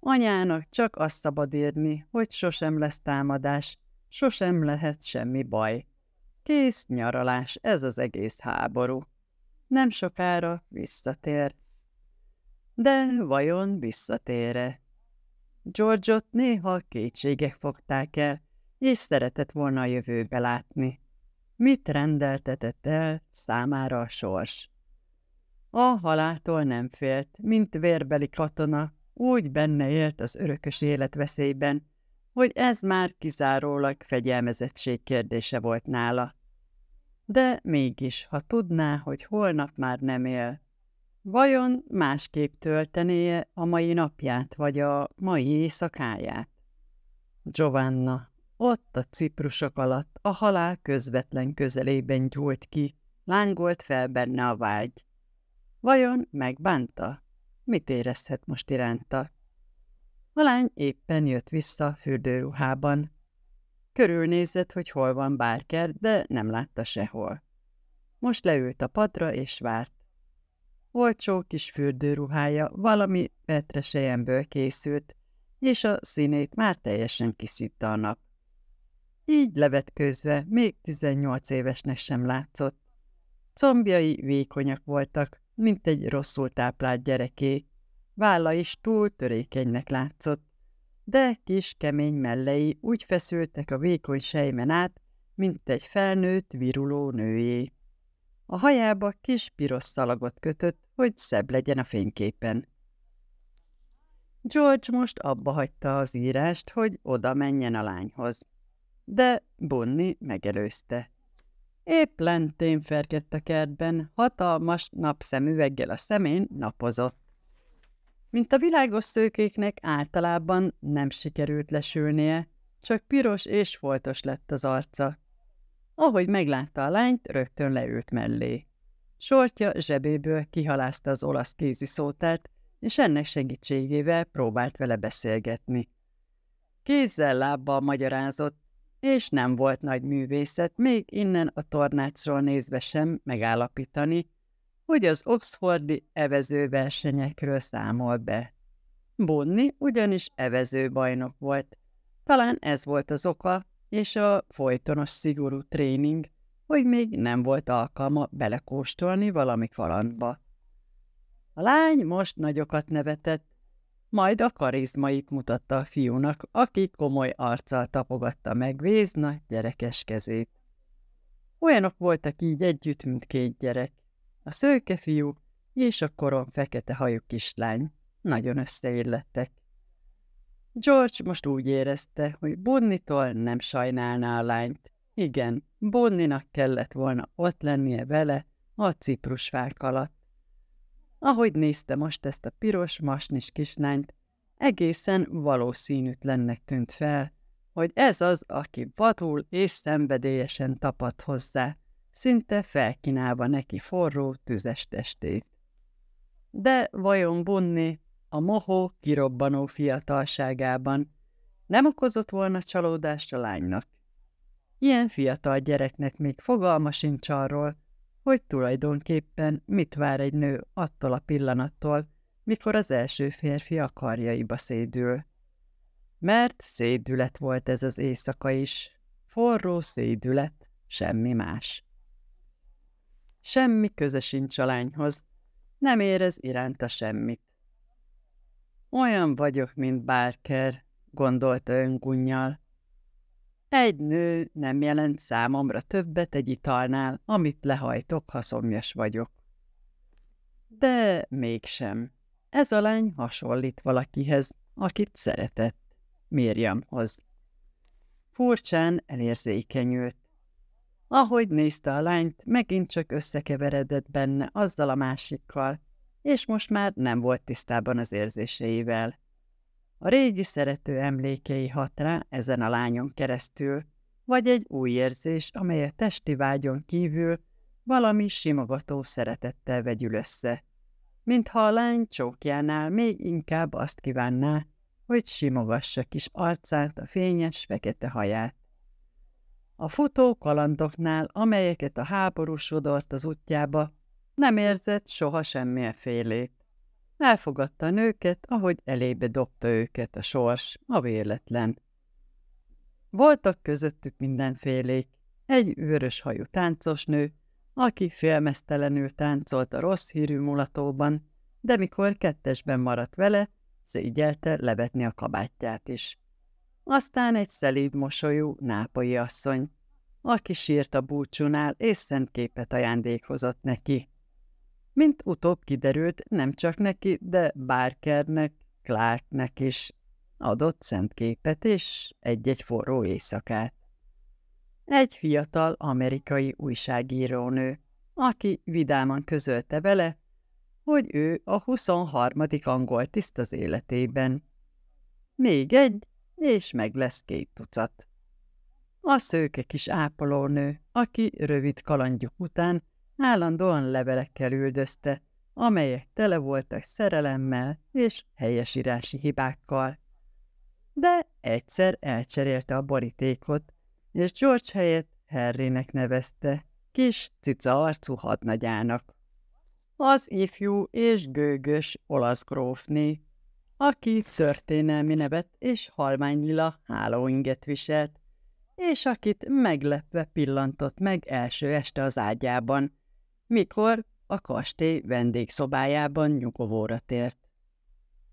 Anyának csak azt szabad írni, hogy sosem lesz támadás, sosem lehet semmi baj. Kész nyaralás, ez az egész háború. Nem sokára visszatér. De vajon visszatére? Georgeot néha kétségek fogták el, és szeretett volna a jövőbe látni. Mit rendeltetett el számára a sors? A haláltól nem félt, mint vérbeli katona, úgy benne élt az örökös élet veszélyben, hogy ez már kizárólag fegyelmezettség kérdése volt nála. De mégis, ha tudná, hogy holnap már nem él, vajon másképp töltené -e a mai napját vagy a mai éjszakáját? Giovanna, ott a ciprusok alatt a halál közvetlen közelében gyújt ki, lángolt fel benne a vágy. Vajon megbánta? Mit érezhet most iránta? A lány éppen jött vissza fürdőruhában. Körülnézett, hogy hol van Bárker, de nem látta sehol. Most leült a padra és várt. Olcsó kis fürdőruhája valami petresejemből készült, és a színét már teljesen kiszitta a nap. Így levetkőzve még 18 évesnek sem látszott. Combjai vékonyak voltak, mint egy rosszul táplált gyereké. Válla is túl törékenynek látszott, de kis kemény mellei úgy feszültek a vékony sejmen át, mint egy felnőtt, viruló nőjé. A hajába kis piros szalagot kötött, hogy szebb legyen a fényképen. George most abba hagyta az írást, hogy oda menjen a lányhoz. De Bonnie megelőzte. Épp lentén fergett a kertben, hatalmas napszemüveggel a szemén napozott. Mint a világos szőkéknek általában nem sikerült lesülnie, csak piros és foltos lett az arca. Ahogy meglátta a lányt, rögtön leült mellé. Sortja zsebéből kihalázta az olasz kézi szótát, és ennek segítségével próbált vele beszélgetni. Kézzel-lábbal magyarázott, és nem volt nagy művészet még innen a tornácról nézve sem megállapítani, hogy az oxfordi evezőversenyekről számol be. Bonni ugyanis evezőbajnok volt. Talán ez volt az oka, és a folytonos szigorú tréning, hogy még nem volt alkalma belekóstolni valami falandba. A lány most nagyokat nevetett, majd a karizmait mutatta a fiúnak, aki komoly arccal tapogatta meg Vézna gyerekes kezét. Olyanok voltak így együtt, mint két gyerek. A szőke fiú és a koron fekete hajú kislány. Nagyon összeillettek. George most úgy érezte, hogy Bonnitól nem sajnálná a lányt. Igen, Bonninak kellett volna ott lennie vele a ciprusfák alatt. Ahogy nézte most ezt a piros, masnis kislányt, egészen valószínűtlennek tűnt fel, hogy ez az, aki vadul és szenvedélyesen tapadt hozzá, szinte felkínálva neki forró, tüzes testét. De vajon Bunni a mohó kirobbanó fiatalságában nem okozott volna csalódást a lánynak? Ilyen fiatal gyereknek még fogalma sincs arról, hogy tulajdonképpen mit vár egy nő attól a pillanattól, mikor az első férfi a karjaiba szédül. Mert szédület volt ez az éjszaka is, forró szédület, semmi más. Semmi köze sincs a lányhoz, nem érez iránta semmit. Olyan vagyok, mint bárker, gondolta öngunnyal. Egy nő nem jelent számomra többet egy italnál, amit lehajtok, ha szomjas vagyok. De mégsem. Ez a lány hasonlít valakihez, akit szeretett. Mérjamhoz. Furcsán elérzékenyült. Ahogy nézte a lányt, megint csak összekeveredett benne azzal a másikkal, és most már nem volt tisztában az érzéseivel. A régi szerető emlékei hat rá ezen a lányon keresztül, vagy egy új érzés, amely a testi vágyon kívül valami simogató szeretettel vegyül össze. Mintha a lány csókjánál még inkább azt kívánná, hogy simogassa kis arcát, a fényes, fekete haját. A futó kalandoknál, amelyeket a háború sodort az útjába, nem érzett soha semmilyen félét. Elfogadta a nőket, ahogy elébe dobta őket a sors, a véletlen. Voltak közöttük mindenfélék. Egy őrös hajú táncosnő, aki félmeztelenül táncolt a rossz hírű mulatóban, de mikor kettesben maradt vele, szégyelte levetni a kabátját is. Aztán egy szelíd mosolyú nápai asszony, aki sírt a búcsúnál és szent képet ajándékozott neki. Mint utóbb kiderült, nem csak neki, de Barkernek, Clarknek is adott szent képet és egy-egy forró éjszakát. Egy fiatal amerikai újságírónő, aki vidáman közölte vele, hogy ő a 23. angol tiszt az életében. Még egy, és meg lesz két tucat. A szőke kis ápolónő, aki rövid kalandjuk után állandóan levelekkel üldözte, amelyek tele voltak szerelemmel és helyesírási hibákkal. De egyszer elcserélte a borítékot, és George helyett Harrynek nevezte, kis cica arcú hadnagyának. Az ifjú és gőgös olasz grófné, aki történelmi nevet és halványlila hálóinget viselt, és akit meglepve pillantott meg első este az ágyában, mikor a kastély vendégszobájában nyugovóra tért.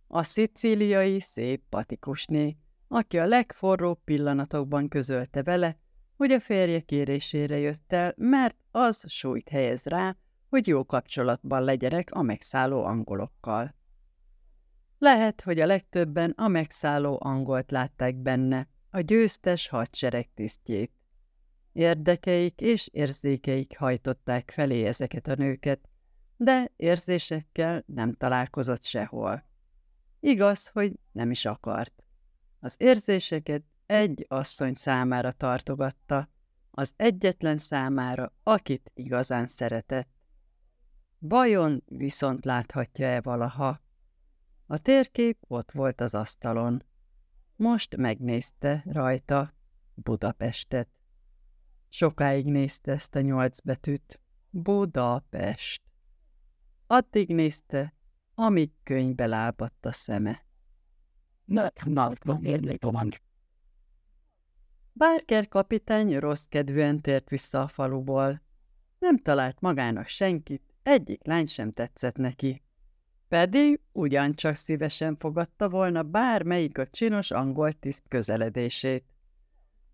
A szicíliai szép patikusné, aki a legforróbb pillanatokban közölte vele, hogy a férje kérésére jött el, mert az súlyt helyez rá, hogy jó kapcsolatban legyenek a megszálló angolokkal. Lehet, hogy a legtöbben a megszálló angolt látták benne, a győztes hadsereg tisztjét. Érdekeik és érzékeik hajtották felé ezeket a nőket, de érzésekkel nem találkozott sehol. Igaz, hogy nem is akart. Az érzéseket egy asszony számára tartogatta, az egyetlen számára, akit igazán szeretett. Bajon viszont láthatja-e valaha? A térkép ott volt az asztalon. Most megnézte rajta Budapestet. Sokáig nézte ezt a nyolc betűt. Budapest. Addig nézte, amíg könyvbe lábadt a szeme. Barker kapitány rossz kedvűen tért vissza a faluból. Nem talált magának senkit, egyik lány sem tetszett neki. Pedig ugyancsak szívesen fogadta volna bármelyik a csinos angol tiszt közeledését.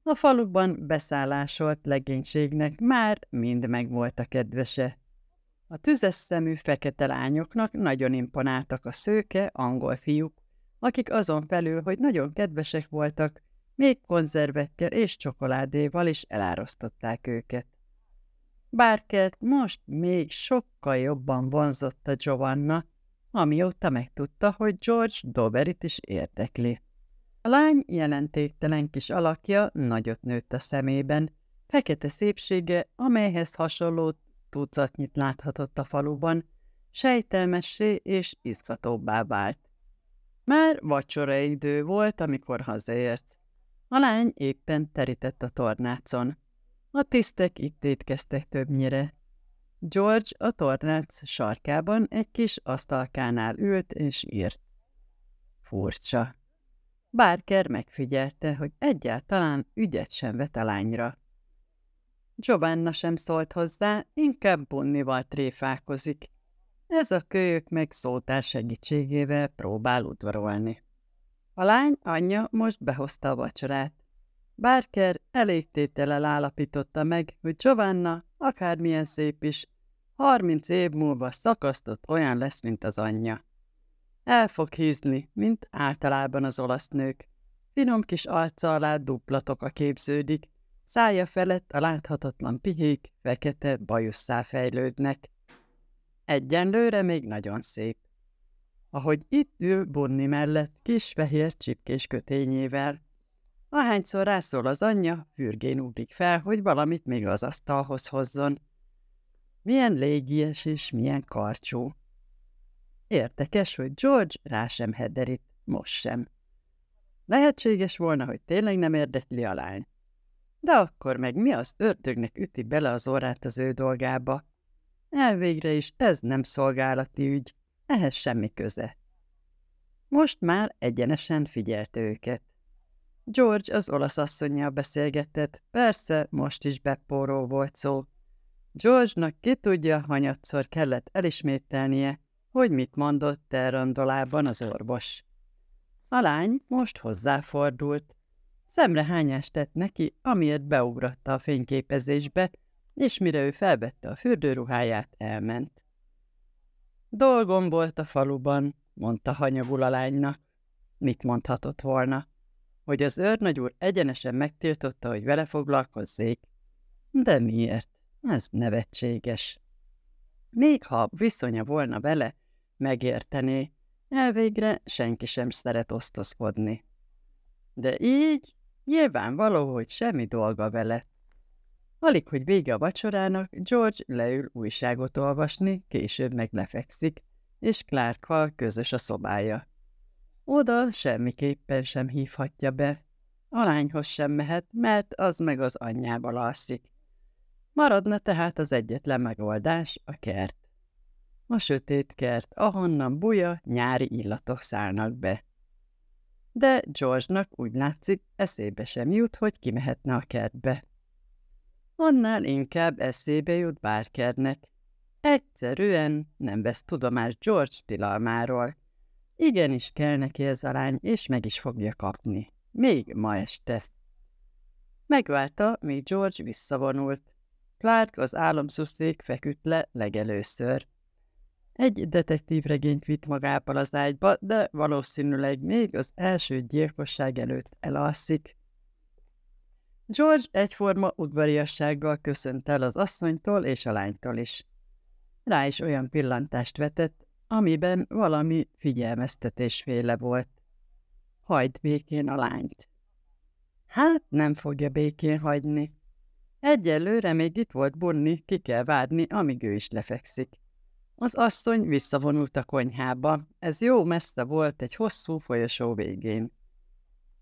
A falukban beszállásolt legénységnek már mind megvolt a kedvese. A tüzes szemű fekete lányoknak nagyon imponáltak a szőke angol fiúk, akik azon felül, hogy nagyon kedvesek voltak, még konzervekkel és csokoládéval is elárasztották őket. Bárkert most még sokkal jobban vonzotta Giovanna, amióta megtudta, hogy George Doberit is érdekli. A lány jelentéktelen kis alakja nagyot nőtt a szemében, fekete szépsége, amelyhez hasonló tucatnyit láthatott a faluban, sejtelmessé és izgatóbbá vált. Már vacsora idő volt, amikor hazaért. A lány éppen terített a tornácon. A tisztek itt étkeztek többnyire. George a tornác sarkában egy kis asztalkánál ült és írt. Furcsa, Barker megfigyelte, hogy egyáltalán ügyet sem vet a lányra. Giovanna sem szólt hozzá, inkább Bunnival tréfálkozik. Ez a kölyök meg szótár segítségével próbál udvarolni. A lány anyja most behozta a vacsorát. Barker elégtételen állapította meg, hogy Giovanna, akármilyen szép is, harminc év múlva szakasztott olyan lesz, mint az anyja. El fog hízni, mint általában az olasz nők. Finom kis arca alá duplatok a képződik, szája felett a láthatatlan pihék, fekete bajusszá fejlődnek. Egyenlőre még nagyon szép. Ahogy itt ül bonni mellett kis fehér csipkés kötényével. Ahányszor rászól az anyja, hürgén ugrik fel, hogy valamit még az asztalhoz hozzon. Milyen légies és milyen karcsú. Érdekes, hogy George rá sem hederít, most sem. Lehetséges volna, hogy tényleg nem érdekli a lány. De akkor meg mi az ördögnek üti bele az orrát az ő dolgába? Elvégre is ez nem szolgálati ügy, ehhez semmi köze. Most már egyenesen figyelte őket. George az olasz asszonyjal beszélgetett, persze most is Beppóról volt szó. George-nak ki tudja, hanyatszor kellett elismételnie, hogy mit mondott elrandolában az orvos. A lány most hozzáfordult. Szemrehányást tett neki, amiért beugratta a fényképezésbe, és mire ő felvette a fürdőruháját, elment. Dolgom volt a faluban, mondta hanyagul a lánynak. Mit mondhatott volna? Hogy az őrnagy úr egyenesen megtiltotta, hogy vele foglalkozzék. De miért? Ez nevetséges. Még ha viszonya volna vele, megérteni. Elvégre senki sem szeret osztozkodni. De így nyilvánvaló, hogy semmi dolga vele. Alig, hogy vége a vacsorának, George leül újságot olvasni, később meg lefekszik, és clark közös a szobája. Oda semmiképpen sem hívhatja be. A lányhoz sem mehet, mert az meg az anyjával alszik. Maradna tehát az egyetlen megoldás, a kert. A sötét kert, ahonnan buja, nyári illatok szállnak be. De George-nak úgy látszik, eszébe sem jut, hogy kimehetne a kertbe. Annál inkább eszébe jut bárkernek. Egyszerűen nem vesz tudomást George tilalmáról. Igenis kell neki ez a lány, és meg is fogja kapni. Még ma este. Megvárta, míg George visszavonult. Clark az álomszuszék feküdt le legelőször. Egy detektív regényt vitt magával az ágyba, de valószínűleg még az első gyilkosság előtt elalszik. George egyforma udvariassággal köszönt el az asszonytól és a lánytól is. Rá is olyan pillantást vetett, amiben valami féle volt. Hajd békén a lányt. Hát nem fogja békén hagyni. Egyelőre még itt volt Bunni, ki kell várni, amíg ő is lefekszik. Az asszony visszavonult a konyhába. Ez jó messze volt egy hosszú folyosó végén.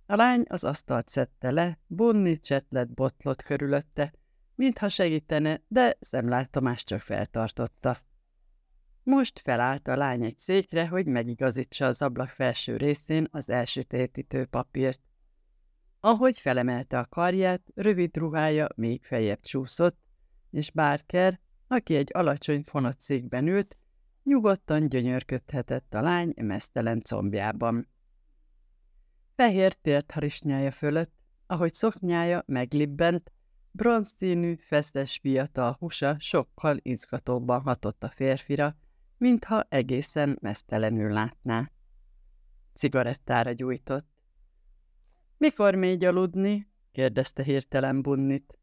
A lány az asztalt szedte le, bunni csetlet botlott körülötte, mintha segítene, de szemlátomást csak feltartotta. Most felállt a lány egy székre, hogy megigazítsa az ablak felső részén az elsütétítő papírt. Ahogy felemelte a karját, rövid ruhája még feljebb csúszott, és Barker aki egy alacsony fonocékben ült, nyugodtan gyönyörködhetett a lány mesztelen combjában. Fehér tért harisnyája fölött, ahogy szoknyája meglibbent, bronzszínű, feszes fiatal húsa sokkal izgatóbban hatott a férfira, mintha egészen mesztelenül látná. Cigarettára gyújtott. – Mikor még aludni? – kérdezte hirtelen Bunnit.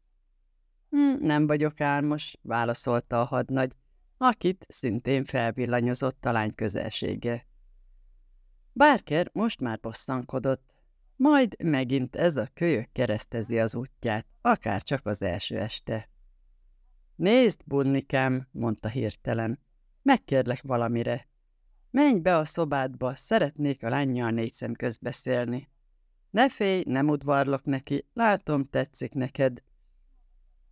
Hm, nem vagyok álmos, válaszolta a hadnagy, akit szintén felvillanyozott a lány közelsége. Barker most már bosszankodott, majd megint ez a kölyök keresztezi az útját, akár csak az első este. Nézd, bunnikám, mondta hirtelen, megkérlek valamire. Menj be a szobádba, szeretnék a lányjal négy szem közbeszélni. Ne félj, nem udvarlok neki, látom, tetszik neked,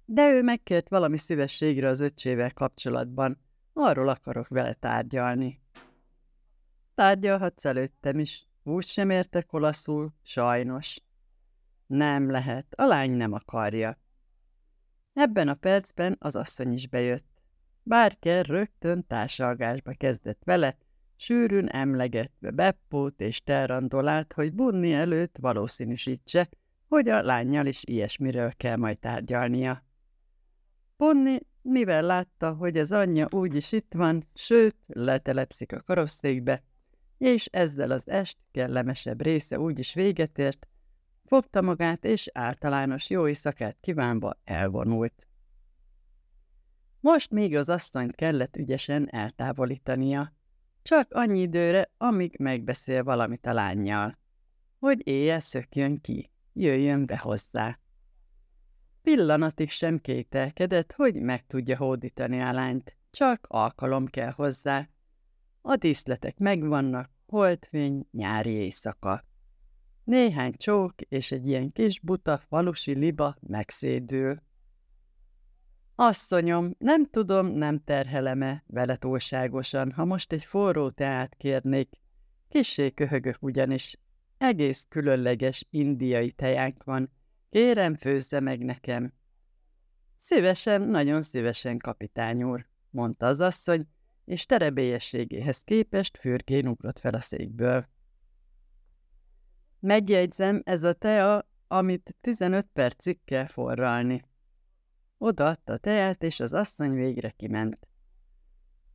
de ő megkért valami szívességre az öccsével kapcsolatban. Arról akarok vele tárgyalni. Tárgyalhatsz előttem is. Úgy sem értek olaszul, sajnos. Nem lehet, a lány nem akarja. Ebben a percben az asszony is bejött. Bárker rögtön társalgásba kezdett vele, sűrűn emlegetve Beppót és Terrandolát, hogy bunni előtt valószínűsítse, hogy a lányjal is ilyesmiről kell majd tárgyalnia. Ponni, mivel látta, hogy az anyja úgyis itt van, sőt, letelepszik a karosszékbe, és ezzel az est kellemesebb része úgyis véget ért, fogta magát és általános jó éjszakát kívánva elvonult. Most még az asszonyt kellett ügyesen eltávolítania, csak annyi időre, amíg megbeszél valamit a lányjal, hogy éjjel szökjön ki, jöjjön be hozzá pillanatig sem kételkedett, hogy meg tudja hódítani a lányt, csak alkalom kell hozzá. A díszletek megvannak, holtvény, nyári éjszaka. Néhány csók és egy ilyen kis buta falusi liba megszédül. Asszonyom, nem tudom, nem terheleme vele túlságosan, ha most egy forró teát kérnék. Kissé köhögök ugyanis. Egész különleges indiai tejánk van, Kérem, főzze meg nekem. Szívesen, nagyon szívesen, kapitány úr, mondta az asszony, és terebélyességéhez képest fürgén ugrott fel a székből. Megjegyzem, ez a tea, amit 15 percig kell forralni. Odaadta a teát, és az asszony végre kiment.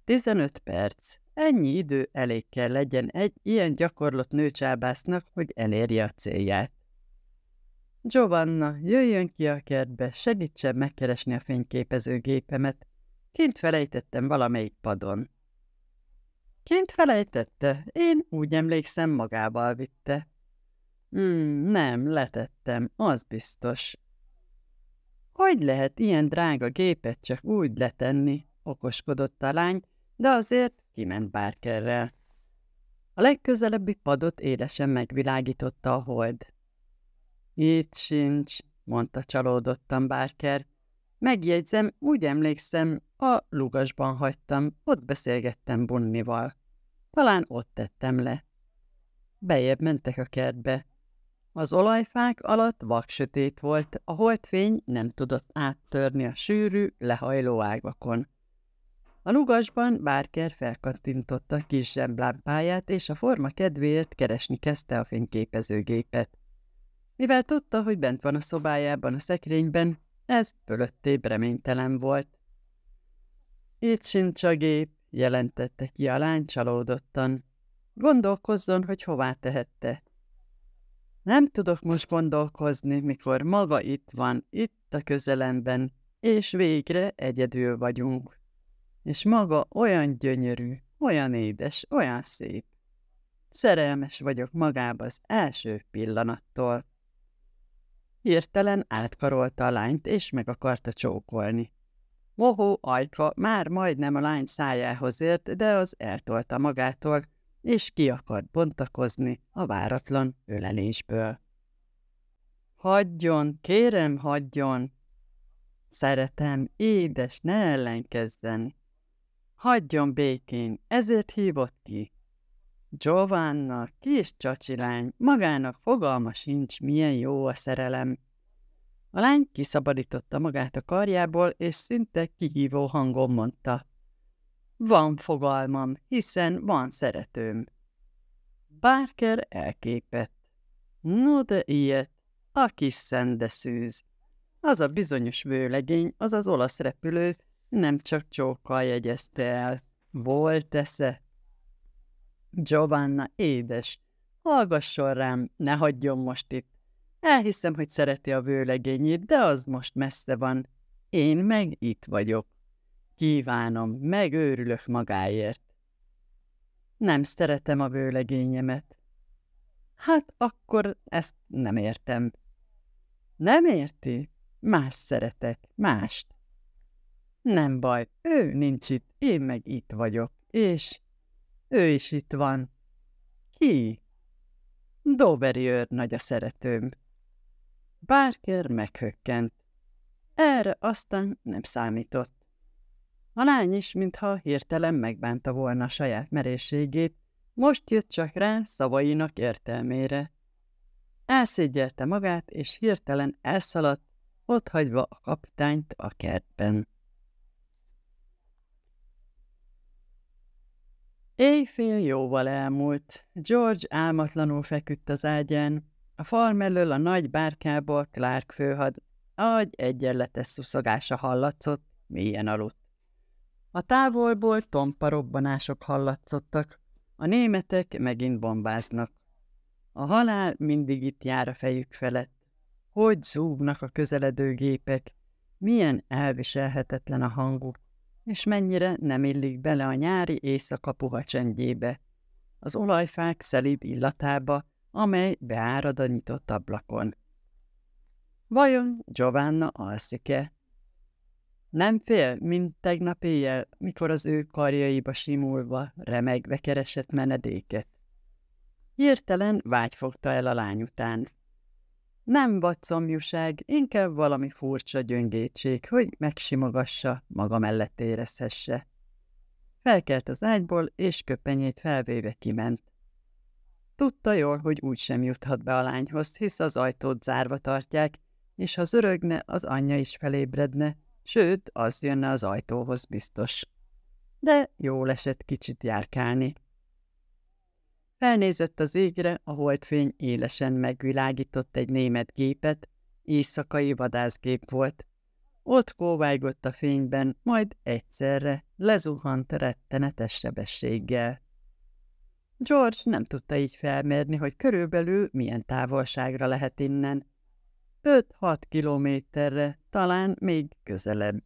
15 perc. Ennyi idő elég kell legyen egy ilyen gyakorlott nőcsábásznak, hogy elérje a célját. Giovanna, jöjjön ki a kertbe, segítsen megkeresni a fényképezőgépemet. Kint felejtettem valamelyik padon. Kint felejtette, én úgy emlékszem magával vitte. Hmm, nem, letettem, az biztos. Hogy lehet ilyen drága gépet csak úgy letenni, okoskodott a lány, de azért kiment bárkerrel. A legközelebbi padot élesen megvilágította a hold. Itt sincs, mondta csalódottan Bárker. Megjegyzem, úgy emlékszem, a lugasban hagytam, ott beszélgettem Bunnival. Talán ott tettem le. Bejebb mentek a kertbe. Az olajfák alatt vaksötét volt, a holdfény nem tudott áttörni a sűrű, lehajló ágakon. A lugasban Bárker felkattintotta a kis zseblámpáját, és a forma kedvéért keresni kezdte a fényképezőgépet. Mivel tudta, hogy bent van a szobájában, a szekrényben, ez fölötté reménytelen volt. Itt sincs a gép, jelentette ki a lány csalódottan. Gondolkozzon, hogy hová tehette. Nem tudok most gondolkozni, mikor maga itt van, itt a közelemben, és végre egyedül vagyunk. És maga olyan gyönyörű, olyan édes, olyan szép. Szerelmes vagyok magába az első pillanattól. Hirtelen átkarolta a lányt, és meg akarta csókolni. Mohó ajka már majdnem a lány szájához ért, de az eltolta magától, és ki akart bontakozni a váratlan ölelésből. Hagyjon, kérem, hagyjon! Szeretem, édes, ne ellenkezzen! Hagyjon békén, ezért hívott ki! Giovanna, kis csacsilány, magának fogalma sincs, milyen jó a szerelem. A lány kiszabadította magát a karjából, és szinte kihívó hangon mondta. Van fogalmam, hiszen van szeretőm. Barker elképett. No de ilyet, a kis szendeszűz. Az a bizonyos vőlegény, az az olasz repülő, nem csak csókkal jegyezte el. Volt esze, Giovanna, édes, hallgasson rám, ne hagyjon most itt. Elhiszem, hogy szereti a vőlegényét, de az most messze van. Én meg itt vagyok. Kívánom, megőrülök magáért. Nem szeretem a vőlegényemet. Hát akkor ezt nem értem. Nem érti? Más szeretek, mást. Nem baj, ő nincs itt, én meg itt vagyok, és ő is itt van. Ki? őr, nagy a szeretőm. Barker meghökkent. Erre aztán nem számított. A lány is, mintha hirtelen megbánta volna a saját merészségét, most jött csak rá szavainak értelmére. Elszégyelte magát, és hirtelen elszaladt, ott hagyva a kapitányt a kertben. Éjfél jóval elmúlt. George álmatlanul feküdt az ágyán. A fal mellől a nagy bárkából Clark főhad. Agy egyenletes szuszogása hallatszott, mélyen aludt. A távolból tompa robbanások hallatszottak. A németek megint bombáznak. A halál mindig itt jár a fejük felett. Hogy zúgnak a közeledő gépek, milyen elviselhetetlen a hanguk és mennyire nem illik bele a nyári éjszaka puha csendjébe, az olajfák szelíd illatába, amely beárad a nyitott ablakon. Vajon Giovanna alszik-e? Nem fél, mint tegnap éjjel, mikor az ő karjaiba simulva, remegve keresett menedéket. Hirtelen vágy fogta el a lány után. Nem vadszomjúság, inkább valami furcsa gyöngétség, hogy megsimogassa, maga mellett érezhesse. Felkelt az ágyból, és köpenyét felvéve kiment. Tudta jól, hogy úgy sem juthat be a lányhoz, hisz az ajtót zárva tartják, és ha zörögne, az anyja is felébredne, sőt, az jönne az ajtóhoz biztos. De jól esett kicsit járkálni. Felnézett az égre, a holdfény élesen megvilágított egy német gépet, éjszakai vadászgép volt. Ott kóvájgott a fényben, majd egyszerre lezuhant rettenetes sebességgel. George nem tudta így felmérni, hogy körülbelül milyen távolságra lehet innen. 5-6 kilométerre, talán még közelebb.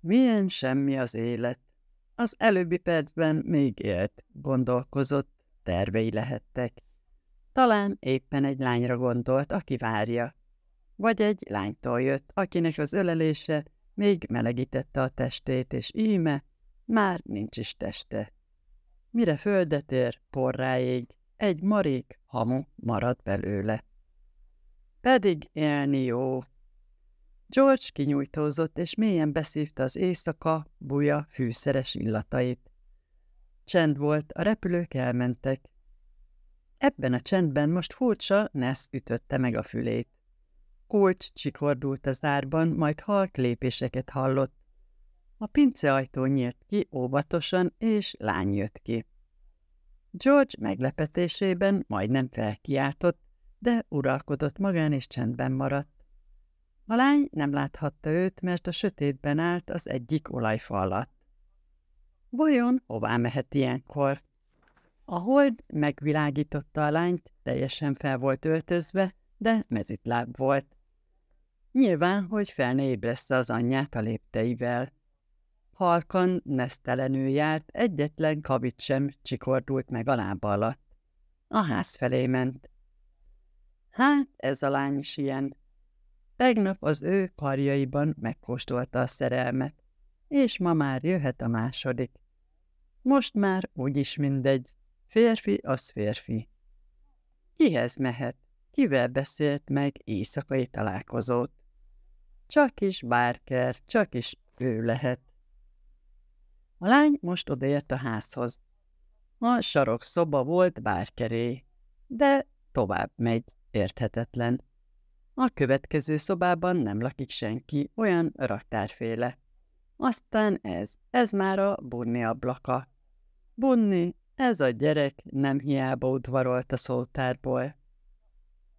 Milyen semmi az élet. Az előbbi percben még élt, gondolkozott, tervei lehettek. Talán éppen egy lányra gondolt, aki várja. Vagy egy lánytól jött, akinek az ölelése még melegítette a testét, és íme már nincs is teste. Mire földet ér, porráig, egy marék hamu marad belőle. Pedig élni jó. George kinyújtózott, és mélyen beszívta az éjszaka buja fűszeres illatait. Csend volt, a repülők elmentek. Ebben a csendben most furcsa Nesz ütötte meg a fülét. Kulcs csikordult az árban, majd halk lépéseket hallott. A ajtó nyílt ki óvatosan, és lány jött ki. George meglepetésében majdnem felkiáltott, de uralkodott magán és csendben maradt. A lány nem láthatta őt, mert a sötétben állt az egyik olajfa alatt. Vajon hová mehet ilyenkor? A hold megvilágította a lányt, teljesen fel volt öltözve, de mezitláb volt. Nyilván, hogy fel ne ébreszte az anyját a lépteivel. Halkan, nesztelenül járt, egyetlen kavit sem csikordult meg a lába alatt. A ház felé ment. Hát, ez a lány is ilyen. Tegnap az ő karjaiban megkóstolta a szerelmet, és ma már jöhet a második. Most már úgyis mindegy. Férfi az férfi. Kihez mehet? Kivel beszélt meg éjszakai találkozót? Csak is bárker, csak is ő lehet. A lány most odaért a házhoz. A sarok szoba volt bárkeré, de tovább megy, érthetetlen. A következő szobában nem lakik senki, olyan raktárféle. Aztán ez, ez már a burni ablaka. Bunni, ez a gyerek nem hiába udvarolt a szótárból.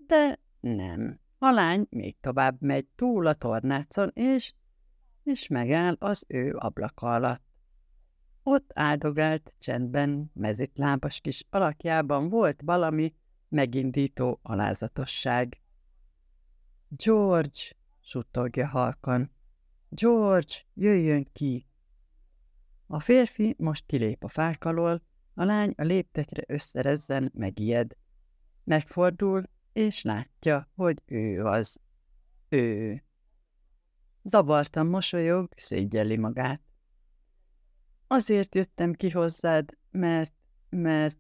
De nem. A lány még tovább megy túl a tornácon, és, és megáll az ő ablaka alatt. Ott áldogált csendben, mezitlábas kis alakjában volt valami megindító alázatosság. George, suttogja halkan. George, jöjjön ki! A férfi most kilép a fák alól, a lány a léptekre összerezzen, megijed. Megfordul, és látja, hogy ő az. Ő. Zavartan mosolyog, szégyelli magát. Azért jöttem ki hozzád, mert, mert,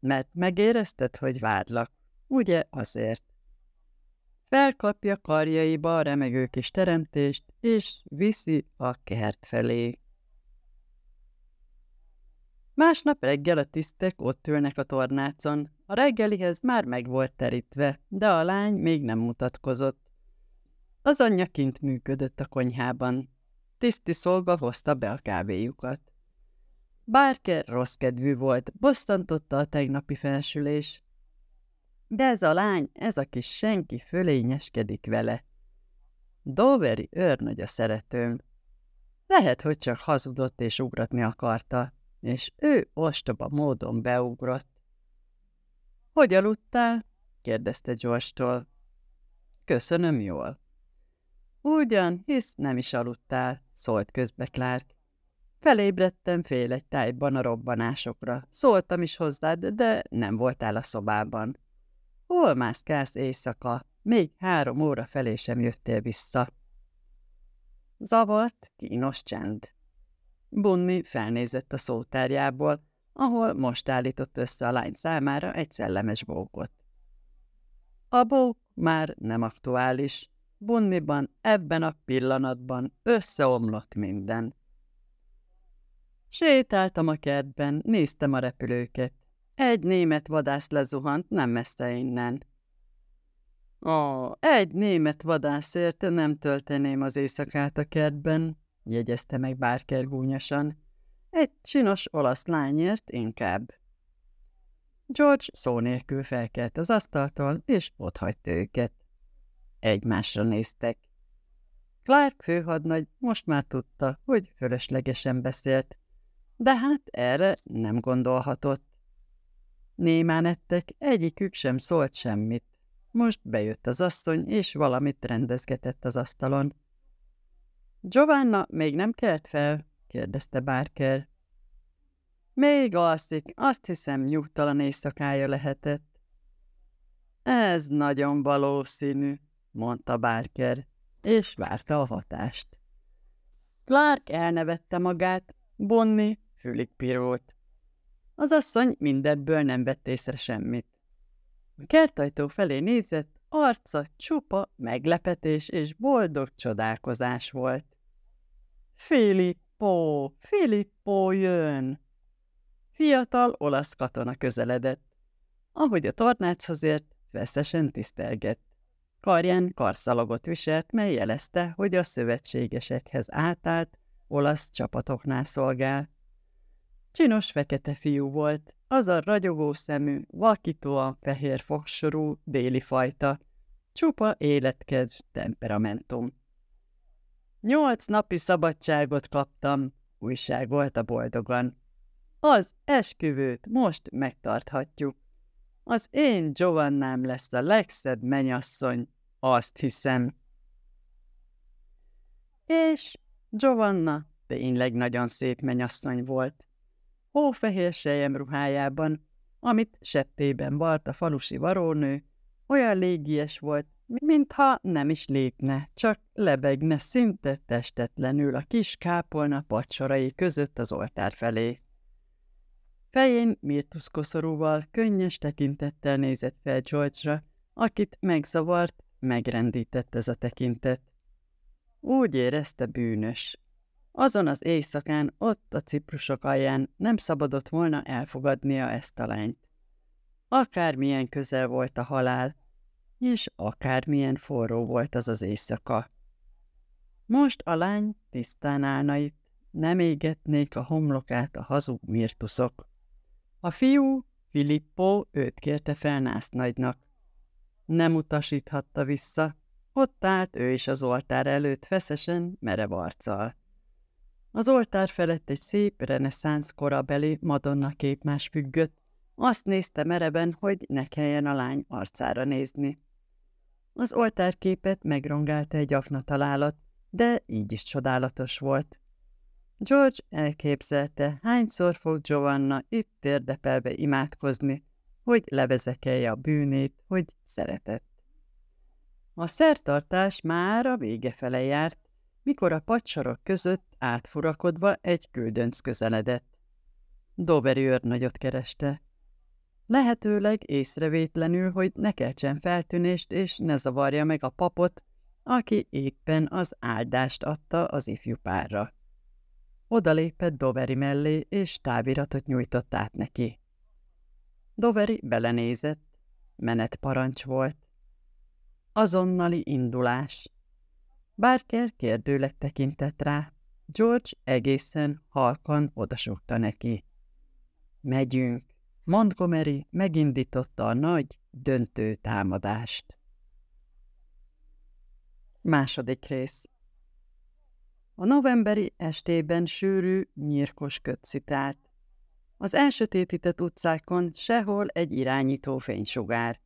mert megérezted, hogy várlak. Ugye azért? Felkapja karjaiba a remegő kis teremtést, és viszi a kert felé. Másnap reggel a tisztek ott ülnek a tornácon. A reggelihez már meg volt terítve, de a lány még nem mutatkozott. Az anyja kint működött a konyhában. Tiszti szolga hozta be a kávéjukat. Barker rossz kedvű volt, bosszantotta a tegnapi felsülés. De ez a lány, ez a kis senki fölényeskedik vele. Doveri őrnagy a szeretőm. Lehet, hogy csak hazudott és ugratni akarta és ő ostoba módon beugrott. – Hogy aludtál? – kérdezte George-tól. – Köszönöm jól. – Ugyan, hisz nem is aludtál – szólt közbe Clark. Felébredtem fél egy tájban a robbanásokra. Szóltam is hozzád, de nem voltál a szobában. Hol mászkálsz éjszaka? Még három óra felé sem jöttél vissza. Zavart, kínos csend. Bunni felnézett a szótárjából, ahol most állított össze a lány számára egy szellemes bókot. A bók már nem aktuális. Bunniban ebben a pillanatban összeomlott minden. Sétáltam a kertben, néztem a repülőket. Egy német vadász lezuhant nem messze innen. Ó, egy német vadászért nem tölteném az éjszakát a kertben, jegyezte meg Barker gúnyosan. Egy csinos olasz lányért inkább. George szó nélkül felkelt az asztaltól, és hagyta őket. Egymásra néztek. Clark főhadnagy most már tudta, hogy fölöslegesen beszélt, de hát erre nem gondolhatott. Némán ettek, egyikük sem szólt semmit. Most bejött az asszony, és valamit rendezgetett az asztalon. Giovanna még nem kelt fel? kérdezte Barker. Még alszik, azt hiszem nyugtalan éjszakája lehetett. Ez nagyon valószínű, mondta Barker, és várta a hatást. Clark elnevette magát, Bonni fülig pirult. Az asszony mindebből nem vett észre semmit. A kertajtó felé nézett, arca csupa meglepetés és boldog csodálkozás volt. Filippo, Filippo jön! Fiatal olasz katona közeledett. Ahogy a tornáchoz ért, veszesen tisztelgett. Karján karszalagot viselt, mely jelezte, hogy a szövetségesekhez átállt, olasz csapatoknál szolgál. Csinos fekete fiú volt, az a ragyogó szemű, vakítóan fehér fogsorú déli fajta, csupa életkedv temperamentum. Nyolc napi szabadságot kaptam, újságolta boldogan. Az esküvőt most megtarthatjuk. Az én Giovannám lesz a legszebb menyasszony, azt hiszem. És Giovanna tényleg nagyon szép menyasszony volt. Hófehér sejem ruhájában, amit septében vart a falusi varónő, olyan légies volt, mintha nem is lépne, csak lebegne szinte testetlenül a kis kápolna pacsorai között az oltár felé. Fején Mirtusz koszorúval könnyes tekintettel nézett fel George-ra, akit megzavart, megrendített ez a tekintet. Úgy érezte bűnös. Azon az éjszakán ott a ciprusok alján nem szabadott volna elfogadnia ezt a lányt. Akármilyen közel volt a halál, és akármilyen forró volt az az éjszaka. Most a lány tisztán állna itt, nem égetnék a homlokát a hazug mirtuszok. A fiú, Filippo, őt kérte fel nagynak. Nem utasíthatta vissza, ott állt ő is az oltár előtt feszesen, merev arccal. Az oltár felett egy szép reneszánsz korabeli Madonna képmás függött, azt nézte mereben, hogy ne kelljen a lány arcára nézni. Az oltárképet megrongálta egy akna találat, de így is csodálatos volt. George elképzelte, hányszor fog Giovanna itt térdepelve imádkozni, hogy levezekelje a bűnét, hogy szeretett. A szertartás már a vége fele járt, mikor a pacsarok között átfurakodva egy küldönc közeledett. Doveri őrnagyot kereste. Lehetőleg észrevétlenül, hogy ne keltsen feltűnést, és ne zavarja meg a papot, aki éppen az áldást adta az ifjú párra. Odalépett Doveri mellé, és táviratot nyújtott át neki. Doveri belenézett, menetparancs volt. Azonnali indulás. Barker kérdőleg tekintett rá, George egészen halkan odasúgta neki. Megyünk. Montgomery megindította a nagy, döntő támadást. Második rész A novemberi estében sűrű, nyírkos kötszitált. Az elsötétített utcákon sehol egy irányító fénysugár.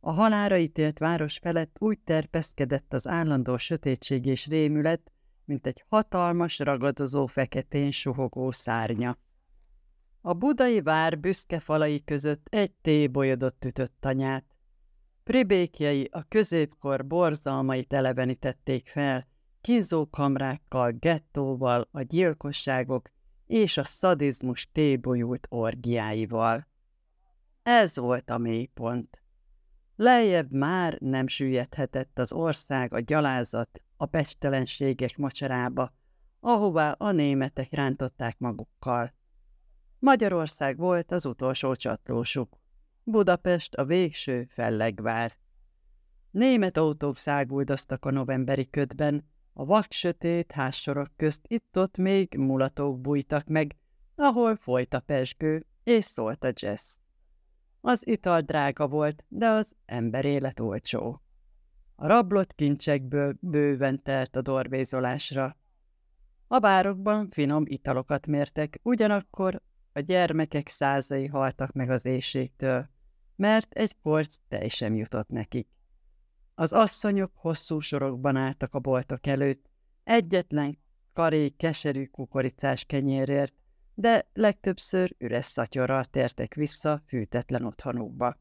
A halára ítélt város felett úgy terpeszkedett az állandó sötétség és rémület, mint egy hatalmas, ragadozó feketén suhogó szárnya. A budai vár büszke falai között egy tébolyodott ütött anyát. Pribékjei a középkor borzalmait elevenítették fel, kínzókamrákkal, gettóval, a gyilkosságok és a szadizmus tébolyult orgiáival. Ez volt a mélypont. Lejjebb már nem süllyedhetett az ország a gyalázat, a pestelenséges mocsarába, ahová a németek rántották magukkal. Magyarország volt az utolsó csatlósuk. Budapest a végső fellegvár. Német autók száguldoztak a novemberi ködben, a vak sötét házsorok közt itt-ott még mulatók bújtak meg, ahol folyt a pesgő, és szólt a jazz. Az ital drága volt, de az ember élet olcsó. A rablott kincsekből bőven telt a dorvézolásra. A bárokban finom italokat mértek, ugyanakkor a gyermekek százai haltak meg az éjségtől, mert egy porc tej sem jutott nekik. Az asszonyok hosszú sorokban álltak a boltok előtt, egyetlen karé keserű kukoricás kenyérért, de legtöbbször üres szatyorral tértek vissza fűtetlen otthonukba.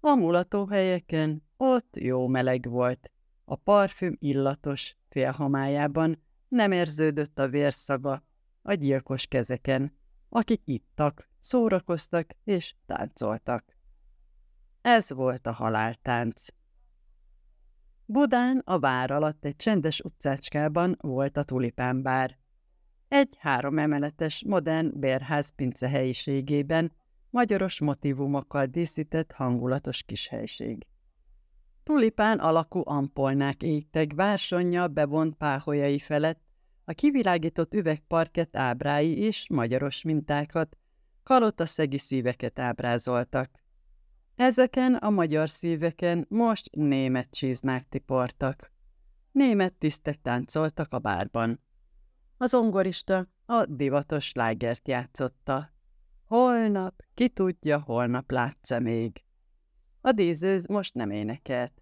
A mulatóhelyeken ott jó meleg volt, a parfüm illatos félhamájában nem érződött a vérszaga a gyilkos kezeken, akik ittak, szórakoztak és táncoltak. Ez volt a haláltánc. Budán a vár alatt egy csendes utcácskában volt a tulipánbár. Egy három emeletes, modern bérház pince helyiségében, magyaros motivumokkal díszített hangulatos kis helység. Tulipán alakú ampolnák égtek bársonnyal bevont páholyai felett, a kivilágított üvegparket ábrái és magyaros mintákat, kalotaszegi szíveket ábrázoltak. Ezeken a magyar szíveken most német csizmák tiportak. Német tisztek táncoltak a bárban. Az ongorista a divatos lágert játszotta. Holnap, ki tudja, holnap látsz még. A dízőz most nem énekelt.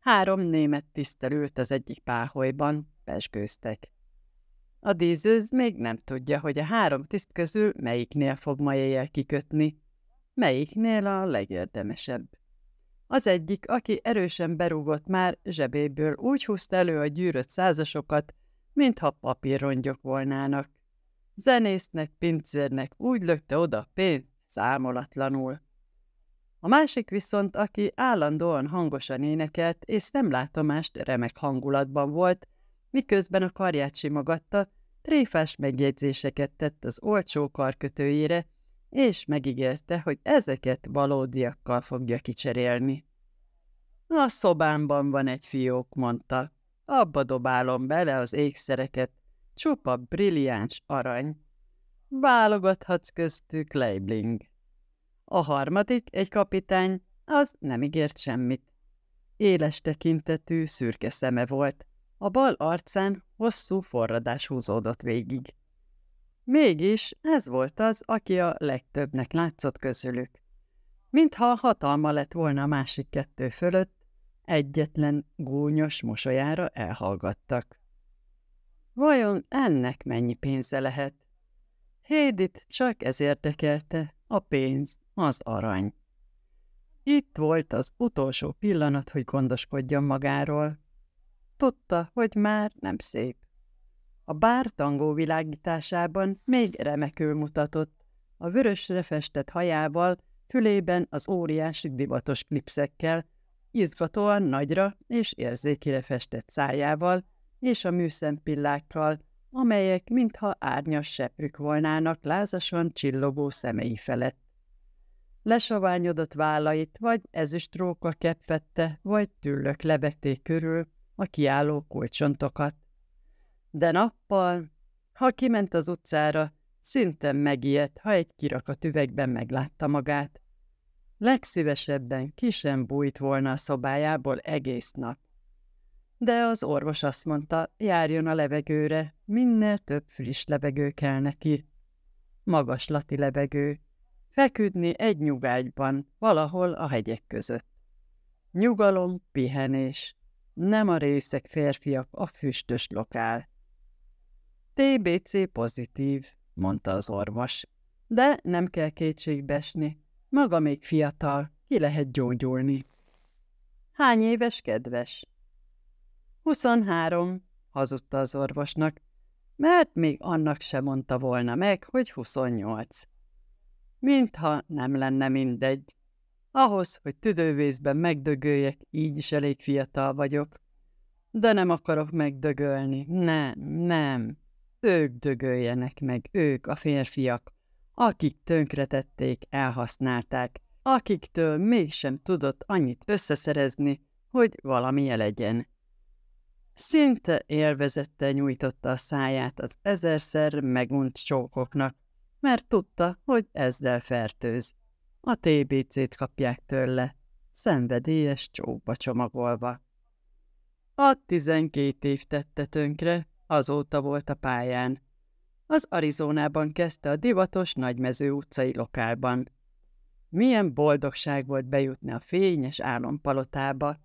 Három német tisztel ült az egyik páholyban, pesgőztek. A dízőz még nem tudja, hogy a három tiszt közül melyiknél fog ma éjjel kikötni, melyiknél a legérdemesebb. Az egyik, aki erősen berúgott már, zsebéből úgy húzta elő a gyűrött százasokat, mintha papírrongyok volnának. Zenésznek, pincérnek úgy lökte oda pénzt számolatlanul. A másik viszont, aki állandóan hangosan énekelt, és nem látomást remek hangulatban volt, miközben a karját simogatta, tréfás megjegyzéseket tett az olcsó karkötőjére, és megígérte, hogy ezeket valódiakkal fogja kicserélni. A szobámban van egy fiók, mondta. Abba dobálom bele az ékszereket, csupa brilliáns arany. Válogathatsz köztük, Leibling. A harmadik, egy kapitány, az nem ígért semmit. Éles tekintetű, szürke szeme volt, a bal arcán hosszú forradás húzódott végig. Mégis ez volt az, aki a legtöbbnek látszott közülük. Mintha hatalma lett volna a másik kettő fölött, egyetlen gúnyos mosolyára elhallgattak. Vajon ennek mennyi pénze lehet? Hédit csak ez érdekelte, a pénz, az arany. Itt volt az utolsó pillanat, hogy gondoskodjon magáról. Tudta, hogy már nem szép. A bár tangó világításában még remekül mutatott, a vörösre festett hajával, fülében az óriási divatos klipszekkel, izgatóan nagyra és érzékire festett szájával és a műszempillákkal, amelyek mintha árnyas seprük volnának lázasan csillogó szemei felett. Lesaványodott vállait vagy ezüstróka keppette, vagy tüllök lebegték körül, a kiálló kulcsontokat. De nappal, ha kiment az utcára, szinte megijedt, ha egy kirakat üvegben meglátta magát. Legszívesebben ki sem bújt volna a szobájából egész nap. De az orvos azt mondta, járjon a levegőre, minél több friss levegő kell neki. Magaslati levegő. Feküdni egy nyugágyban, valahol a hegyek között. Nyugalom, pihenés. Nem a részek férfiak, a füstös lokál. TBC pozitív, mondta az orvos. De nem kell kétségbesni. Maga még fiatal, ki lehet gyógyulni. Hány éves, kedves? 23, hazudta az orvosnak, mert még annak sem mondta volna meg, hogy 28. Mintha nem lenne mindegy. Ahhoz, hogy tüdővészben megdögöljek, így is elég fiatal vagyok. De nem akarok megdögölni, nem, nem. Ők dögöljenek meg, ők a férfiak, akik tönkretették, elhasználták, akiktől mégsem tudott annyit összeszerezni, hogy valami legyen. Szinte élvezettel nyújtotta a száját az ezerszer megunt csókoknak, mert tudta, hogy ezzel fertőz. A TBC-t kapják tőle, szenvedélyes csókba csomagolva. A tizenkét év tette tönkre, azóta volt a pályán. Az Arizonában kezdte a divatos nagymező utcai lokálban. Milyen boldogság volt bejutni a fényes álompalotába.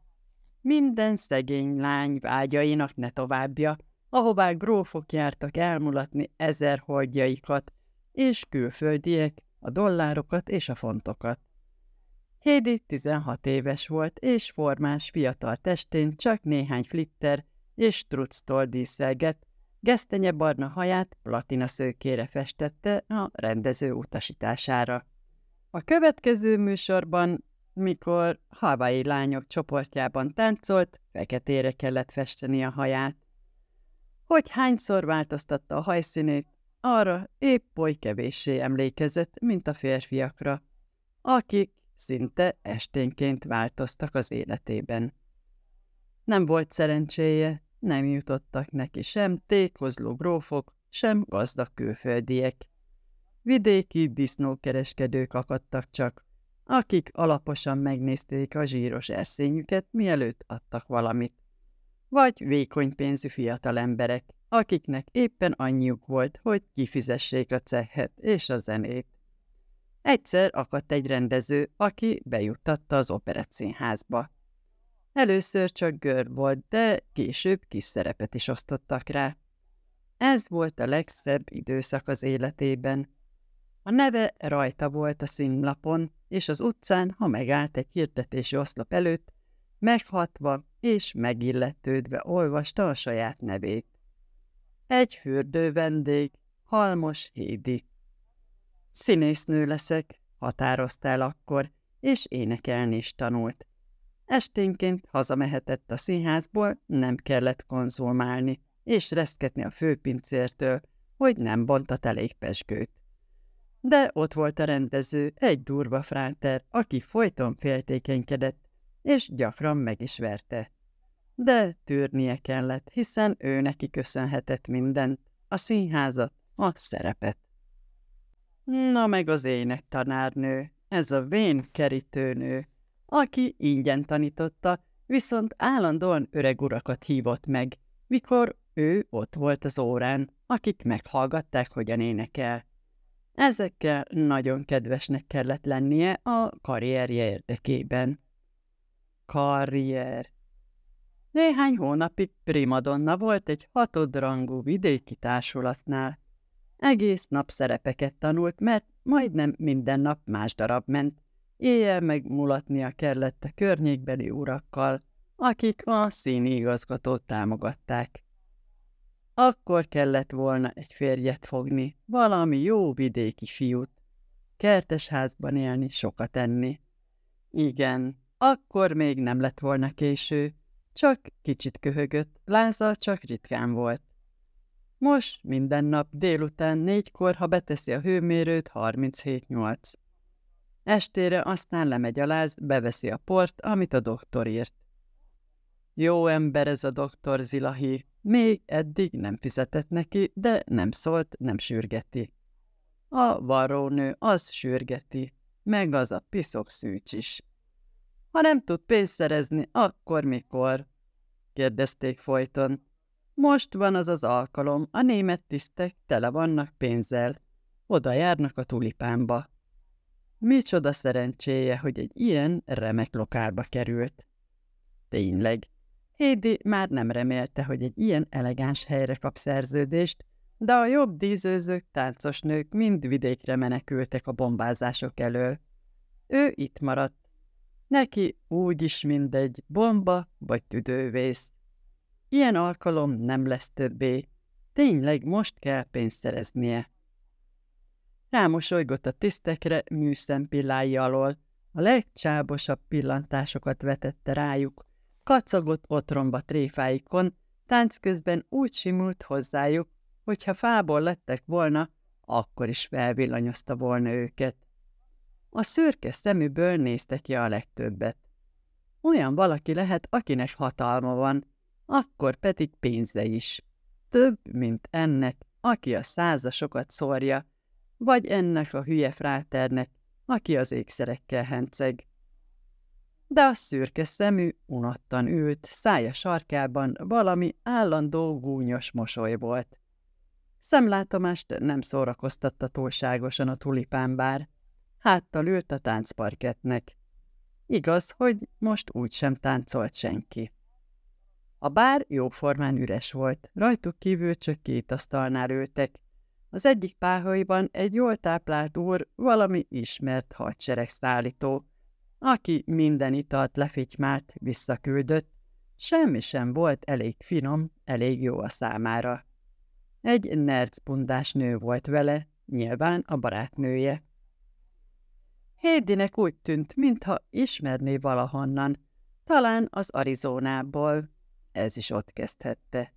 Minden szegény lány vágyainak ne továbbja, ahová grófok jártak elmulatni ezer hordjaikat, és külföldiek a dollárokat és a fontokat. Hédi 16 éves volt, és formás fiatal testén csak néhány flitter és structól díszelgett, gesztenye barna haját platina szőkére festette a rendező utasítására. A következő műsorban, mikor havai lányok csoportjában táncolt, feketére kellett festeni a haját. Hogy hányszor változtatta a hajszínét, arra épp oly kevéssé emlékezett, mint a férfiakra, akik szinte esténként változtak az életében. Nem volt szerencséje, nem jutottak neki sem tékozló grófok, sem gazdag külföldiek. Vidéki disznókereskedők akadtak csak, akik alaposan megnézték a zsíros erszényüket, mielőtt adtak valamit. Vagy vékony pénzű fiatal emberek, akiknek éppen annyiuk volt, hogy kifizessék a cehet és a zenét. Egyszer akadt egy rendező, aki bejuttatta az operettszínházba. Először csak gör volt, de később kis szerepet is osztottak rá. Ez volt a legszebb időszak az életében. A neve rajta volt a színlapon, és az utcán, ha megállt egy hirdetési oszlop előtt, meghatva és megilletődve olvasta a saját nevét. Egy fürdő vendég, Halmos Hédi. Színésznő leszek, határoztál akkor, és énekelni is tanult. Esténként hazamehetett a színházból, nem kellett konzulmálni, és reszketni a főpincértől, hogy nem bontat elég pesgőt. De ott volt a rendező, egy durva fráter, aki folyton féltékenykedett, és gyakran meg is verte de tűrnie kellett, hiszen ő neki köszönhetett mindent, a színházat, a szerepet. Na meg az ének tanárnő, ez a vén kerítőnő, aki ingyen tanította, viszont állandóan öreg urakat hívott meg, mikor ő ott volt az órán, akik meghallgatták, hogyan énekel. Ezekkel nagyon kedvesnek kellett lennie a karrierje érdekében. Karrier. Néhány hónapig primadonna volt egy hatodrangú vidéki társulatnál. Egész nap szerepeket tanult, mert majdnem minden nap más darab ment. Éjjel meg mulatnia kellett a környékbeli urakkal, akik a színi igazgatót támogatták. Akkor kellett volna egy férjet fogni, valami jó vidéki fiút. Kertesházban élni, sokat enni. Igen, akkor még nem lett volna késő. Csak kicsit köhögött, láza csak ritkán volt. Most minden nap délután négykor, ha beteszi a hőmérőt, 37-8. Estére aztán lemegy a láz, beveszi a port, amit a doktor írt. Jó ember ez a doktor Zilahi. Még eddig nem fizetett neki, de nem szólt, nem sürgeti. A varrónő az sürgeti, meg az a piszok szűcs is. Ha nem tud pénzt szerezni, akkor mikor? kérdezték folyton. Most van az az alkalom, a német tisztek tele vannak pénzzel. Oda járnak a tulipánba. Micsoda szerencséje, hogy egy ilyen remek lokálba került. Tényleg. Hédi már nem remélte, hogy egy ilyen elegáns helyre kap szerződést, de a jobb dízőzők, táncosnők mind vidékre menekültek a bombázások elől. Ő itt maradt, Neki úgy is mindegy bomba vagy tüdővész. Ilyen alkalom nem lesz többé. Tényleg most kell pénzt szereznie. Rámosolygott a tisztekre műszempillái alól. A legcsábosabb pillantásokat vetette rájuk. Kacagott otromba tréfáikon, tánc közben úgy simult hozzájuk, hogyha fából lettek volna, akkor is felvillanyozta volna őket. A szürke szeműből nézte ki a legtöbbet. Olyan valaki lehet, akinek hatalma van, akkor pedig pénze is. Több, mint ennek, aki a százasokat szórja, vagy ennek a hülye fráternek, aki az ékszerekkel henceg. De a szürke szemű unattan ült, szája sarkában valami állandó gúnyos mosoly volt. Szemlátomást nem szórakoztatta túlságosan a tulipánbár, háttal ült a táncparketnek. Igaz, hogy most úgy sem táncolt senki. A bár jóformán üres volt, rajtuk kívül csak két asztalnál ültek. Az egyik páhaiban egy jól táplált úr, valami ismert hadseregszállító, aki minden italt lefitymált, visszaküldött, semmi sem volt elég finom, elég jó a számára. Egy nercbundás nő volt vele, nyilván a barátnője. Hédinek úgy tűnt, mintha ismerné valahonnan, talán az Arizonából. Ez is ott kezdhette.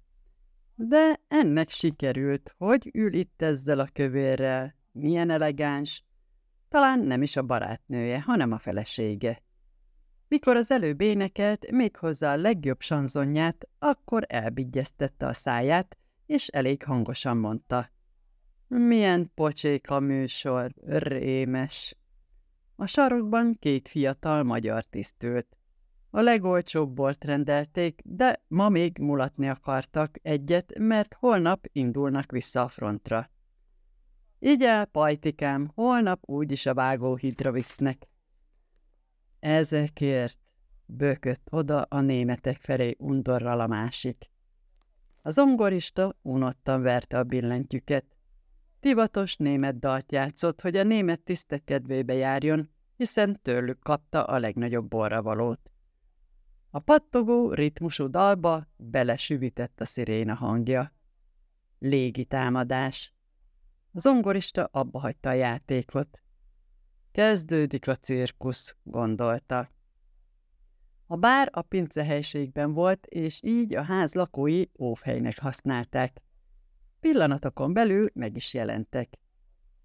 De ennek sikerült, hogy ül itt ezzel a kövérrel, milyen elegáns. Talán nem is a barátnője, hanem a felesége. Mikor az előbb énekelt méghozzá a legjobb sanzonját, akkor elbigyeztette a száját, és elég hangosan mondta. Milyen pocsék a műsor, rémes! A sarokban két fiatal magyar tisztült. A legolcsóbb bort rendelték, de ma még mulatni akartak egyet, mert holnap indulnak vissza a frontra. el, pajtikám, holnap úgyis a vágóhídra visznek. Ezekért bökött oda a németek felé undorral a másik. A zongorista unottan verte a billentyüket. Divatos német dalt játszott, hogy a német tisztek kedvébe járjon, hiszen tőlük kapta a legnagyobb borravalót. A pattogó, ritmusú dalba belesüvitett a sziréna hangja. Légi támadás. A zongorista hagyta a játékot. Kezdődik a cirkusz, gondolta. A bár a pincehelységben volt, és így a ház lakói óvhelynek használták. Pillanatokon belül meg is jelentek.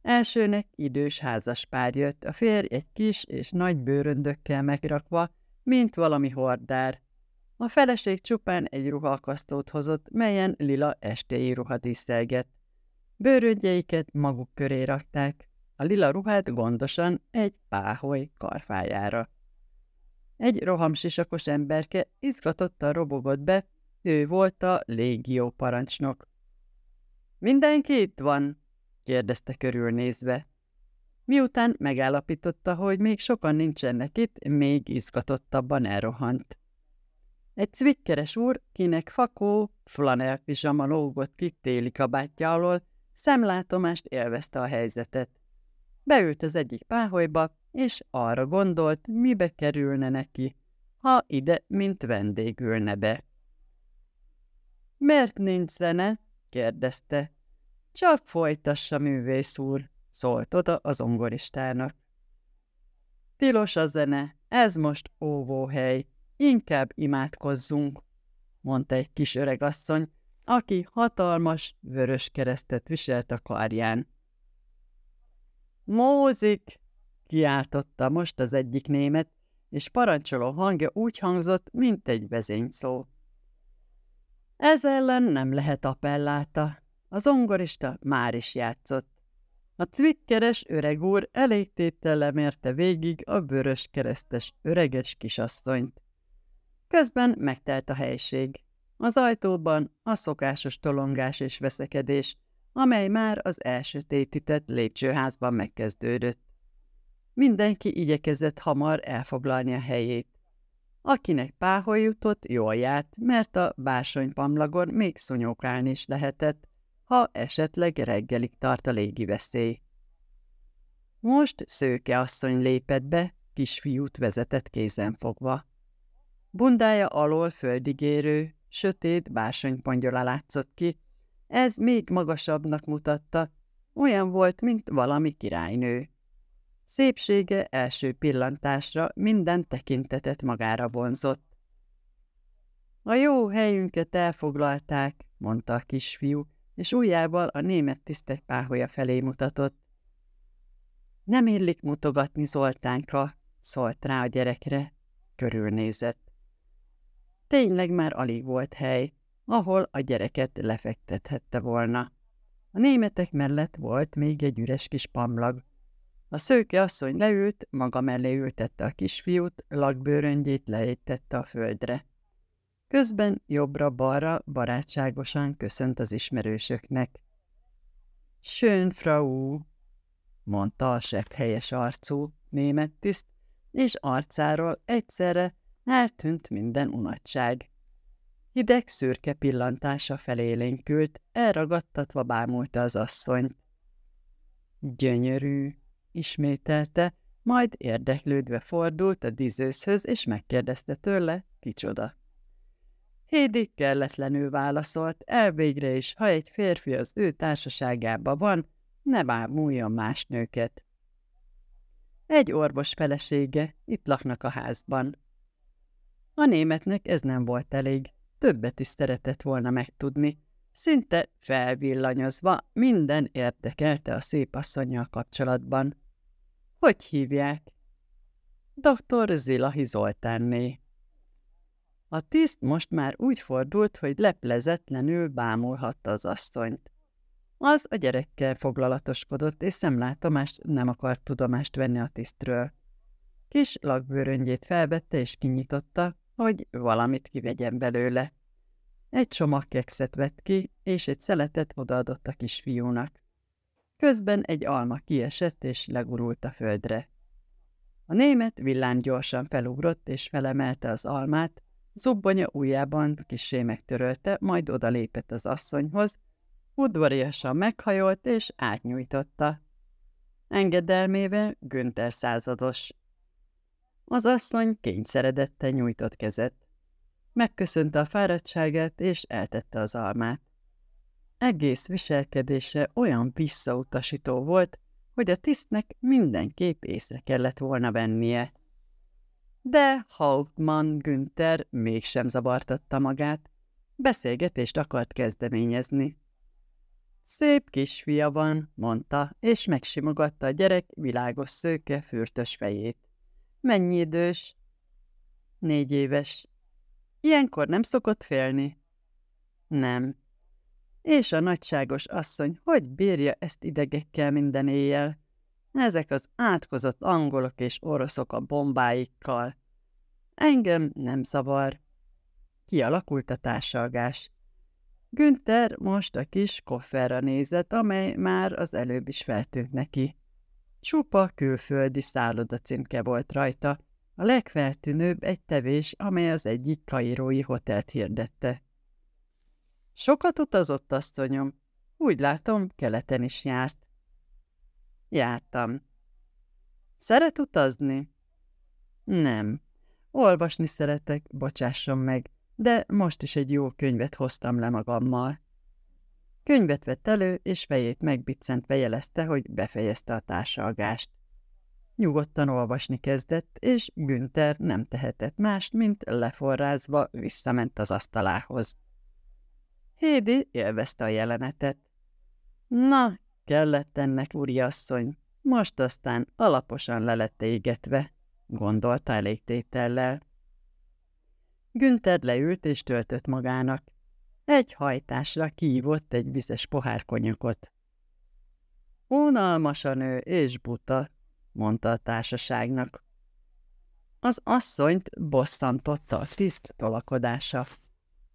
Elsőnek idős házas pár jött, a férj egy kis és nagy bőröndökkel megrakva, mint valami hordár. A feleség csupán egy ruhalkasztót hozott, melyen lila estéi ruha díszelgett. Bőröndjeiket maguk köré rakták, a lila ruhát gondosan egy páholy karfájára. Egy rohamsisakos emberke izgatottan robogott be, ő volt a légió parancsnok. Mindenki itt van? kérdezte körülnézve. Miután megállapította, hogy még sokan nincsenek itt, még izgatottabban elrohant. Egy cvikkeres úr, kinek fakó, pizsama lógott ki téli kabátja alól, szemlátomást élvezte a helyzetet. Beült az egyik páholyba, és arra gondolt, mibe kerülne neki, ha ide, mint ülne be. Mert nincs zene? kérdezte. Csak folytassa, művész úr, szólt oda az ongoristának. Tilos a zene, ez most óvóhely, inkább imádkozzunk, mondta egy kis öregasszony, aki hatalmas vörös keresztet viselt a karján. Mózik! kiáltotta most az egyik német, és parancsoló hangja úgy hangzott, mint egy vezényszó. Ez ellen nem lehet appelláta. A zongorista már is játszott. A cvikkeres öreg úr elégtéttel érte végig a vörös keresztes öreges kisasszonyt. Közben megtelt a helység. Az ajtóban a szokásos tolongás és veszekedés, amely már az elsötétített lépcsőházban megkezdődött. Mindenki igyekezett hamar elfoglalni a helyét. Akinek páholy jutott, jól járt, mert a bársonypamlagon még szonyókálni is lehetett, ha esetleg reggelig tart a légi veszély. Most szőke asszony lépett be, kisfiút vezetett kézen fogva. Bundája alól földigérő, sötét bársonypongyola látszott ki, ez még magasabbnak mutatta, olyan volt, mint valami királynő. Szépsége első pillantásra minden tekintetet magára vonzott. A jó helyünket elfoglalták, mondta a kisfiú, és újjával a német tisztek páholya felé mutatott. Nem illik mutogatni Zoltánka, szólt rá a gyerekre. Körülnézett. Tényleg már alig volt hely, ahol a gyereket lefektethette volna. A németek mellett volt még egy üres kis pamlag, a szőke asszony leült, maga mellé ültette a kisfiút, lakbőröngyét leétette a földre. Közben jobbra-balra barátságosan köszönt az ismerősöknek. Sön, frau, mondta a sebb helyes arcú német tiszt, és arcáról egyszerre eltűnt minden unatság. Hideg szürke pillantása felélénkült, elragadtatva bámulta az asszonyt. Gyönyörű, ismételte, majd érdeklődve fordult a díszőszhöz, és megkérdezte tőle, kicsoda. Hédi kelletlenül válaszolt, elvégre is, ha egy férfi az ő társaságában van, ne bámuljon más nőket. Egy orvos felesége, itt laknak a házban. A németnek ez nem volt elég, többet is szeretett volna megtudni, szinte felvillanyozva minden érdekelte a szép asszonyjal kapcsolatban. Hogy hívják? Dr. Zilahi Zoltánné. A tiszt most már úgy fordult, hogy leplezetlenül bámulhatta az asszonyt. Az a gyerekkel foglalatoskodott, és szemlátomást nem akart tudomást venni a tisztről. Kis lakbőröngyét felvette és kinyitotta, hogy valamit kivegyen belőle. Egy csomag kekszet vett ki, és egy szeletet odaadott a kisfiúnak. Közben egy alma kiesett, és legurult a földre. A német villám gyorsan felugrott, és felemelte az almát, zubbonya ujjában kisé megtörölte, majd odalépett az asszonyhoz, udvariasan meghajolt, és átnyújtotta. Engedelmével Günther százados. Az asszony kényszeredette nyújtott kezet megköszönte a fáradtságát és eltette az almát. Egész viselkedése olyan visszautasító volt, hogy a tisztnek mindenképp észre kellett volna vennie. De Hauptmann Günther mégsem zabartatta magát, beszélgetést akart kezdeményezni. Szép kisfia van, mondta, és megsimogatta a gyerek világos szőke fürtös fejét. Mennyi idős? Négy éves, Ilyenkor nem szokott félni? Nem. És a nagyságos asszony hogy bírja ezt idegekkel minden éjjel? Ezek az átkozott angolok és oroszok a bombáikkal. Engem nem zavar. Kialakult a társalgás. Günther most a kis kofferra nézett, amely már az előbb is feltűnt neki. Csupa külföldi szálloda címke volt rajta, a legfeltűnőbb egy tevés, amely az egyik kairói hotelt hirdette. Sokat utazott, asszonyom. Úgy látom, keleten is járt. Jártam. Szeret utazni? Nem. Olvasni szeretek, bocsásson meg, de most is egy jó könyvet hoztam le magammal. Könyvet vett elő, és fejét megbiccentve jelezte, hogy befejezte a társalgást. Nyugodtan olvasni kezdett, és Günther nem tehetett mást, mint leforrázva visszament az asztalához. Hédi élvezte a jelenetet. Na, kellett ennek, úriasszony, most aztán alaposan lelette égetve, gondolta elégtétellel. Günther leült és töltött magának. Egy hajtásra kívott egy vizes pohár konyakot. Unalmas a nő és buta, mondta a társaságnak. Az asszonyt bosszantotta a tiszt tolakodása.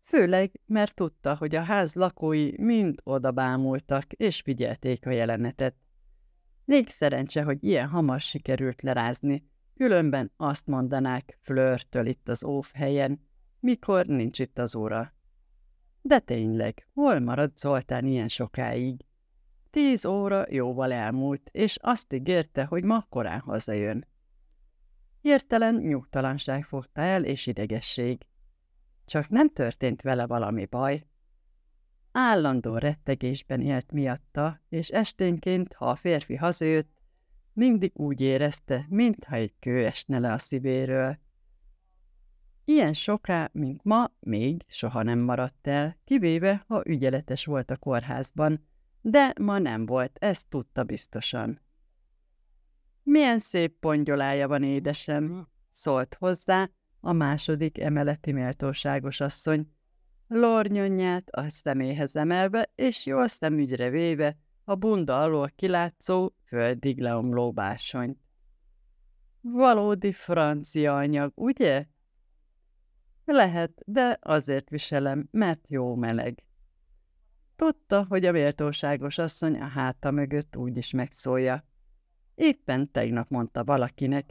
Főleg, mert tudta, hogy a ház lakói mind odabámultak és figyelték a jelenetet. Nég szerencse, hogy ilyen hamar sikerült lerázni, különben azt mondanák flörtől itt az óv helyen, mikor nincs itt az óra. De tényleg, hol maradt Zoltán ilyen sokáig? Tíz óra jóval elmúlt, és azt ígérte, hogy ma korán hazajön. Értelen nyugtalanság fogta el, és idegesség. Csak nem történt vele valami baj. Állandó rettegésben élt miatta, és esténként, ha a férfi hazajött, mindig úgy érezte, mintha egy kő esne le a szívéről. Ilyen soká, mint ma, még soha nem maradt el, kivéve, ha ügyeletes volt a kórházban, de ma nem volt, ezt tudta biztosan. Milyen szép pongyolája van, édesem, szólt hozzá a második emeleti méltóságos asszony, lornyonját a szeméhez emelve és jól szemügyre véve a bunda alól kilátszó földig leomló bársonyt. Valódi francia anyag, ugye? Lehet, de azért viselem, mert jó meleg. Tudta, hogy a méltóságos asszony a háta mögött úgy is megszólja. Éppen tegnap mondta valakinek,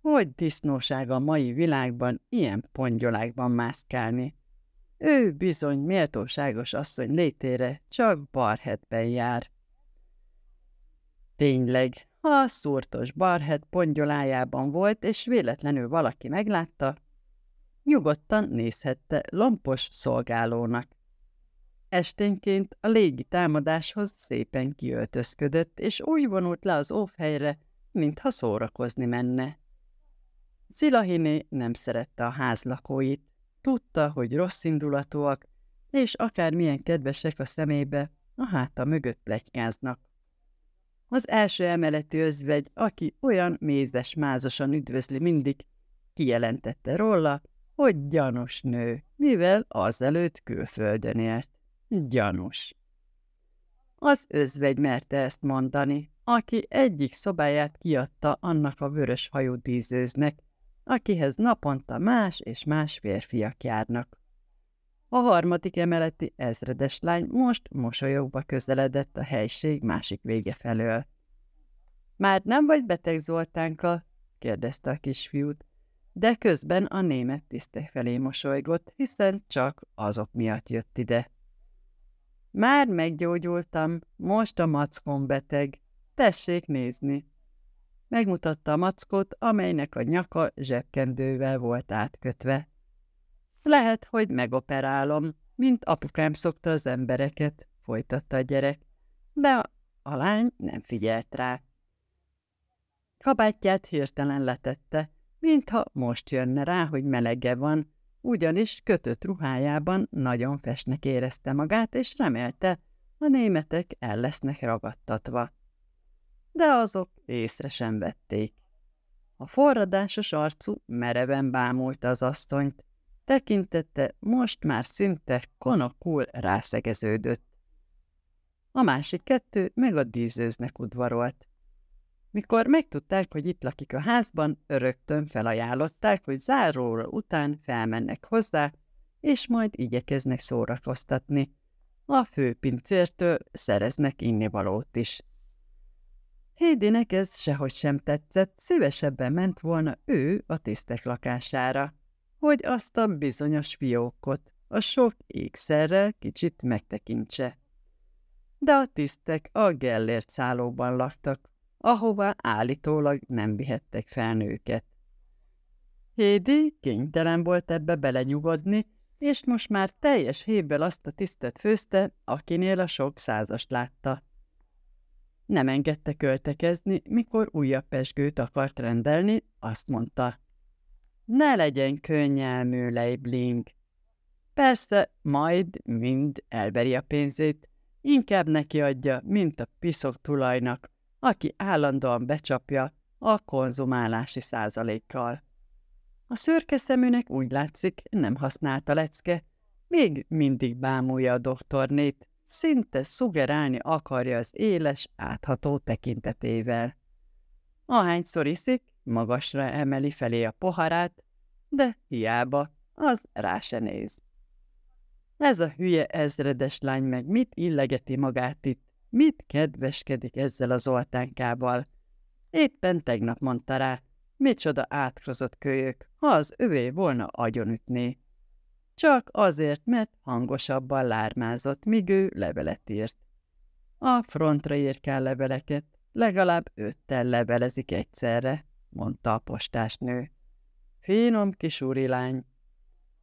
hogy disznóság a mai világban ilyen pongyolákban mászkálni. Ő bizony méltóságos asszony létére csak barhetben jár. Tényleg, a szúrtos barhet pongyolájában volt, és véletlenül valaki meglátta, nyugodtan nézhette lompos szolgálónak. Esténként a légi támadáshoz szépen kiöltözködött, és úgy vonult le az óvhelyre, mintha szórakozni menne. Szilahiné nem szerette a házlakóit. Tudta, hogy rossz indulatúak, és akármilyen kedvesek a szemébe, a háta mögött plegykáznak. Az első emeleti özvegy, aki olyan mézes-mázosan üdvözli mindig, kijelentette róla, hogy gyanús nő, mivel azelőtt külföldön élt. Gyanús. Az özvegy merte ezt mondani, aki egyik szobáját kiadta annak a vörös hajú dízőznek, akihez naponta más és más férfiak járnak. A harmadik emeleti ezredes lány most mosolyogva közeledett a helység másik vége felől. – Már nem vagy beteg Zoltánka? – kérdezte a kisfiút, de közben a német tisztek felé mosolygott, hiszen csak azok miatt jött ide. Már meggyógyultam, most a mackom beteg. Tessék nézni! Megmutatta a mackot, amelynek a nyaka zsebkendővel volt átkötve. Lehet, hogy megoperálom, mint apukám szokta az embereket, folytatta a gyerek, de a lány nem figyelt rá. Kabátját hirtelen letette, mintha most jönne rá, hogy melege van, ugyanis kötött ruhájában nagyon festnek érezte magát, és remélte, a németek el lesznek ragadtatva. De azok észre sem vették. A forradásos arcú mereven bámulta az asszonyt, tekintette most már szinte konokul rászegeződött. A másik kettő meg a dízőznek udvarolt. Mikor megtudták, hogy itt lakik a házban, öröktön felajánlották, hogy záróra után felmennek hozzá, és majd igyekeznek szórakoztatni. A főpincértől szereznek innivalót is. Hédinek ez sehogy sem tetszett, szívesebben ment volna ő a tisztek lakására, hogy azt a bizonyos fiókot, a sok ékszerrel kicsit megtekintse. De a tisztek a Gellért szállóban laktak, ahová állítólag nem vihettek fel nőket. Hédi kénytelen volt ebbe belenyugodni, és most már teljes hébbel azt a tisztet főzte, akinél a sok százast látta. Nem engedte költekezni, mikor újabb pesgőt akart rendelni, azt mondta. Ne legyen könnyelmű, Leibling. Persze, majd mind elveri a pénzét, inkább neki adja, mint a piszok tulajnak, aki állandóan becsapja a konzumálási százalékkal. A szürke szeműnek úgy látszik, nem használta lecke, még mindig bámulja a doktornét, szinte szugerálni akarja az éles, átható tekintetével. Ahányszor iszik, magasra emeli felé a poharát, de hiába, az rá se néz. Ez a hülye ezredes lány meg mit illegeti magát itt? mit kedveskedik ezzel az oltánkával. Éppen tegnap mondta rá, micsoda átkozott kölyök, ha az övé volna agyonütni. Csak azért, mert hangosabban lármázott, míg ő levelet írt. A frontra írkál leveleket, legalább öttel levelezik egyszerre, mondta a postásnő. Finom kis úrilány.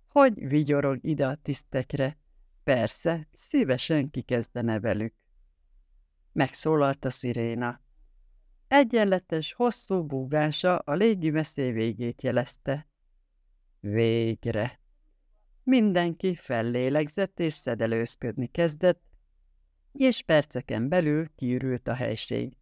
Hogy vigyorog ide a tisztekre? Persze, szívesen kikezdene velük megszólalt a sziréna. Egyenletes, hosszú búgása a légi veszély végét jelezte. Végre! Mindenki fellélegzett és szedelőzködni kezdett, és perceken belül kiürült a helység.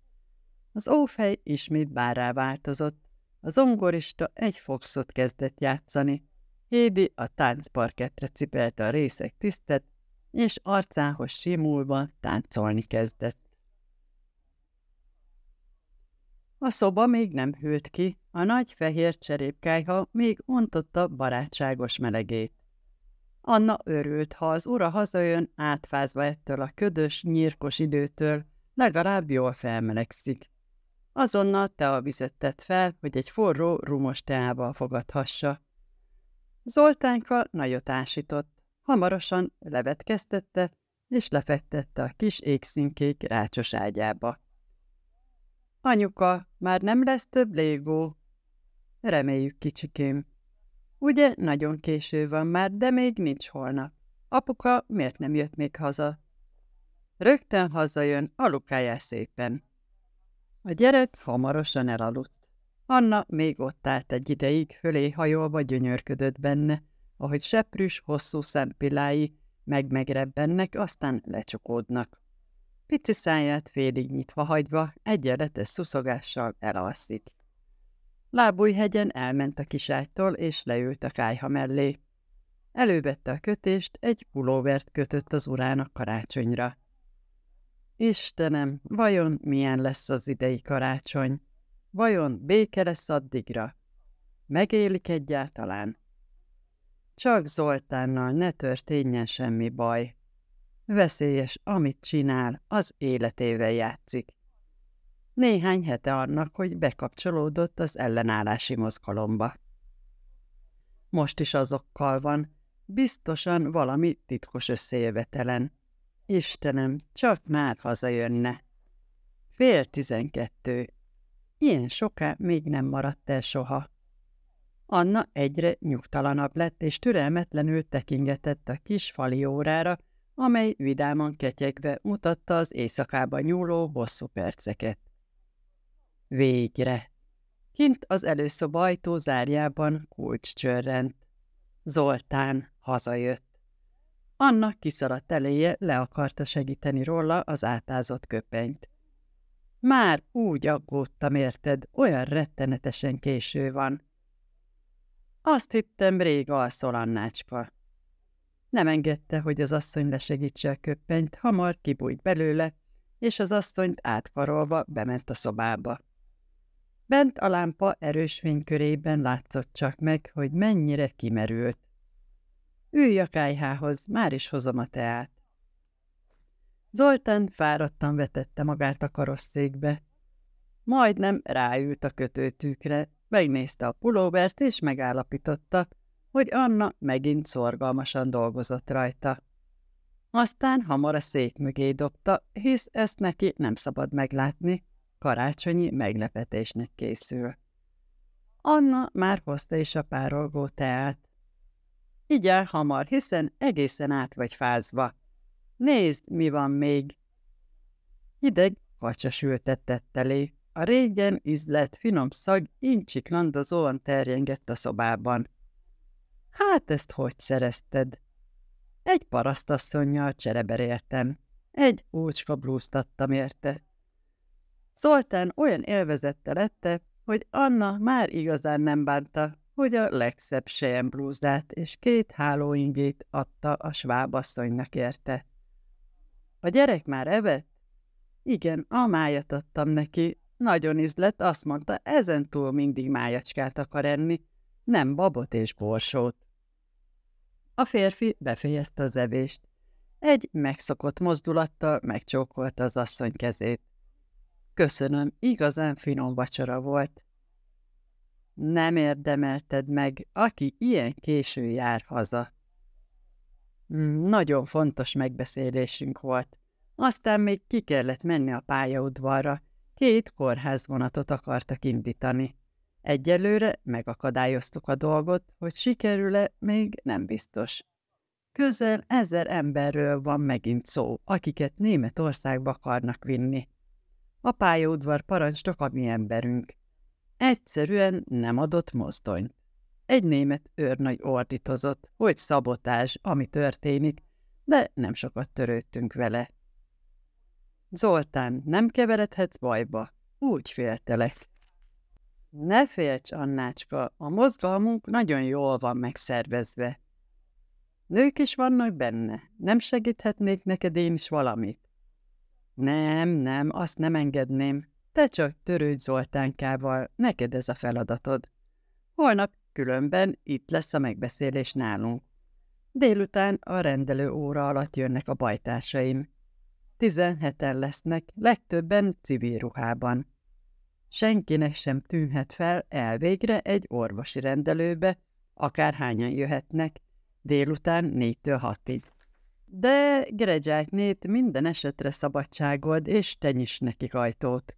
Az ófej ismét bárá változott, az ongorista egy foxot kezdett játszani, Hédi a táncparketre cipelte a részek tisztet, és arcához simulva táncolni kezdett. A szoba még nem hűlt ki, a nagy fehér cserépkájha még ontotta barátságos melegét. Anna örült, ha az ura hazajön, átfázva ettől a ködös, nyírkos időtől, legalább jól felmelegszik. Azonnal a vizet tett fel, hogy egy forró, rumos teával fogadhassa. Zoltánka nagyot ásított, hamarosan levetkeztette, és lefektette a kis égszínkék rácsos ágyába. Anyuka, már nem lesz több légó. Reméljük, kicsikém. Ugye nagyon késő van már, de még nincs holnap. Apuka miért nem jött még haza? Rögtön hazajön, alukájá szépen. A gyerek hamarosan elaludt. Anna még ott állt egy ideig, fölé hajolva gyönyörködött benne, ahogy seprűs, hosszú szempillái meg-megrebbennek, aztán lecsukódnak pici száját félig nyitva hagyva, egyenletes szuszogással elalszik. Lábújhegyen elment a kiságytól, és leült a kájha mellé. Elővette a kötést, egy pulóvert kötött az urának karácsonyra. Istenem, vajon milyen lesz az idei karácsony? Vajon béke lesz addigra? Megélik egyáltalán? Csak Zoltánnal ne történjen semmi baj, Veszélyes, amit csinál, az életével játszik. Néhány hete annak, hogy bekapcsolódott az ellenállási mozgalomba. Most is azokkal van, biztosan valami titkos összejövetelen. Istenem, csak már hazajönne. Fél tizenkettő. Ilyen soká még nem maradt el soha. Anna egyre nyugtalanabb lett, és türelmetlenül tekingetett a kis fali órára, amely vidáman ketyegve mutatta az éjszakába nyúló hosszú perceket. Végre! Kint az előszoba ajtó zárjában kulcs csörrent. Zoltán hazajött. Anna kiszaladt eléje, le akarta segíteni róla az átázott köpenyt. Már úgy aggódtam, érted, olyan rettenetesen késő van. Azt hittem, rég alszol, Annácska. Nem engedte, hogy az asszony lesegítse a köppenyt, hamar kibújt belőle, és az asszonyt átfarolva bement a szobába. Bent a lámpa erős fénykörében látszott csak meg, hogy mennyire kimerült. Ülj a kájhához, már is hozom a teát. Zoltán fáradtan vetette magát a karosszékbe. Majdnem ráült a kötőtűkre, megnézte a pulóvert és megállapította, hogy Anna megint szorgalmasan dolgozott rajta. Aztán hamar a szék mögé dobta, hisz ezt neki nem szabad meglátni, karácsonyi meglepetésnek készül. Anna már hozta is a párolgó teát. Igyel hamar, hiszen egészen át vagy fázva. Nézd, mi van még! Hideg kacsa sültetett elé. A régen izlet finom szag incsiklandozóan terjengett a szobában. Hát ezt hogy szerezted? Egy parasztasszonynal csereberéltem. Egy úcska blúztattam érte. Szoltán olyan élvezette lette, hogy Anna már igazán nem bánta, hogy a legszebb sejem blúzát és két hálóingét adta a svábasszonynak érte. A gyerek már evett? Igen, a májat adtam neki. Nagyon izlet, azt mondta, ezen túl mindig májacskát akar enni, nem babot és borsót. A férfi befejezte az evést. Egy megszokott mozdulattal megcsókolta az asszony kezét. Köszönöm, igazán finom vacsora volt. Nem érdemelted meg, aki ilyen késő jár haza. Hmm, nagyon fontos megbeszélésünk volt. Aztán még ki kellett menni a pályaudvarra, két kórházvonatot akartak indítani. Egyelőre megakadályoztuk a dolgot, hogy sikerül-e, még nem biztos. Közel ezer emberről van megint szó, akiket Németországba akarnak vinni. A pályaudvar parancsnok a mi emberünk. Egyszerűen nem adott mozdonyt. Egy német őrnagy ordítozott, hogy szabotás, ami történik, de nem sokat törődtünk vele. Zoltán, nem keveredhetsz bajba. Úgy féltelek. Ne félts, Annácska, a mozgalmunk nagyon jól van megszervezve. Nők is vannak benne, nem segíthetnék neked én is valamit? Nem, nem, azt nem engedném. Te csak törődj Zoltánkával, neked ez a feladatod. Holnap különben itt lesz a megbeszélés nálunk. Délután a rendelő óra alatt jönnek a bajtársaim. Tizenheten lesznek, legtöbben civil ruhában. Senkinek sem tűnhet fel elvégre egy orvosi rendelőbe, akárhányan jöhetnek, délután 4 hatig. 6 De Gregyáknét minden esetre szabadságod, és te nyis nekik ajtót.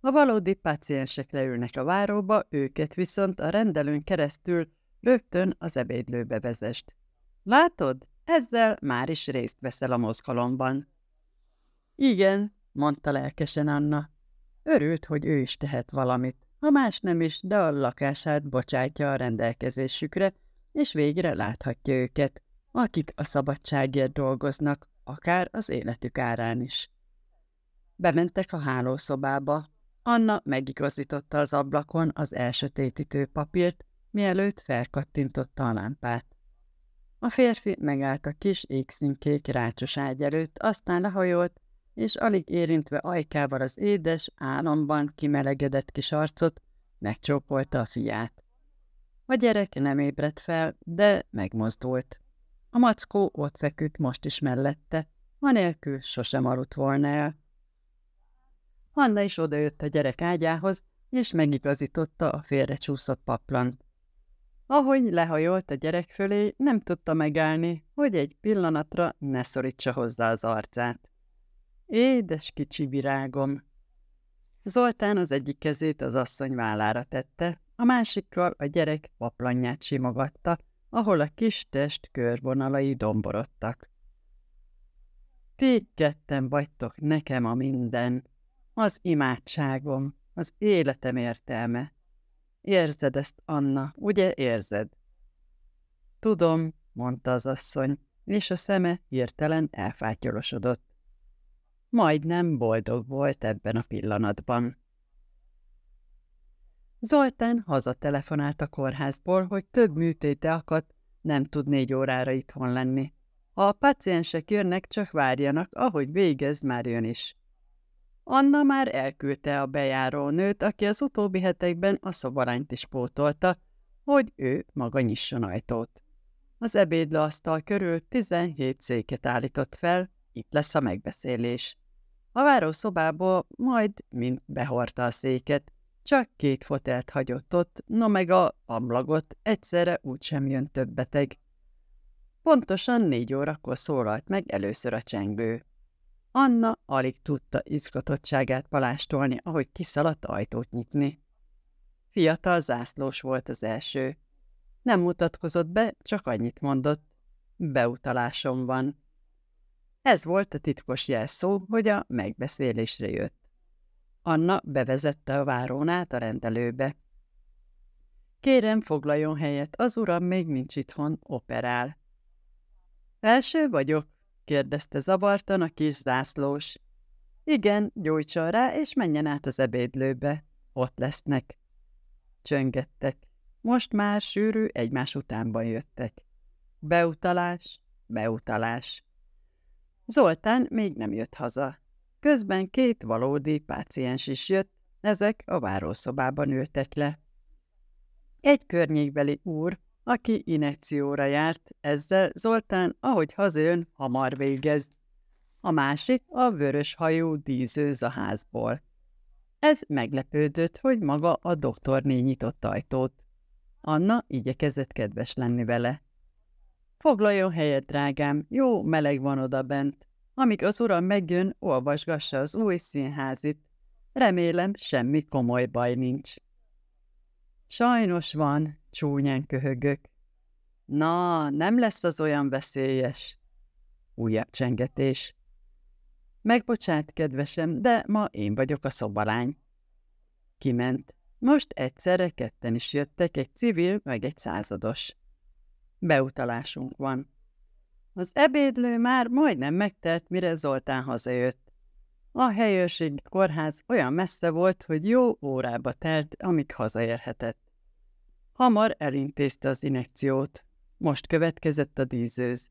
A valódi paciensek leülnek a váróba, őket viszont a rendelőn keresztül rögtön az ebédlőbe vezest. Látod, ezzel már is részt veszel a mozgalomban. Igen, mondta lelkesen Anna. Örült, hogy ő is tehet valamit, ha más nem is, de a lakását bocsátja a rendelkezésükre, és végre láthatja őket, akik a szabadságért dolgoznak, akár az életük árán is. Bementek a hálószobába. Anna megigazította az ablakon az elsötétítő papírt, mielőtt felkattintotta a lámpát. A férfi megállt a kis égszínkék rácsos ágy előtt, aztán lehajolt, és alig érintve ajkával az édes, álomban kimelegedett kis arcot, megcsókolta a fiát. A gyerek nem ébredt fel, de megmozdult. A mackó ott feküdt most is mellette, anélkül sosem aludt volna el. Anna is odajött a gyerek ágyához, és megigazította a félrecsúszott paplant. Ahogy lehajolt a gyerek fölé, nem tudta megállni, hogy egy pillanatra ne szorítsa hozzá az arcát. Édes kicsi virágom! Zoltán az egyik kezét az asszony vállára tette, a másikkal a gyerek paplanját simogatta, ahol a kis test körvonalai domborodtak. Ti ketten vagytok nekem a minden, az imádságom, az életem értelme. Érzed ezt, Anna, ugye érzed? Tudom, mondta az asszony, és a szeme hirtelen elfátyolosodott majdnem boldog volt ebben a pillanatban. Zoltán hazatelefonált a kórházból, hogy több műtéte akadt, nem tud négy órára itthon lenni. Ha a paciensek jönnek, csak várjanak, ahogy végez, már jön is. Anna már elküldte a bejáró nőt, aki az utóbbi hetekben a szobarányt is pótolta, hogy ő maga nyisson ajtót. Az ebédleasztal körül 17 széket állított fel, itt lesz a megbeszélés. A várószobából majd mint behorta a széket, csak két fotelt hagyott ott, no meg a ablagot egyszerre úgysem jön több beteg. Pontosan négy órakor szólalt meg először a csengő. Anna alig tudta izgatottságát palástolni, ahogy kiszaladt ajtót nyitni. Fiatal zászlós volt az első. Nem mutatkozott be, csak annyit mondott. Beutalásom van. Ez volt a titkos jelszó, hogy a megbeszélésre jött. Anna bevezette a várónát a rendelőbe. Kérem, foglaljon helyet, az uram még nincs itthon, operál. Első vagyok, kérdezte zavartan a kis zászlós. Igen, gyújtson rá, és menjen át az ebédlőbe. Ott lesznek. Csöngettek. Most már sűrű egymás utánban jöttek. Beutalás, beutalás. Zoltán még nem jött haza. Közben két valódi páciens is jött, ezek a várószobában ültek le. Egy környékbeli úr, aki inekcióra járt, ezzel Zoltán, ahogy hazajön, hamar végez. A másik a vörös hajú dízőz a házból. Ez meglepődött, hogy maga a doktorné nyitott ajtót. Anna igyekezett kedves lenni vele. Foglaljon helyet, drágám, jó meleg van oda bent. Amíg az uram megjön, olvasgassa az új színházit. Remélem, semmi komoly baj nincs. Sajnos van, csúnyán köhögök. Na, nem lesz az olyan veszélyes. Újabb csengetés. Megbocsát, kedvesem, de ma én vagyok a szobalány. Kiment. Most egyszerre ketten is jöttek, egy civil, meg egy százados. Beutalásunk van. Az ebédlő már majdnem megtelt, mire Zoltán hazajött. A helyőrségi kórház olyan messze volt, hogy jó órába telt, amíg hazaérhetett. Hamar elintézte az inekciót. Most következett a dízőz.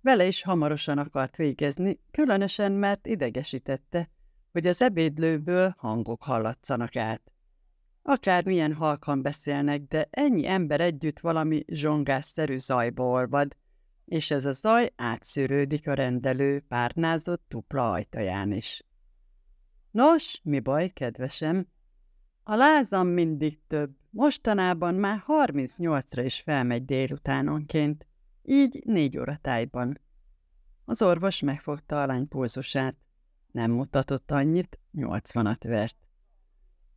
Vele is hamarosan akart végezni, különösen mert idegesítette, hogy az ebédlőből hangok hallatszanak át. Akármilyen halkan beszélnek, de ennyi ember együtt valami zsongásszerű zajba olvad, és ez a zaj átszűrődik a rendelő párnázott tupla ajtaján is. Nos, mi baj, kedvesem? A lázam mindig több, mostanában már 38-ra is felmegy délutánonként, így négy óra tájban. Az orvos megfogta a lány pulzusát. Nem mutatott annyit, 80-at vert.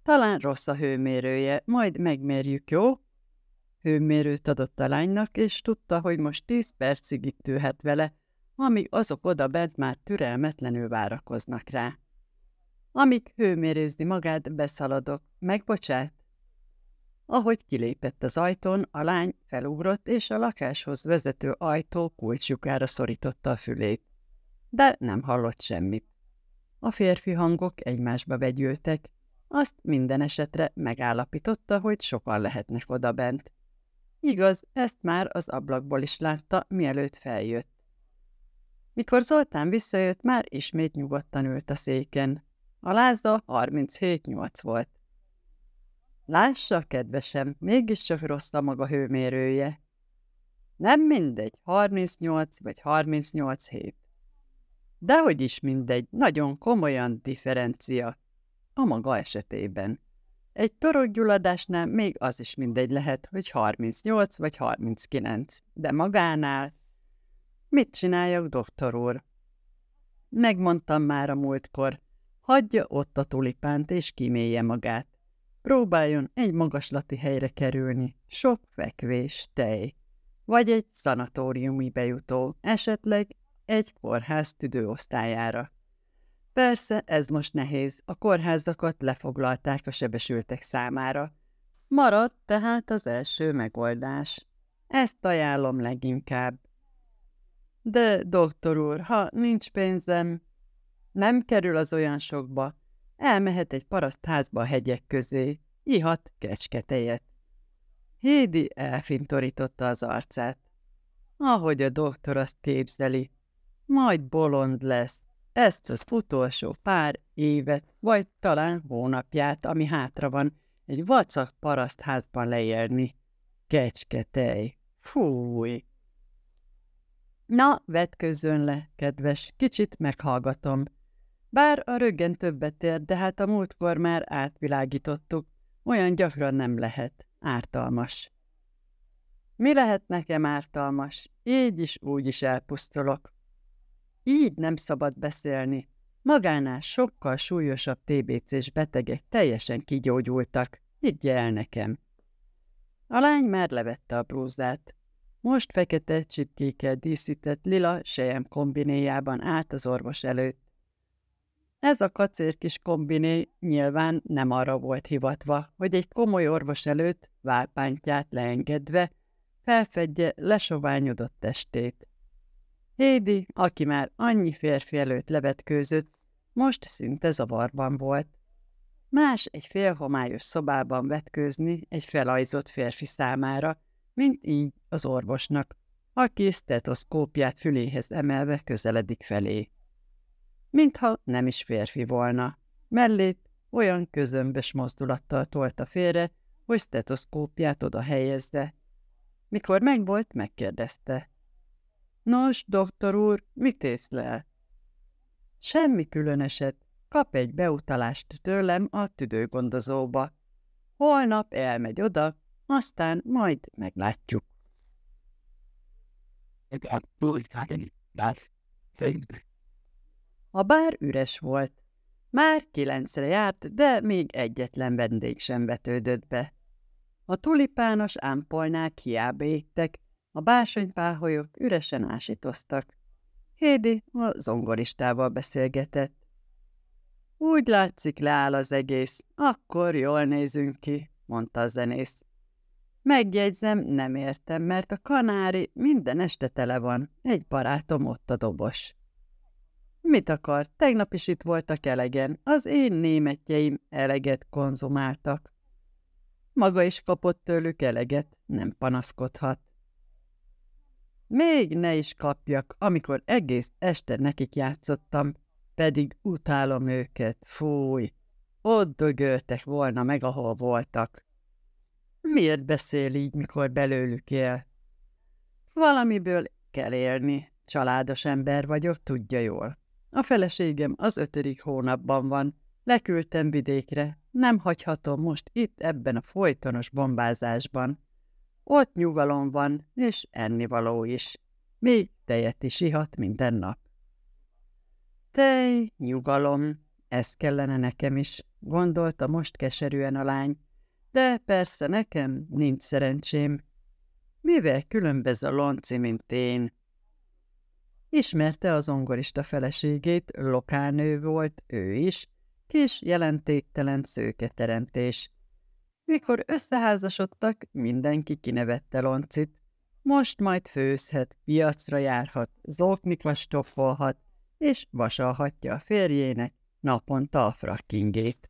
Talán rossz a hőmérője, majd megmérjük, jó? Hőmérőt adott a lánynak, és tudta, hogy most tíz percig itt ülhet vele, amíg azok oda bent már türelmetlenül várakoznak rá. Amíg hőmérőzni magát, beszaladok. Megbocsát? Ahogy kilépett az ajtón, a lány felugrott, és a lakáshoz vezető ajtó kulcsukára szorította a fülét. De nem hallott semmit. A férfi hangok egymásba vegyültek, azt minden esetre megállapította, hogy sokan lehetnek odabent. Igaz, ezt már az ablakból is látta, mielőtt feljött. Mikor Zoltán visszajött, már ismét nyugodtan ült a széken. A láza 37-8 volt. Lássa, kedvesem, mégiscsak rossz a maga hőmérője. Nem mindegy, 38 vagy 38 hét. Dehogy is mindegy, nagyon komolyan differencia a maga esetében. Egy torokgyulladásnál még az is mindegy lehet, hogy 38 vagy 39, de magánál... Mit csináljak, doktor úr? Megmondtam már a múltkor. Hagyja ott a tulipánt és kimélje magát. Próbáljon egy magaslati helyre kerülni, sok fekvés, tej. Vagy egy szanatóriumi bejutó, esetleg egy kórház tüdőosztályára. Persze, ez most nehéz, a kórházakat lefoglalták a sebesültek számára. Maradt tehát az első megoldás. Ezt ajánlom leginkább. De, doktor úr, ha nincs pénzem, nem kerül az olyan sokba, elmehet egy parasztházba a hegyek közé, ihat kecsketejet. Hédi elfintorította az arcát. Ahogy a doktor azt képzeli, majd bolond lesz, ezt az utolsó pár évet, vagy talán hónapját, ami hátra van, egy vacak parasztházban leérni. Kecsketej! Fúj! Na, vetközön le, kedves, kicsit meghallgatom. Bár a röggen többet ér, de hát a múltkor már átvilágítottuk. Olyan gyakran nem lehet. Ártalmas. Mi lehet nekem ártalmas? Így is, úgy is elpusztulok. Így nem szabad beszélni. Magánál sokkal súlyosabb TBC-s betegek teljesen kigyógyultak. Higgy el nekem. A lány már levette a brúzát. Most fekete csipkékkel díszített lila sejem kombinéjában állt az orvos előtt. Ez a kacér kis kombiné nyilván nem arra volt hivatva, hogy egy komoly orvos előtt, válpántját leengedve, felfedje lesoványodott testét. Hédi, aki már annyi férfi előtt levetkőzött, most szinte zavarban volt. Más egy félhomályos szobában vetkőzni egy felajzott férfi számára, mint így az orvosnak, aki stetoszkópját füléhez emelve közeledik felé. Mintha nem is férfi volna. Mellét olyan közömbös mozdulattal tolta félre, hogy stetoszkópját oda helyezze. Mikor megvolt, megkérdezte. Nos, doktor úr, mit észlel? Semmi különöset. Kap egy beutalást tőlem a tüdőgondozóba. Holnap elmegy oda, aztán majd meglátjuk. A bár üres volt. Már kilencre járt, de még egyetlen vendég sem vetődött be. A tulipános ámpolnák hiába égtek, a bársonypáholyok üresen ásítoztak. Hédi a zongoristával beszélgetett. Úgy látszik, leáll az egész. Akkor jól nézünk ki, mondta a zenész. Megjegyzem, nem értem, mert a kanári minden este tele van. Egy barátom ott a dobos. Mit akar? Tegnap is itt voltak elegen. Az én németjeim eleget konzumáltak. Maga is kapott tőlük eleget, nem panaszkodhat. Még ne is kapjak, amikor egész este nekik játszottam, pedig utálom őket, fúj! Ott dögöltek volna meg, ahol voltak. Miért beszél így, mikor belőlük él? Valamiből kell élni. Családos ember vagyok, tudja jól. A feleségem az ötödik hónapban van. Leküldtem vidékre. Nem hagyhatom most itt ebben a folytonos bombázásban. Ott nyugalom van, és ennivaló is. Még tejet is ihat minden nap. Tej, nyugalom, ez kellene nekem is, gondolta most keserűen a lány, de persze nekem nincs szerencsém. Mivel különbez a lonci, mint én? Ismerte az ongorista feleségét, lokálnő volt ő is, kis jelentéktelen szőke teremtés, mikor összeházasodtak, mindenki kinevette Loncit. Most majd főzhet, piacra járhat, zókniklas stoffolhat, és vasalhatja a férjének naponta a frakkingét.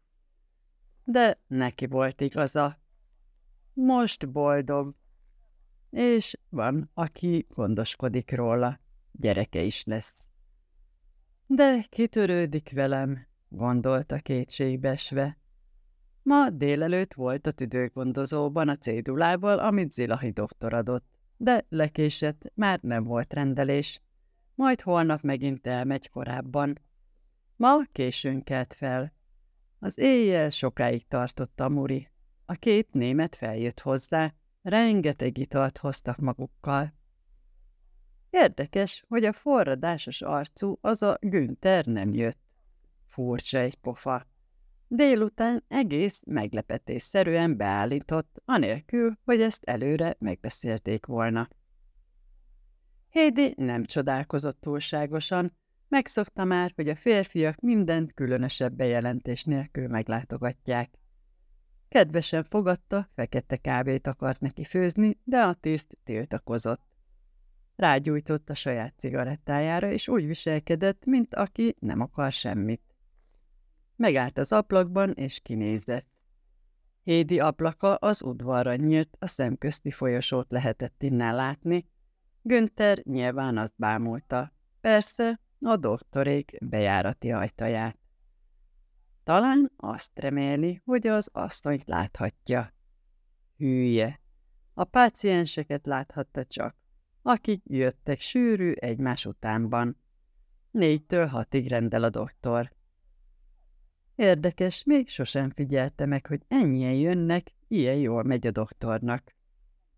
De neki volt igaza. Most boldog. És van, aki gondoskodik róla. Gyereke is lesz. De kitörődik velem, gondolta kétségbeesve. Ma délelőtt volt a tüdőgondozóban a cédulából, amit Zilahi doktor adott, de lekésett, már nem volt rendelés. Majd holnap megint elmegy korábban. Ma későn kelt fel. Az éjjel sokáig tartott a muri. A két német feljött hozzá, rengeteg italt hoztak magukkal. Érdekes, hogy a forradásos arcú az a Günther nem jött. Furcsa egy pofa. Délután egész meglepetésszerűen beállított, anélkül, hogy ezt előre megbeszélték volna. Hédi nem csodálkozott túlságosan, megszokta már, hogy a férfiak mindent különösebb bejelentés nélkül meglátogatják. Kedvesen fogadta, fekete kávét akart neki főzni, de a tiszt tiltakozott. Rágyújtott a saját cigarettájára, és úgy viselkedett, mint aki nem akar semmit. Megállt az ablakban, és kinézett. Hédi ablaka az udvarra nyílt, a szemközti folyosót lehetett innen látni. Günther nyilván azt bámulta. Persze, a doktorék bejárati ajtaját. Talán azt reméli, hogy az asszonyt láthatja. Hülye. A pácienseket láthatta csak, akik jöttek sűrű egymás utánban. Négytől hatig rendel a doktor. Érdekes, még sosem figyelte meg, hogy ennyien jönnek, ilyen jól megy a doktornak.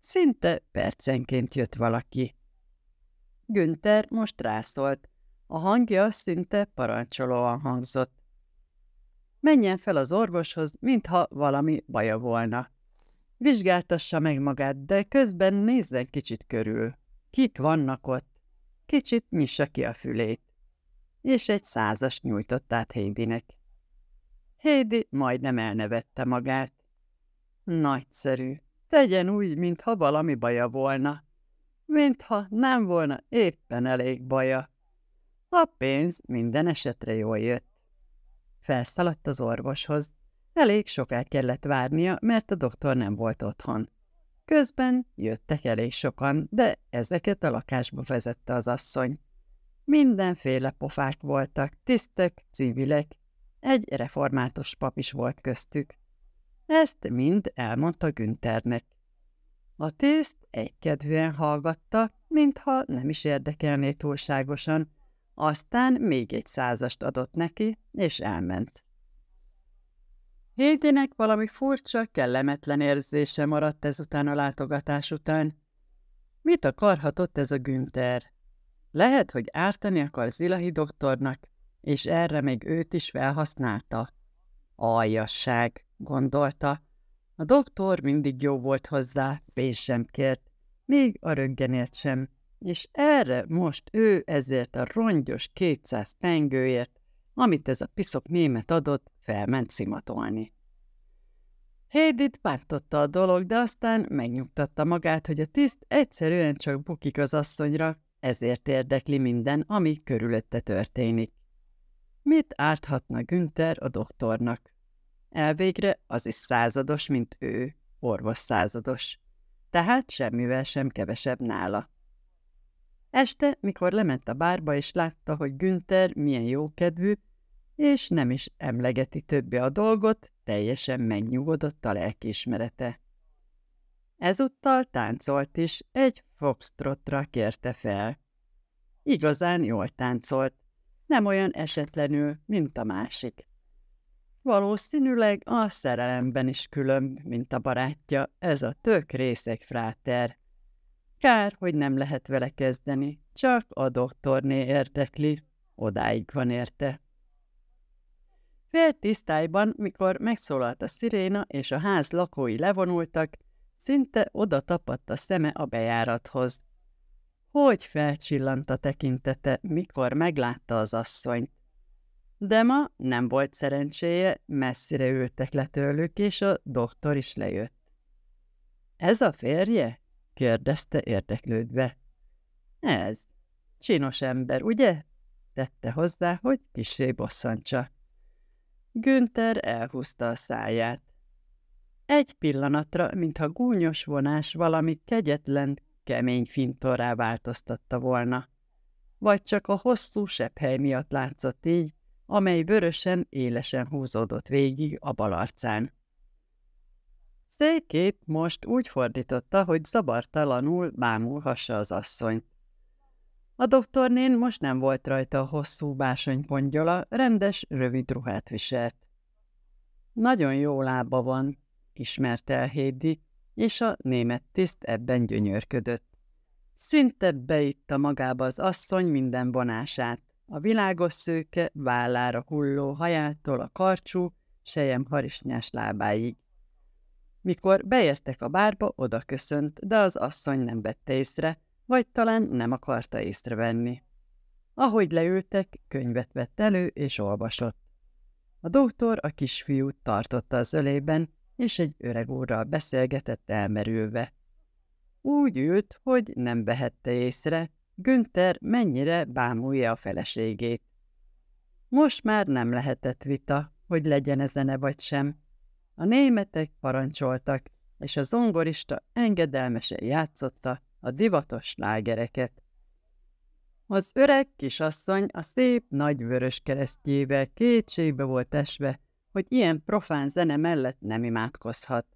Szinte percenként jött valaki. Günther most rászólt. A hangja szinte parancsolóan hangzott. Menjen fel az orvoshoz, mintha valami baja volna. Vizsgáltassa meg magát, de közben nézzen kicsit körül. Kik vannak ott? Kicsit nyissa ki a fülét. És egy százas nyújtott át Heidinek. Hédi majdnem elnevette magát. Nagyszerű. Tegyen úgy, mintha valami baja volna. Mintha nem volna éppen elég baja. A pénz minden esetre jól jött. Felszaladt az orvoshoz. Elég sokáig kellett várnia, mert a doktor nem volt otthon. Közben jöttek elég sokan, de ezeket a lakásba vezette az asszony. Mindenféle pofák voltak, tisztek, civilek, egy református pap is volt köztük. Ezt mind elmondta Günternek. A tészt egykedvűen hallgatta, mintha nem is érdekelné túlságosan, aztán még egy százast adott neki, és elment. Hédinek valami furcsa, kellemetlen érzése maradt ezután a látogatás után. Mit akarhatott ez a Günther? Lehet, hogy ártani akar Zilahi doktornak, és erre még őt is felhasználta. Aljasság, gondolta. A doktor mindig jó volt hozzá, pénz sem kért, még a röggenért sem, és erre most ő ezért a rongyos 200 pengőért, amit ez a piszok német adott, felment szimatolni. Hédit pártotta a dolog, de aztán megnyugtatta magát, hogy a tiszt egyszerűen csak bukik az asszonyra, ezért érdekli minden, ami körülötte történik. Mit árthatna Günther a doktornak? Elvégre az is százados, mint ő, orvos százados. Tehát semmivel sem kevesebb nála. Este, mikor lement a bárba és látta, hogy Günther milyen jókedvű, és nem is emlegeti többé a dolgot, teljesen megnyugodott a lelkiismerete. Ezúttal táncolt is, egy foxtrotra kérte fel. Igazán jól táncolt, nem olyan esetlenül, mint a másik. Valószínűleg a szerelemben is különb, mint a barátja, ez a tök részek fráter. Kár, hogy nem lehet vele kezdeni, csak a doktorné érdekli, odáig van érte. Fél tisztályban, mikor megszólalt a sziréna és a ház lakói levonultak, szinte oda tapadt a szeme a bejárathoz hogy felcsillant a tekintete, mikor meglátta az asszonyt. De ma nem volt szerencséje, messzire ültek le tőlük, és a doktor is lejött. – Ez a férje? – kérdezte érdeklődve. – Ez. Csinos ember, ugye? – tette hozzá, hogy kisé bosszantsa. Günther elhúzta a száját. Egy pillanatra, mintha gúnyos vonás valami kegyetlen, kemény fintorrá változtatta volna. Vagy csak a hosszú sepphely miatt látszott így, amely vörösen, élesen húzódott végig a bal arcán. Székét most úgy fordította, hogy zabartalanul bámulhassa az asszonyt. A doktornén most nem volt rajta a hosszú básonypontgyola, rendes, rövid ruhát viselt. Nagyon jó lába van, ismerte el Hédi, és a német tiszt ebben gyönyörködött. Szinte beitta magába az asszony minden vonását, a világos szőke vállára hulló hajától a karcsú, sejem harisnyás lábáig. Mikor beértek a bárba, oda köszönt, de az asszony nem vette észre, vagy talán nem akarta észrevenni. Ahogy leültek, könyvet vett elő és olvasott. A doktor a kisfiút tartotta az ölében, és egy öreg úrral beszélgetett elmerülve. Úgy ült, hogy nem vehette észre, Günther mennyire bámulja a feleségét. Most már nem lehetett vita, hogy legyen ez zene vagy sem. A németek parancsoltak, és a zongorista engedelmesen játszotta a divatos lágereket. Az öreg kisasszony a szép nagy vörös keresztjével kétségbe volt esve, hogy ilyen profán zene mellett nem imádkozhat.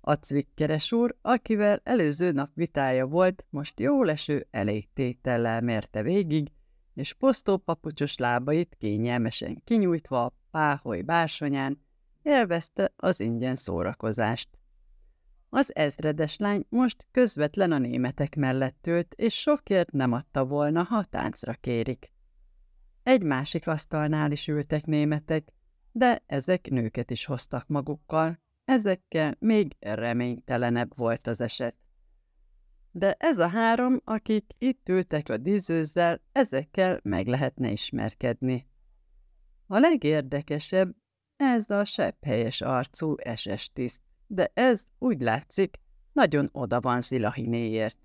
A cvikkeres úr, akivel előző nap vitája volt, most jó leső elégtétellel mérte végig, és posztó papucsos lábait kényelmesen kinyújtva a páholy bársonyán élvezte az ingyen szórakozást. Az ezredes lány most közvetlen a németek mellett tölt, és sokért nem adta volna, ha táncra kérik. Egy másik asztalnál is ültek németek, de ezek nőket is hoztak magukkal, ezekkel még reménytelenebb volt az eset. De ez a három, akik itt ültek a dízőzzel, ezekkel meg lehetne ismerkedni. A legérdekesebb ez a helyes arcú SS tiszt, de ez úgy látszik, nagyon oda van Zilahinéért.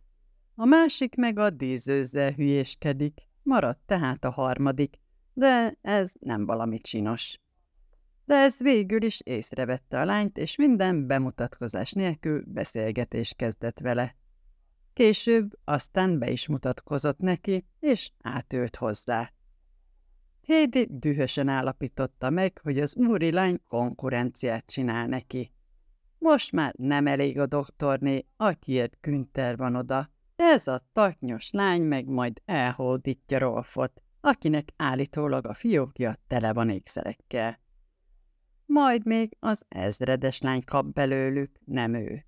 A másik meg a dízőzzel hülyéskedik, maradt tehát a harmadik, de ez nem valami csinos de ez végül is észrevette a lányt, és minden bemutatkozás nélkül beszélgetés kezdett vele. Később aztán be is mutatkozott neki, és átült hozzá. Hédi dühösen állapította meg, hogy az úri lány konkurenciát csinál neki. Most már nem elég a doktorné, akiért Günther van oda. Ez a taknyos lány meg majd elhódítja Rolfot, akinek állítólag a fiókja tele van ékszerekkel majd még az ezredes lány kap belőlük, nem ő.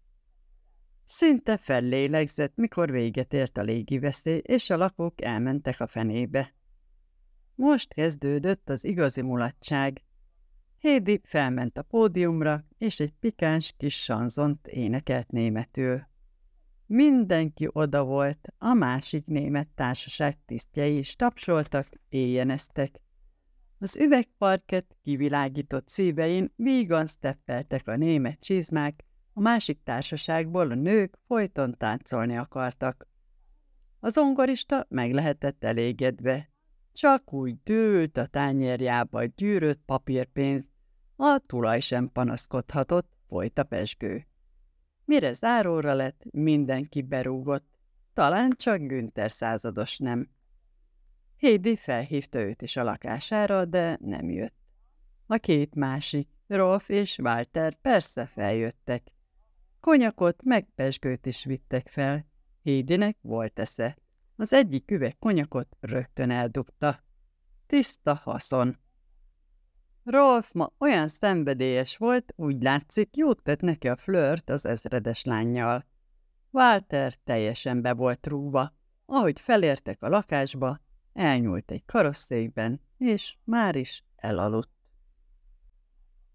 Szinte fellélegzett, mikor véget ért a légiveszély, és a lakók elmentek a fenébe. Most kezdődött az igazi mulatság. Hédi felment a pódiumra, és egy pikáns kis sanzont énekelt németül. Mindenki oda volt, a másik német társaság tisztjei is tapsoltak, éjjeneztek. Az üvegparket kivilágított szívein vígan steppeltek a német csizmák, a másik társaságból a nők folyton táncolni akartak. Az ongorista meg lehetett elégedve. Csak úgy dőlt a tányérjába gyűrött papírpénz, a tulaj sem panaszkodhatott, folyt a pesgő. Mire záróra lett, mindenki berúgott, talán csak Günther százados nem. Hédi felhívta őt is a lakására, de nem jött. A két másik, Rolf és Walter persze feljöttek. Konyakot meg pesgőt is vittek fel. Hédinek volt esze. Az egyik üveg konyakot rögtön eldugta. Tiszta haszon. Rolf ma olyan szenvedélyes volt, úgy látszik, jót tett neki a flört az ezredes lányjal. Walter teljesen be volt rúva. Ahogy felértek a lakásba, elnyúlt egy karosszékben, és már is elaludt.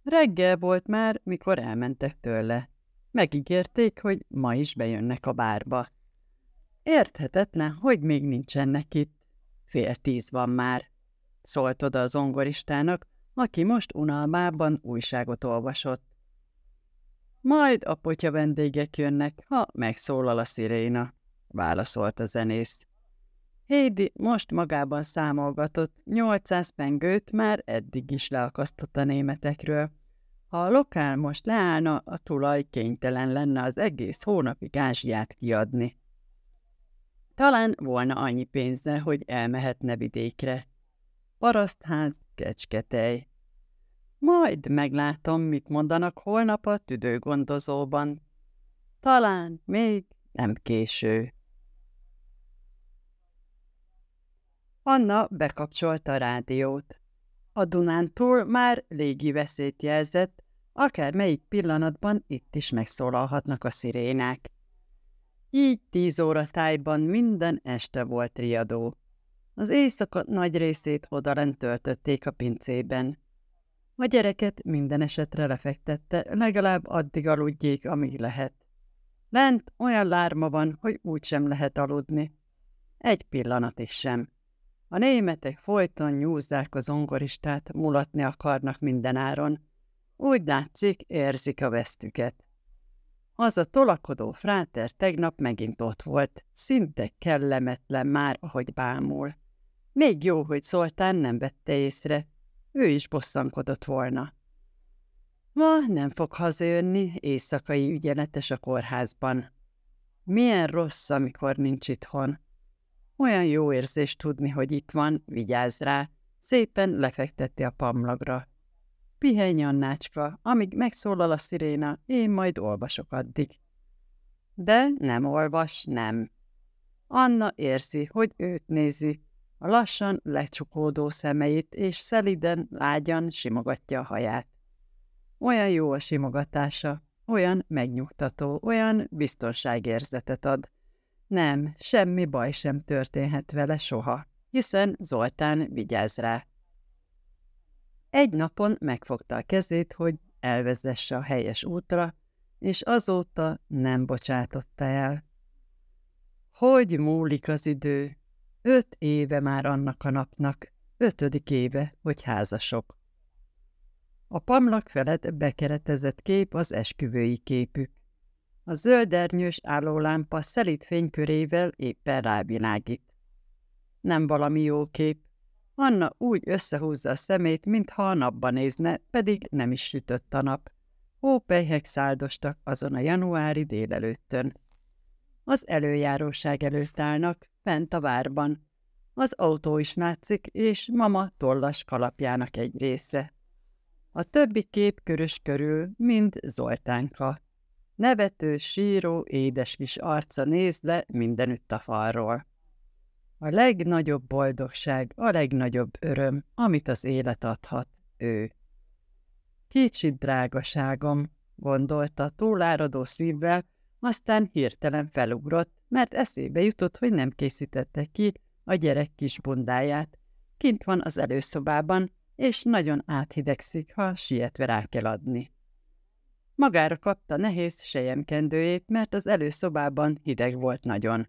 Reggel volt már, mikor elmentek tőle. Megígérték, hogy ma is bejönnek a bárba. Érthetetlen, hogy még nincsenek itt. Fél tíz van már. Szólt oda az ongoristának, aki most unalmában újságot olvasott. Majd a potya vendégek jönnek, ha megszólal a sziréna, válaszolt a zenész. Hédi most magában számolgatott, 800 pengőt már eddig is leakasztott a németekről. Ha a lokál most leállna, a tulaj kénytelen lenne az egész hónapig ázsiát kiadni. Talán volna annyi pénze, hogy elmehetne vidékre. Parasztház, kecsketej. Majd meglátom, mit mondanak holnap a tüdőgondozóban. Talán még nem késő. Anna bekapcsolta a rádiót. A Dunán túl már légi veszélyt jelzett, akár melyik pillanatban itt is megszólalhatnak a szirénák. Így tíz óra tájban minden este volt riadó. Az éjszaka nagy részét odalent töltötték a pincében. A gyereket minden esetre lefektette, legalább addig aludjék, amíg lehet. Lent olyan lárma van, hogy úgysem lehet aludni. Egy pillanat is sem. A németek folyton nyúzzák az ongoristát, mulatni akarnak mindenáron. Úgy látszik, érzik a vesztüket. Az a tolakodó fráter tegnap megint ott volt, szinte kellemetlen már, ahogy bámul. Még jó, hogy Szoltán nem vette észre, ő is bosszankodott volna. Ma nem fog hazajönni, éjszakai ügyeletes a kórházban. Milyen rossz, amikor nincs itthon. Olyan jó érzés tudni, hogy itt van, vigyázz rá. Szépen lefektette a pamlagra. Pihenj, Annácska, amíg megszólal a sziréna, én majd olvasok addig. De nem olvas, nem. Anna érzi, hogy őt nézi. A lassan lecsukódó szemeit, és szeliden, lágyan simogatja a haját. Olyan jó a simogatása, olyan megnyugtató, olyan biztonságérzetet ad. Nem, semmi baj sem történhet vele soha, hiszen Zoltán vigyáz rá. Egy napon megfogta a kezét, hogy elvezesse a helyes útra, és azóta nem bocsátotta el. Hogy múlik az idő? Öt éve már annak a napnak, ötödik éve, hogy házasok. A pamlak felett bekeretezett kép az esküvői képük. A ernyős állólámpa szelít fénykörével éppen rávilágít. Nem valami jó kép. Anna úgy összehúzza a szemét, mintha a napba nézne, pedig nem is sütött a nap. Hópejhek száldostak azon a januári délelőttön. Az előjáróság előtt állnak, fent a várban. Az autó is látszik, és mama tollas kalapjának egy része. A többi kép körös körül mind Zoltánka. Nevető, síró, édes kis arca néz le mindenütt a falról. A legnagyobb boldogság, a legnagyobb öröm, amit az élet adhat, ő. Kicsit drágaságom, gondolta túláradó szívvel, aztán hirtelen felugrott, mert eszébe jutott, hogy nem készítette ki a gyerek kis bundáját. Kint van az előszobában, és nagyon áthidegszik, ha sietve rá kell adni. Magára kapta nehéz sejemkendőjét, mert az előszobában hideg volt nagyon.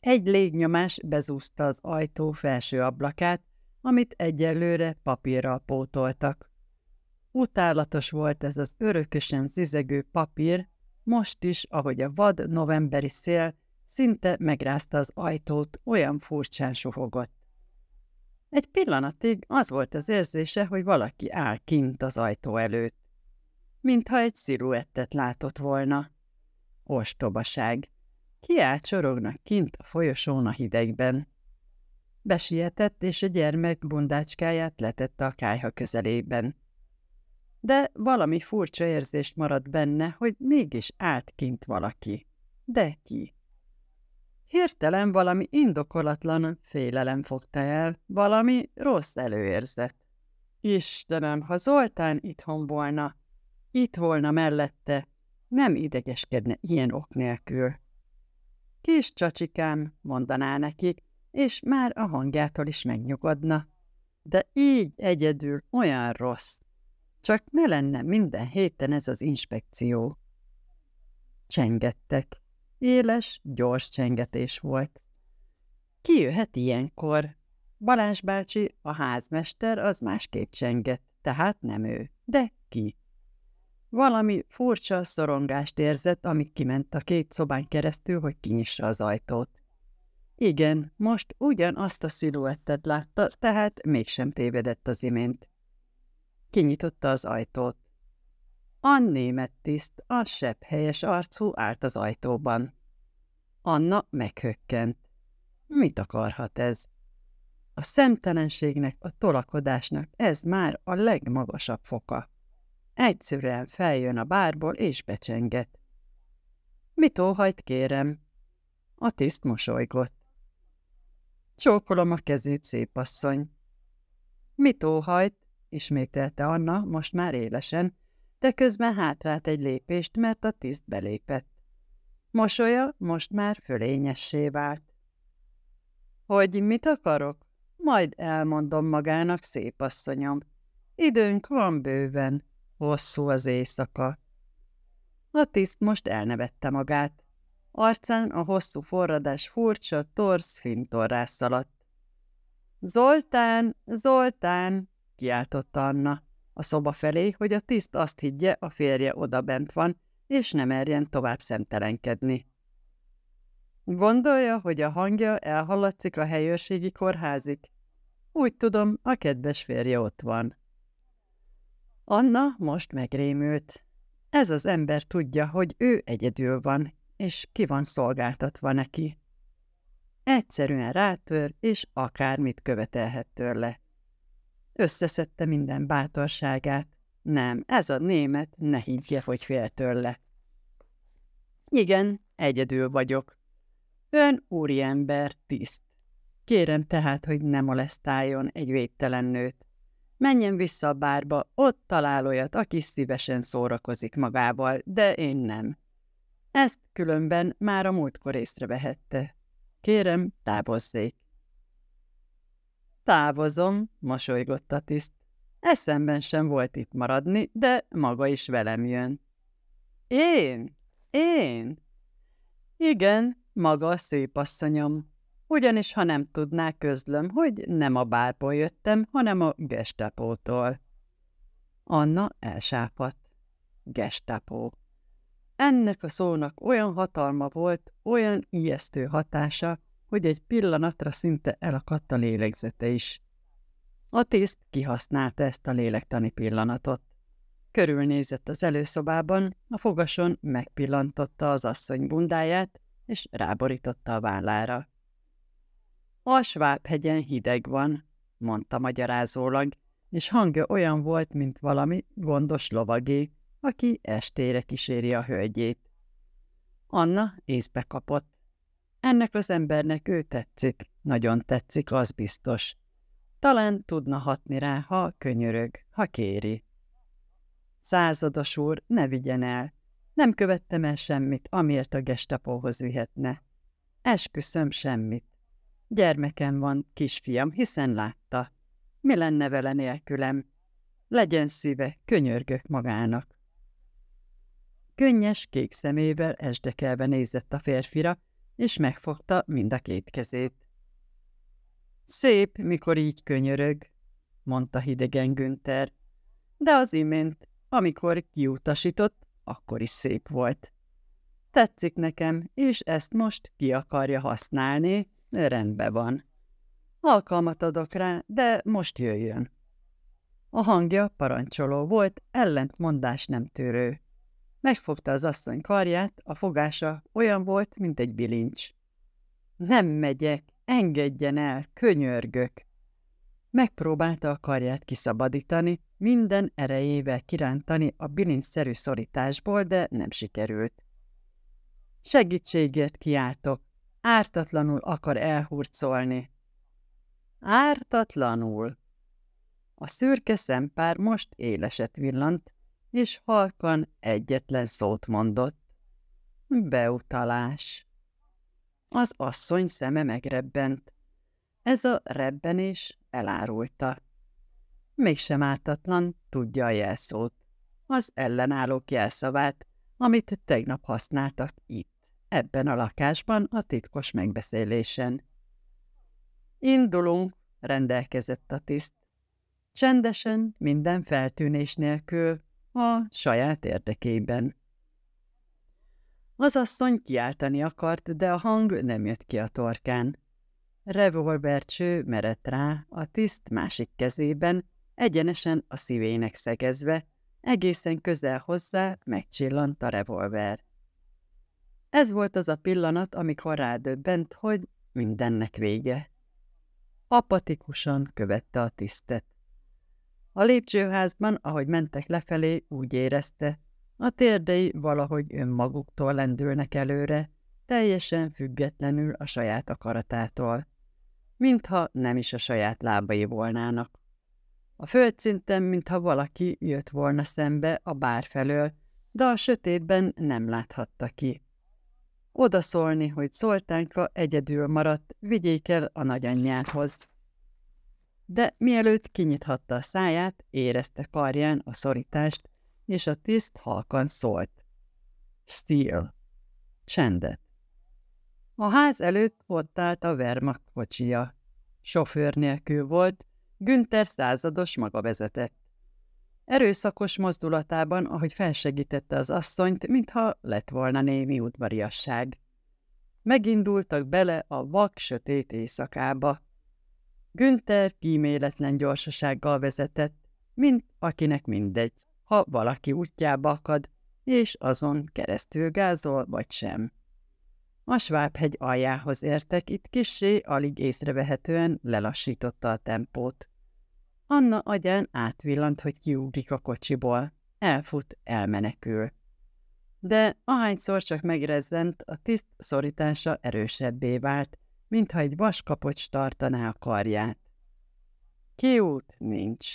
Egy légnyomás bezúzta az ajtó felső ablakát, amit egyelőre papírral pótoltak. Utálatos volt ez az örökösen zizegő papír, most is, ahogy a vad novemberi szél szinte megrázta az ajtót, olyan furcsán suhogott. Egy pillanatig az volt az érzése, hogy valaki áll kint az ajtó előtt mintha egy sziruettet látott volna. Ostobaság! Kiált sorognak kint a folyosón a hidegben. Besietett, és a gyermek bundácskáját letette a kájha közelében. De valami furcsa érzést maradt benne, hogy mégis állt kint valaki. De ki? Hirtelen valami indokolatlan félelem fogta el, valami rossz előérzet. Istenem, ha Zoltán itthon volna! Itt volna mellette, nem idegeskedne ilyen ok nélkül. Kis csacsikám, mondaná neki, és már a hangjától is megnyugodna. De így egyedül olyan rossz. Csak ne lenne minden héten ez az inspekció. Csengettek. Éles, gyors csengetés volt. Ki jöhet ilyenkor? Balázs bácsi, a házmester, az másképp csenget, tehát nem ő, de ki? Valami furcsa szorongást érzett, amíg kiment a két szobán keresztül, hogy kinyissa az ajtót. Igen, most ugyanazt a sziluettet látta, tehát mégsem tévedett az imént. Kinyitotta az ajtót. A német tiszt, a sebb helyes arcú állt az ajtóban. Anna meghökkent. Mit akarhat ez? A szemtelenségnek, a tolakodásnak ez már a legmagasabb foka. Egyszerűen feljön a bárból és becsenget. Mit óhajt, kérem? A tiszt mosolygott. Csókolom a kezét, szép asszony. Mit óhajt? ismételte Anna most már élesen, de közben hátrált egy lépést, mert a tiszt belépett. Mosolya most már fölényessé vált. Hogy mit akarok? Majd elmondom magának, szép asszonyom. Időnk van bőven. Hosszú az éjszaka. A tiszt most elnevette magát. Arcán a hosszú forradás furcsa, torsz fintorrá szaladt. Zoltán, Zoltán, kiáltotta Anna a szoba felé, hogy a tiszt azt higgye, a férje odabent van, és nem merjen tovább szemtelenkedni. Gondolja, hogy a hangja elhallatszik a helyőrségi kórházik? Úgy tudom, a kedves férje ott van. Anna most megrémült. Ez az ember tudja, hogy ő egyedül van, és ki van szolgáltatva neki. Egyszerűen rátör, és akármit követelhet tőle. Összeszedte minden bátorságát. Nem, ez a német ne higgye, hogy fél tőle. Igen, egyedül vagyok. Ön úriember tiszt. Kérem tehát, hogy ne molesztáljon egy védtelen nőt. Menjen vissza a bárba, ott talál olyat, aki szívesen szórakozik magával, de én nem. Ezt különben már a múltkor észrevehette. Kérem, távozzék. Távozom, mosolygott a tiszt. Eszemben sem volt itt maradni, de maga is velem jön. Én? Én? Igen, maga a szép asszonyom ugyanis ha nem tudná közlöm, hogy nem a bárból jöttem, hanem a gestapótól. Anna elsápadt. Gestapó. Ennek a szónak olyan hatalma volt, olyan ijesztő hatása, hogy egy pillanatra szinte elakadt a lélegzete is. A tiszt kihasználta ezt a lélektani pillanatot. Körülnézett az előszobában, a fogason megpillantotta az asszony bundáját, és ráborította a vállára. A Svábhegyen hideg van, mondta magyarázólag, és hangja olyan volt, mint valami gondos lovagé, aki estére kíséri a hölgyét. Anna észbe kapott. Ennek az embernek ő tetszik, nagyon tetszik, az biztos. Talán tudna hatni rá, ha könyörög, ha kéri. Százados úr, ne vigyen el. Nem követtem el semmit, amiért a gestapóhoz vihetne. Esküszöm semmit. Gyermekem van, kisfiam, hiszen látta. Mi lenne vele nélkülem? Legyen szíve, könyörgök magának. Könnyes, kék szemével esdekelve nézett a férfira, és megfogta mind a két kezét. Szép, mikor így könyörög, mondta hidegen Günther, de az imént, amikor kiutasított, akkor is szép volt. Tetszik nekem, és ezt most ki akarja használni, Rendben van. Alkalmat adok rá, de most jöjjön. A hangja parancsoló volt, ellentmondás nem tűrő. Megfogta az asszony karját, a fogása olyan volt, mint egy bilincs. Nem megyek, engedjen el, könyörgök. Megpróbálta a karját kiszabadítani, minden erejével kirántani a bilincszerű szorításból, de nem sikerült. Segítségért kiáltok, ártatlanul akar elhurcolni. Ártatlanul! A szürke szempár most éleset villant, és halkan egyetlen szót mondott. Beutalás. Az asszony szeme megrebbent. Ez a rebbenés elárulta. Mégsem ártatlan, tudja a jelszót. Az ellenállók jelszavát, amit tegnap használtak itt ebben a lakásban a titkos megbeszélésen. Indulunk, rendelkezett a tiszt. Csendesen, minden feltűnés nélkül, a saját érdekében. Az asszony kiáltani akart, de a hang nem jött ki a torkán. Revolvercső merett rá, a tiszt másik kezében, egyenesen a szívének szegezve, egészen közel hozzá megcsillant a revolver. Ez volt az a pillanat, amikor rádöbbent, hogy mindennek vége. Apatikusan követte a tisztet. A lépcsőházban, ahogy mentek lefelé, úgy érezte, a térdei valahogy önmaguktól lendülnek előre, teljesen függetlenül a saját akaratától, mintha nem is a saját lábai volnának. A földszinten, mintha valaki jött volna szembe a bár felől, de a sötétben nem láthatta ki odaszólni, hogy Szoltánka egyedül maradt, vigyék el a nagyanyjához. De mielőtt kinyithatta a száját, érezte karján a szorítást, és a tiszt halkan szólt. Steel. Csendet. A ház előtt ott állt a Wehrmacht kocsia. Sofőr nélkül volt, Günther százados maga vezetett. Erőszakos mozdulatában, ahogy felsegítette az asszonyt, mintha lett volna némi udvariasság. Megindultak bele a vak sötét éjszakába. Günther kíméletlen gyorsasággal vezetett, mint akinek mindegy, ha valaki útjába akad, és azon keresztül gázol vagy sem. A Svábhegy aljához értek, itt kissé, alig észrevehetően lelassította a tempót. Anna agyán átvillant, hogy kiugrik a kocsiból. Elfut, elmenekül. De ahányszor csak megrezzent, a tiszt szorítása erősebbé vált, mintha egy vaskapocs tartaná a karját. Kiút nincs.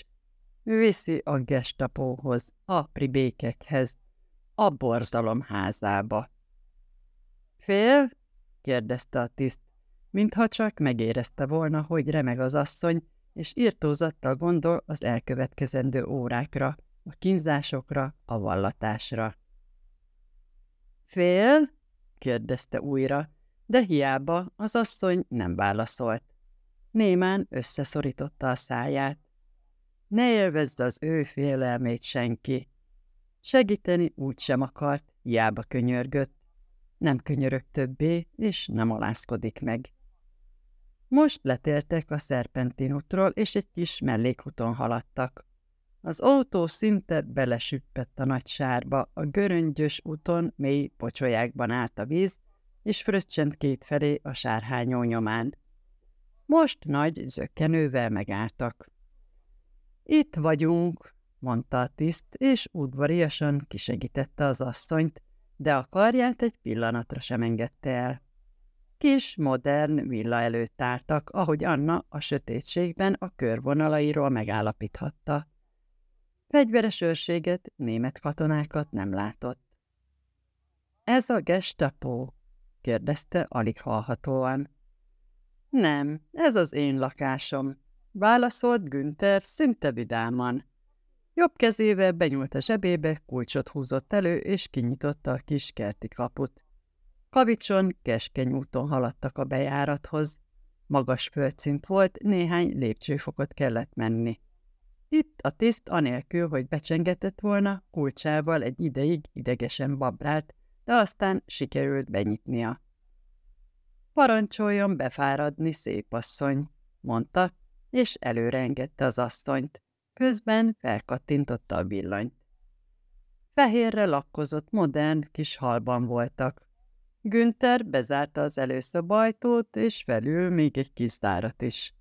Viszi a gestapóhoz, a pribékekhez, a borzalom házába. Fél? kérdezte a tiszt, mintha csak megérezte volna, hogy remeg az asszony, és írtózattal gondol az elkövetkezendő órákra, a kínzásokra, a vallatásra. Fél? kérdezte újra, de hiába az asszony nem válaszolt. Némán összeszorította a száját. Ne élvezd az ő félelmét senki. Segíteni úgy sem akart, hiába könyörgött. Nem könyörög többé, és nem alázkodik meg. Most letértek a szerpentin útról, és egy kis mellékúton haladtak. Az autó szinte belesüppett a nagy sárba, a göröngyös úton mély pocsolyákban állt a víz, és fröccsent kétfelé a sárhányó nyomán. Most nagy zökkenővel megálltak. Itt vagyunk, mondta a tiszt, és udvariasan kisegítette az asszonyt, de a karját egy pillanatra sem engedte el. Kis, modern villa előtt álltak, ahogy Anna a sötétségben a körvonalairól megállapíthatta. Fegyveres őrséget, német katonákat nem látott. Ez a gestapó? kérdezte alig hallhatóan. Nem, ez az én lakásom, válaszolt Günther szinte vidáman. Jobb kezével benyúlt a zsebébe, kulcsot húzott elő, és kinyitotta a kis kerti kaput. Kavicson keskeny úton haladtak a bejárathoz. Magas földszint volt, néhány lépcsőfokot kellett menni. Itt a tiszt, anélkül, hogy becsengetett volna, kulcsával egy ideig idegesen babrált, de aztán sikerült benyitnia. Parancsoljon befáradni, asszony, mondta, és előrengette az asszonyt. Közben felkattintotta a villanyt. Fehérre lakkozott modern kis halban voltak. Günther bezárta az előszobajtót, és felül még egy kis zárat is.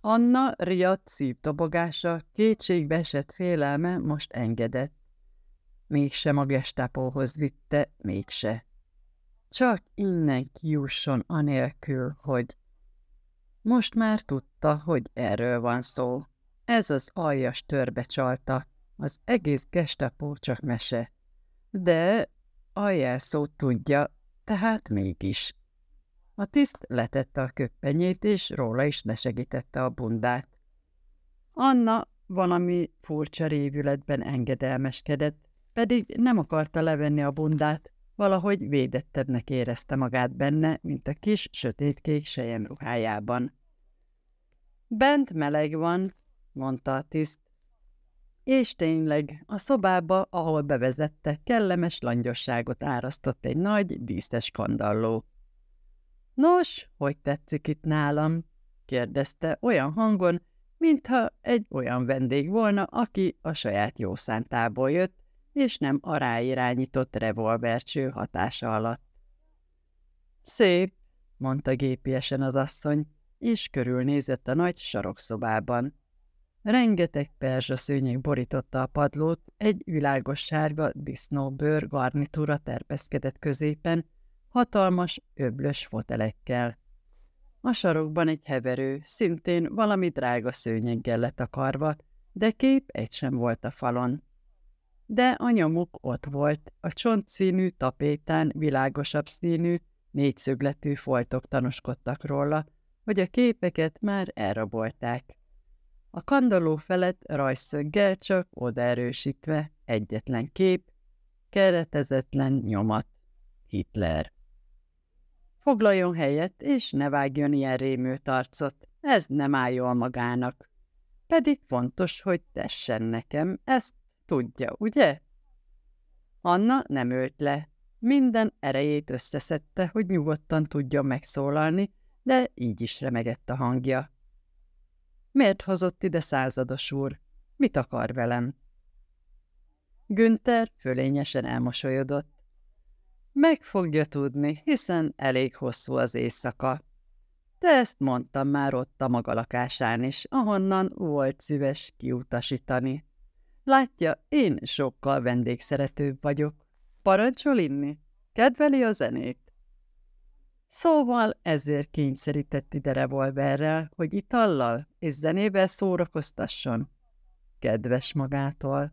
Anna riadt szívdobogása, kétségbe esett félelme most engedett. Mégsem a gestápóhoz vitte, mégse. Csak innen jusson anélkül, hogy... Most már tudta, hogy erről van szó. Ez az aljas törbe csalta, az egész gestapó csak mese. De a tudja, tehát mégis. A tiszt letette a köppenyét, és róla is lesegítette a bundát. Anna valami furcsa révületben engedelmeskedett, pedig nem akarta levenni a bundát, valahogy védettebbnek érezte magát benne, mint a kis sötétkék ruhájában. Bent meleg van, mondta a tiszt, és tényleg, a szobába, ahol bevezette, kellemes langyosságot árasztott egy nagy, díszes kandalló. Nos, hogy tetszik itt nálam? kérdezte olyan hangon, mintha egy olyan vendég volna, aki a saját jószántából jött, és nem a ráirányított revolvercső hatása alatt. Szép, mondta gépiesen az asszony, és körülnézett a nagy sarokszobában. Rengeteg szőnyeg borította a padlót, egy világos sárga disznóbőr garnitúra terpeszkedett középen, hatalmas, öblös fotelekkel. A sarokban egy heverő, szintén valami drága szőnyeggel letakarva, de kép egy sem volt a falon. De a nyomuk ott volt, a csontszínű tapétán világosabb színű, négyszögletű foltok tanúskodtak róla, hogy a képeket már elrabolták a kandalló felett rajszöggel csak odaerősítve egyetlen kép, keretezetlen nyomat, Hitler. Foglaljon helyet, és ne vágjon ilyen rémő tarcot, ez nem áll jól magának. Pedig fontos, hogy tessen nekem, ezt tudja, ugye? Anna nem ölt le. Minden erejét összeszedte, hogy nyugodtan tudjon megszólalni, de így is remegett a hangja. Miért hozott ide százados úr? Mit akar velem? Günther fölényesen elmosolyodott. Meg fogja tudni, hiszen elég hosszú az éjszaka. De ezt mondtam már ott a maga lakásán is, ahonnan volt szíves kiutasítani. Látja, én sokkal vendégszeretőbb vagyok. Parancsol inni? Kedveli a zenét? Szóval ezért kényszerített ide revolverrel, hogy itallal és zenével szórakoztasson. Kedves magától.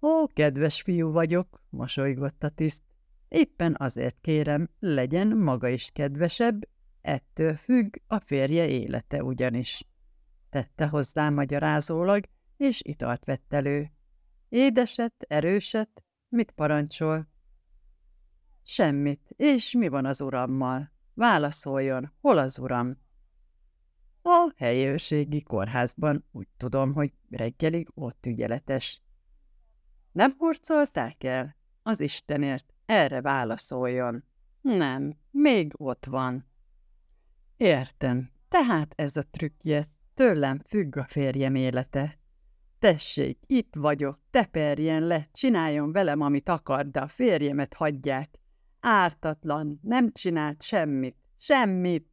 Ó, kedves fiú vagyok, mosolygott a tiszt. Éppen azért kérem, legyen maga is kedvesebb, ettől függ a férje élete ugyanis. Tette hozzá magyarázólag, és italt vett elő. Édeset, erőset, mit parancsol? Semmit. És mi van az urammal? Válaszoljon, hol az uram? A helyőrségi kórházban úgy tudom, hogy reggelig ott ügyeletes. Nem hurcolták el? Az Istenért, erre válaszoljon. Nem, még ott van. Értem, tehát ez a trükkje, tőlem függ a férjem élete. Tessék, itt vagyok, teperjen le, csináljon velem, amit akar, de a férjemet hagyják ártatlan, nem csinált semmit, semmit.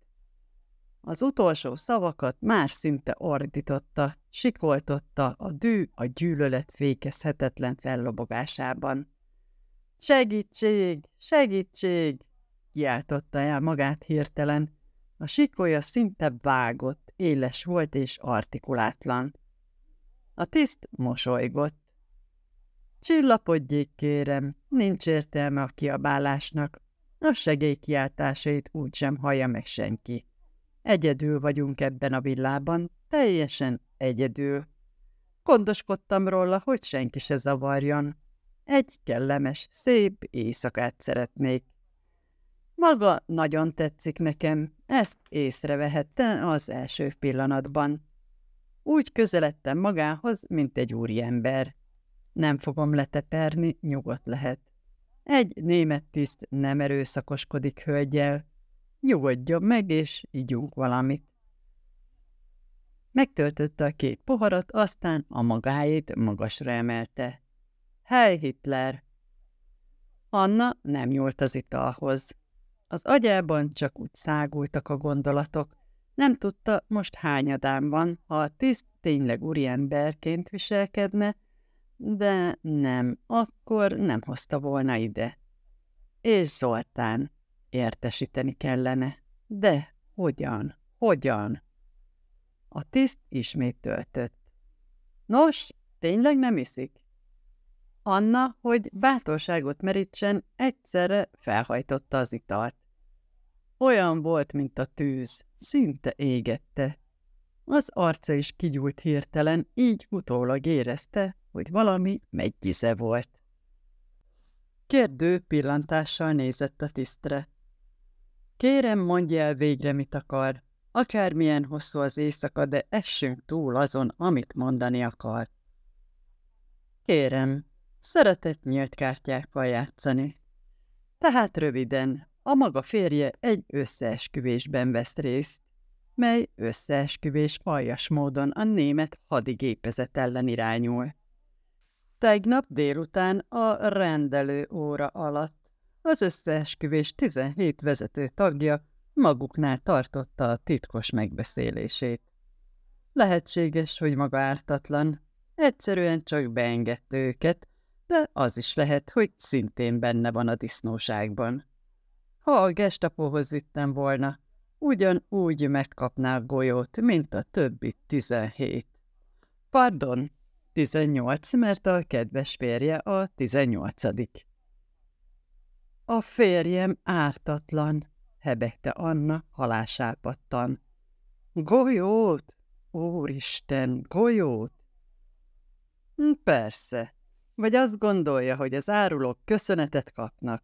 Az utolsó szavakat már szinte ordította, sikoltotta a dű a gyűlölet fékezhetetlen fellobogásában. Segítség! Segítség! kiáltotta el magát hirtelen. A sikolya szinte vágott, éles volt és artikulátlan. A tiszt mosolygott. Csillapodjék, kérem, nincs értelme a kiabálásnak. A segélykiáltásait úgysem hallja meg senki. Egyedül vagyunk ebben a villában, teljesen egyedül. Gondoskodtam róla, hogy senki se zavarjon. Egy kellemes, szép éjszakát szeretnék. Maga nagyon tetszik nekem, ezt észrevehette az első pillanatban. Úgy közeledtem magához, mint egy úriember. Nem fogom leteperni, nyugodt lehet. Egy német tiszt nem erőszakoskodik hölgyel. Nyugodjon meg, és ígyunk valamit. Megtöltötte a két poharat, aztán a magáét magasra emelte. Hely, Hitler! Anna nem nyúlt az italhoz. Az agyában csak úgy szágultak a gondolatok. Nem tudta, most hányadán van, ha a tiszt tényleg úriemberként viselkedne, de nem, akkor nem hozta volna ide. És Zoltán, értesíteni kellene. De hogyan, hogyan? A tiszt ismét töltött. Nos, tényleg nem iszik? Anna, hogy bátorságot merítsen, egyszerre felhajtotta az italt. Olyan volt, mint a tűz, szinte égette. Az arca is kigyúlt hirtelen, így utólag érezte, hogy valami megyize volt. Kérdő pillantással nézett a tisztre. Kérem, mondj el végre, mit akar. Akármilyen hosszú az éjszaka, de essünk túl azon, amit mondani akar. Kérem, szeretett nyílt kártyákkal játszani. Tehát röviden, a maga férje egy összeesküvésben vesz részt, mely összeesküvés aljas módon a német hadigépezet ellen irányul. Tegnap délután a rendelő óra alatt az összeesküvés 17 vezető tagja maguknál tartotta a titkos megbeszélését. Lehetséges, hogy maga ártatlan, egyszerűen csak beengedte őket, de az is lehet, hogy szintén benne van a disznóságban. Ha a gestapóhoz vittem volna, ugyanúgy megkapnál golyót, mint a többi tizenhét. Pardon, 18, mert a kedves férje a 18. A férjem ártatlan, hebegte Anna halásápattan. Golyót? Úristen, golyót? Hm, persze. Vagy azt gondolja, hogy az árulók köszönetet kapnak.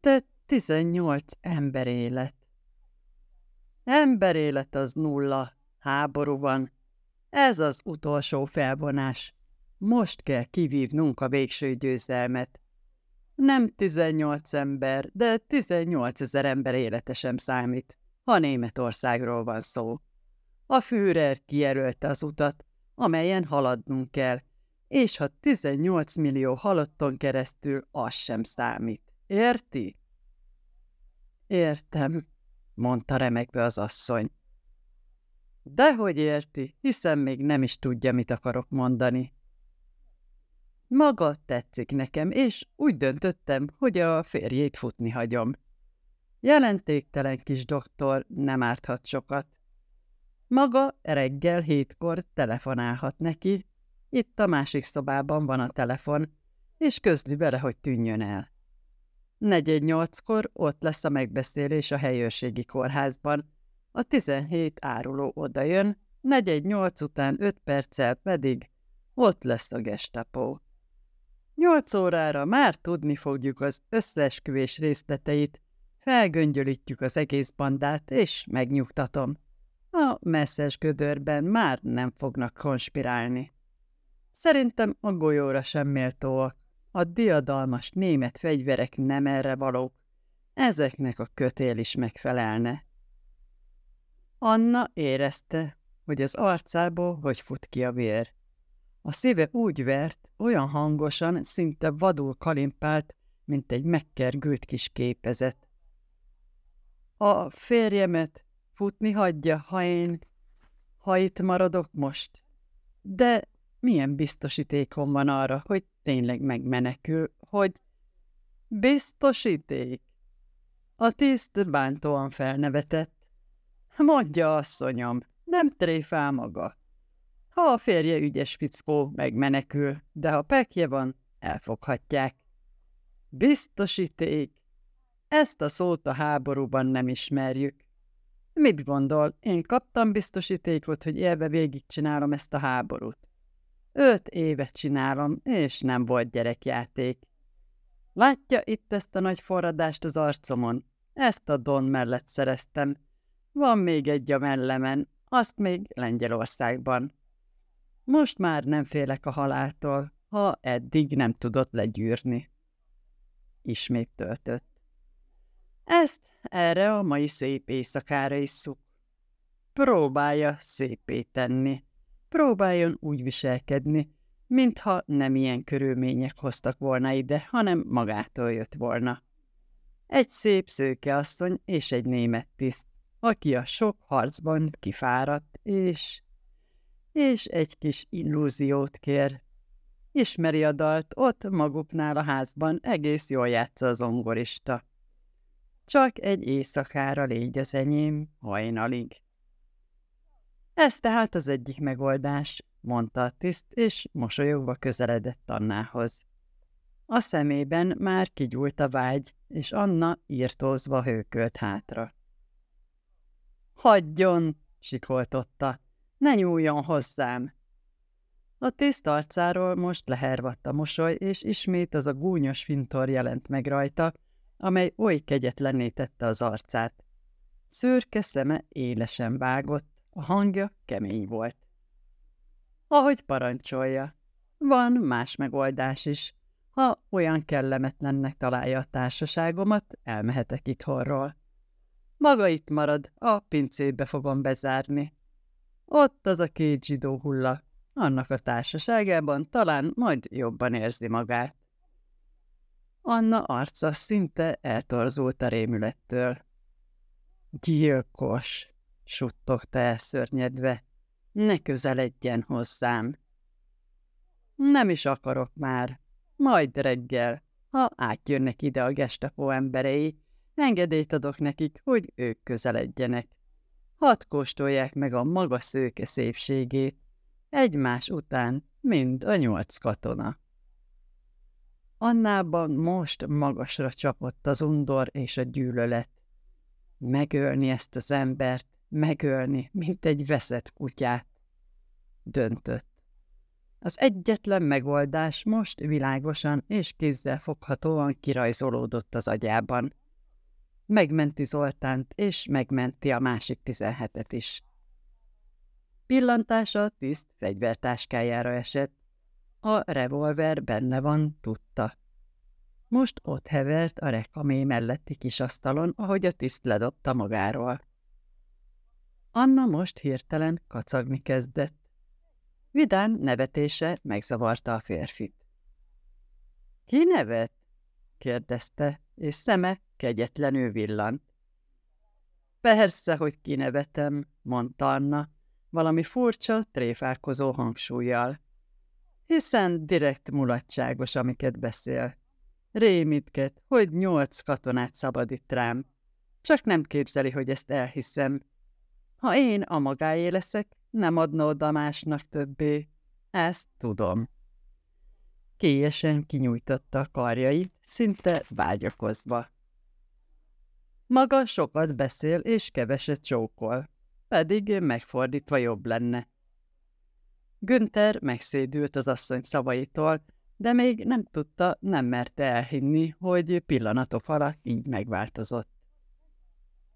Te 18 emberélet. Emberélet az nulla, háború van, ez az utolsó felvonás. Most kell kivívnunk a végső győzelmet. Nem 18 ember, de 18 ezer ember élete sem számít, ha Németországról van szó. A Führer kijelölte az utat, amelyen haladnunk kell, és ha 18 millió halotton keresztül, az sem számít. Érti? Értem, mondta remekbe az asszony. Dehogy érti, hiszen még nem is tudja, mit akarok mondani. Maga tetszik nekem, és úgy döntöttem, hogy a férjét futni hagyom. Jelentéktelen kis doktor nem árthat sokat. Maga reggel hétkor telefonálhat neki, itt a másik szobában van a telefon, és közli vele, hogy tűnjön el. Negyed nyolckor ott lesz a megbeszélés a helyőrségi kórházban, a 17 áruló odajön, negyed nyolc után 5 perccel pedig ott lesz a gestapó. Nyolc órára már tudni fogjuk az összeesküvés részleteit, felgöngyölítjük az egész bandát, és megnyugtatom. A messzes gödörben már nem fognak konspirálni. Szerintem a golyóra sem méltóak. A diadalmas német fegyverek nem erre valók. Ezeknek a kötél is megfelelne. Anna érezte, hogy az arcából hogy fut ki a vér. A szíve úgy vert, olyan hangosan, szinte vadul kalimpált, mint egy megkergült kis képezet. A férjemet futni hagyja, ha én, ha itt maradok most. De milyen biztosítékom van arra, hogy tényleg megmenekül, hogy biztosíték? A tiszt bántóan felnevetett. Mondja, asszonyom, nem tréfál maga. Ha a férje ügyes fickó, megmenekül, de ha pekje van, elfoghatják. Biztosíték. Ezt a szót a háborúban nem ismerjük. Mit gondol, én kaptam biztosítékot, hogy élve végigcsinálom ezt a háborút. Öt évet csinálom, és nem volt gyerekjáték. Látja itt ezt a nagy forradást az arcomon? Ezt a don mellett szereztem. Van még egy a mellemen, azt még Lengyelországban. Most már nem félek a haláltól, ha eddig nem tudott legyűrni. Ismét töltött. Ezt erre a mai szép éjszakára isszuk. Próbálja szépé tenni. Próbáljon úgy viselkedni, mintha nem ilyen körülmények hoztak volna ide, hanem magától jött volna. Egy szép szőke asszony és egy német tiszt aki a sok harcban kifáradt, és... és egy kis illúziót kér. Ismeri a dalt, ott maguknál a házban egész jól játsza az ongorista. Csak egy éjszakára légy az enyém, hajnalig. Ez tehát az egyik megoldás, mondta a tiszt, és mosolyogva közeledett Annához. A szemében már kigyúlt a vágy, és Anna írtózva hőkölt hátra. Hagyjon! sikoltotta. Ne nyúljon hozzám! A tiszt arcáról most lehervadt a mosoly, és ismét az a gúnyos fintor jelent meg rajta, amely oly kegyetlenné tette az arcát. Szürke szeme élesen vágott, a hangja kemény volt. Ahogy parancsolja. Van más megoldás is. Ha olyan kellemetlennek találja a társaságomat, elmehetek itthonról. Maga itt marad, a pincébe fogom bezárni. Ott az a két zsidó hulla. Annak a társaságában talán majd jobban érzi magát. Anna arca szinte eltorzult a rémülettől. Gyilkos, suttogta elszörnyedve. Ne közeledjen hozzám. Nem is akarok már. Majd reggel, ha átjönnek ide a gestapo emberei, Engedélyt adok nekik, hogy ők közeledjenek. Hadd kóstolják meg a maga szőke szépségét, egymás után mind a nyolc katona. Annában most magasra csapott az undor és a gyűlölet. Megölni ezt az embert, megölni, mint egy veszett kutyát. Döntött. Az egyetlen megoldás most világosan és kézzel foghatóan kirajzolódott az agyában megmenti Zoltánt, és megmenti a másik tizenhetet is. Pillantása tiszt fegyvertáskájára esett. A revolver benne van, tudta. Most ott hevert a rekamé melletti kis asztalon, ahogy a tiszt ledobta magáról. Anna most hirtelen kacagni kezdett. Vidán nevetése megzavarta a férfit. – Ki nevet? – kérdezte, és szeme kegyetlenül villant. Persze, hogy kinevetem, mondta Anna, valami furcsa, tréfálkozó hangsúlyjal. Hiszen direkt mulatságos, amiket beszél. Rémítket, hogy nyolc katonát szabadít rám. Csak nem képzeli, hogy ezt elhiszem. Ha én a magáé leszek, nem adna oda másnak többé. Ezt tudom. Kélyesen kinyújtotta a karjait, szinte vágyakozva. Maga sokat beszél és keveset csókol, pedig megfordítva jobb lenne. Günther megszédült az asszony szavaitól, de még nem tudta, nem merte elhinni, hogy pillanatok alatt így megváltozott.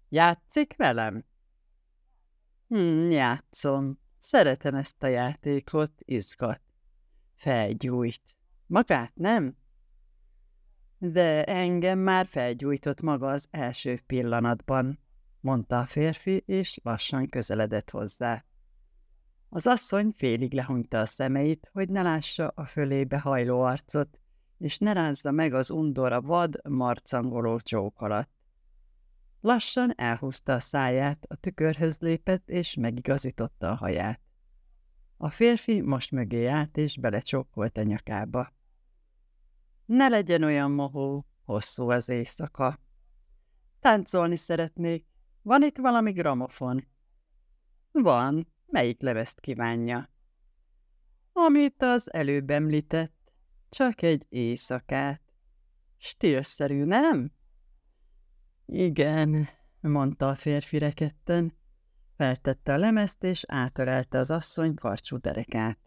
Játszik velem? Hm, játszom. Szeretem ezt a játékot, izgat. Felgyújt. Magát nem? De engem már felgyújtott maga az első pillanatban, mondta a férfi, és lassan közeledett hozzá. Az asszony félig lehunyta a szemeit, hogy ne lássa a fölébe hajló arcot, és ne rázza meg az a vad, marcangoló csók alatt. Lassan elhúzta a száját, a tükörhöz lépett, és megigazította a haját. A férfi most mögé állt, és belecsókolt a nyakába. Ne legyen olyan mohó, hosszú az éjszaka. Táncolni szeretnék. Van itt valami gramofon? Van. Melyik leveszt kívánja? Amit az előbb említett. Csak egy éjszakát. Stílszerű, nem? Igen, mondta a férfi rekedten. Feltette a lemezt, és átölelte az asszony karcsú derekát.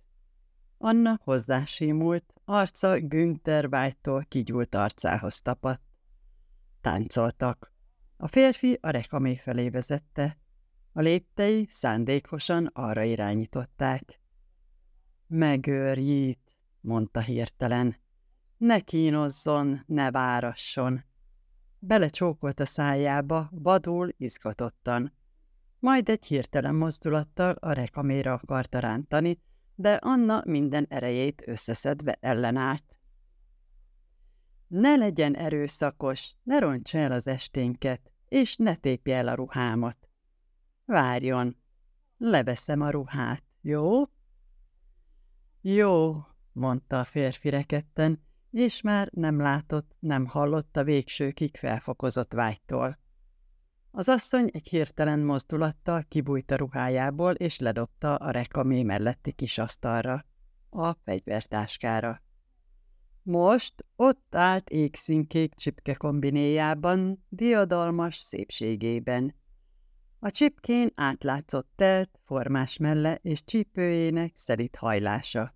Anna hozzásímult, Arca Günther white kigyúlt arcához tapadt. Táncoltak. A férfi a rekamé felé vezette. A léptei szándékosan arra irányították. Megőrjít, mondta hirtelen. Ne kínozzon, ne várasson. Belecsókolt a szájába, vadul, izgatottan. Majd egy hirtelen mozdulattal a rekaméra akarta rántani, de Anna minden erejét összeszedve ellenállt. Ne legyen erőszakos, ne roncs el az esténket, és ne tépje el a ruhámat. Várjon, leveszem a ruhát, jó? Jó, mondta a férfi reketten, és már nem látott, nem hallott a végsőkig felfokozott vágytól. Az asszony egy hirtelen mozdulattal kibújt a ruhájából, és ledobta a rekamé melletti kis asztalra, a fegyvertáskára. Most ott állt égszínkék csipke kombinéjában, diadalmas szépségében. A csipkén átlátszott telt, formás melle és csípőjének szerint hajlása.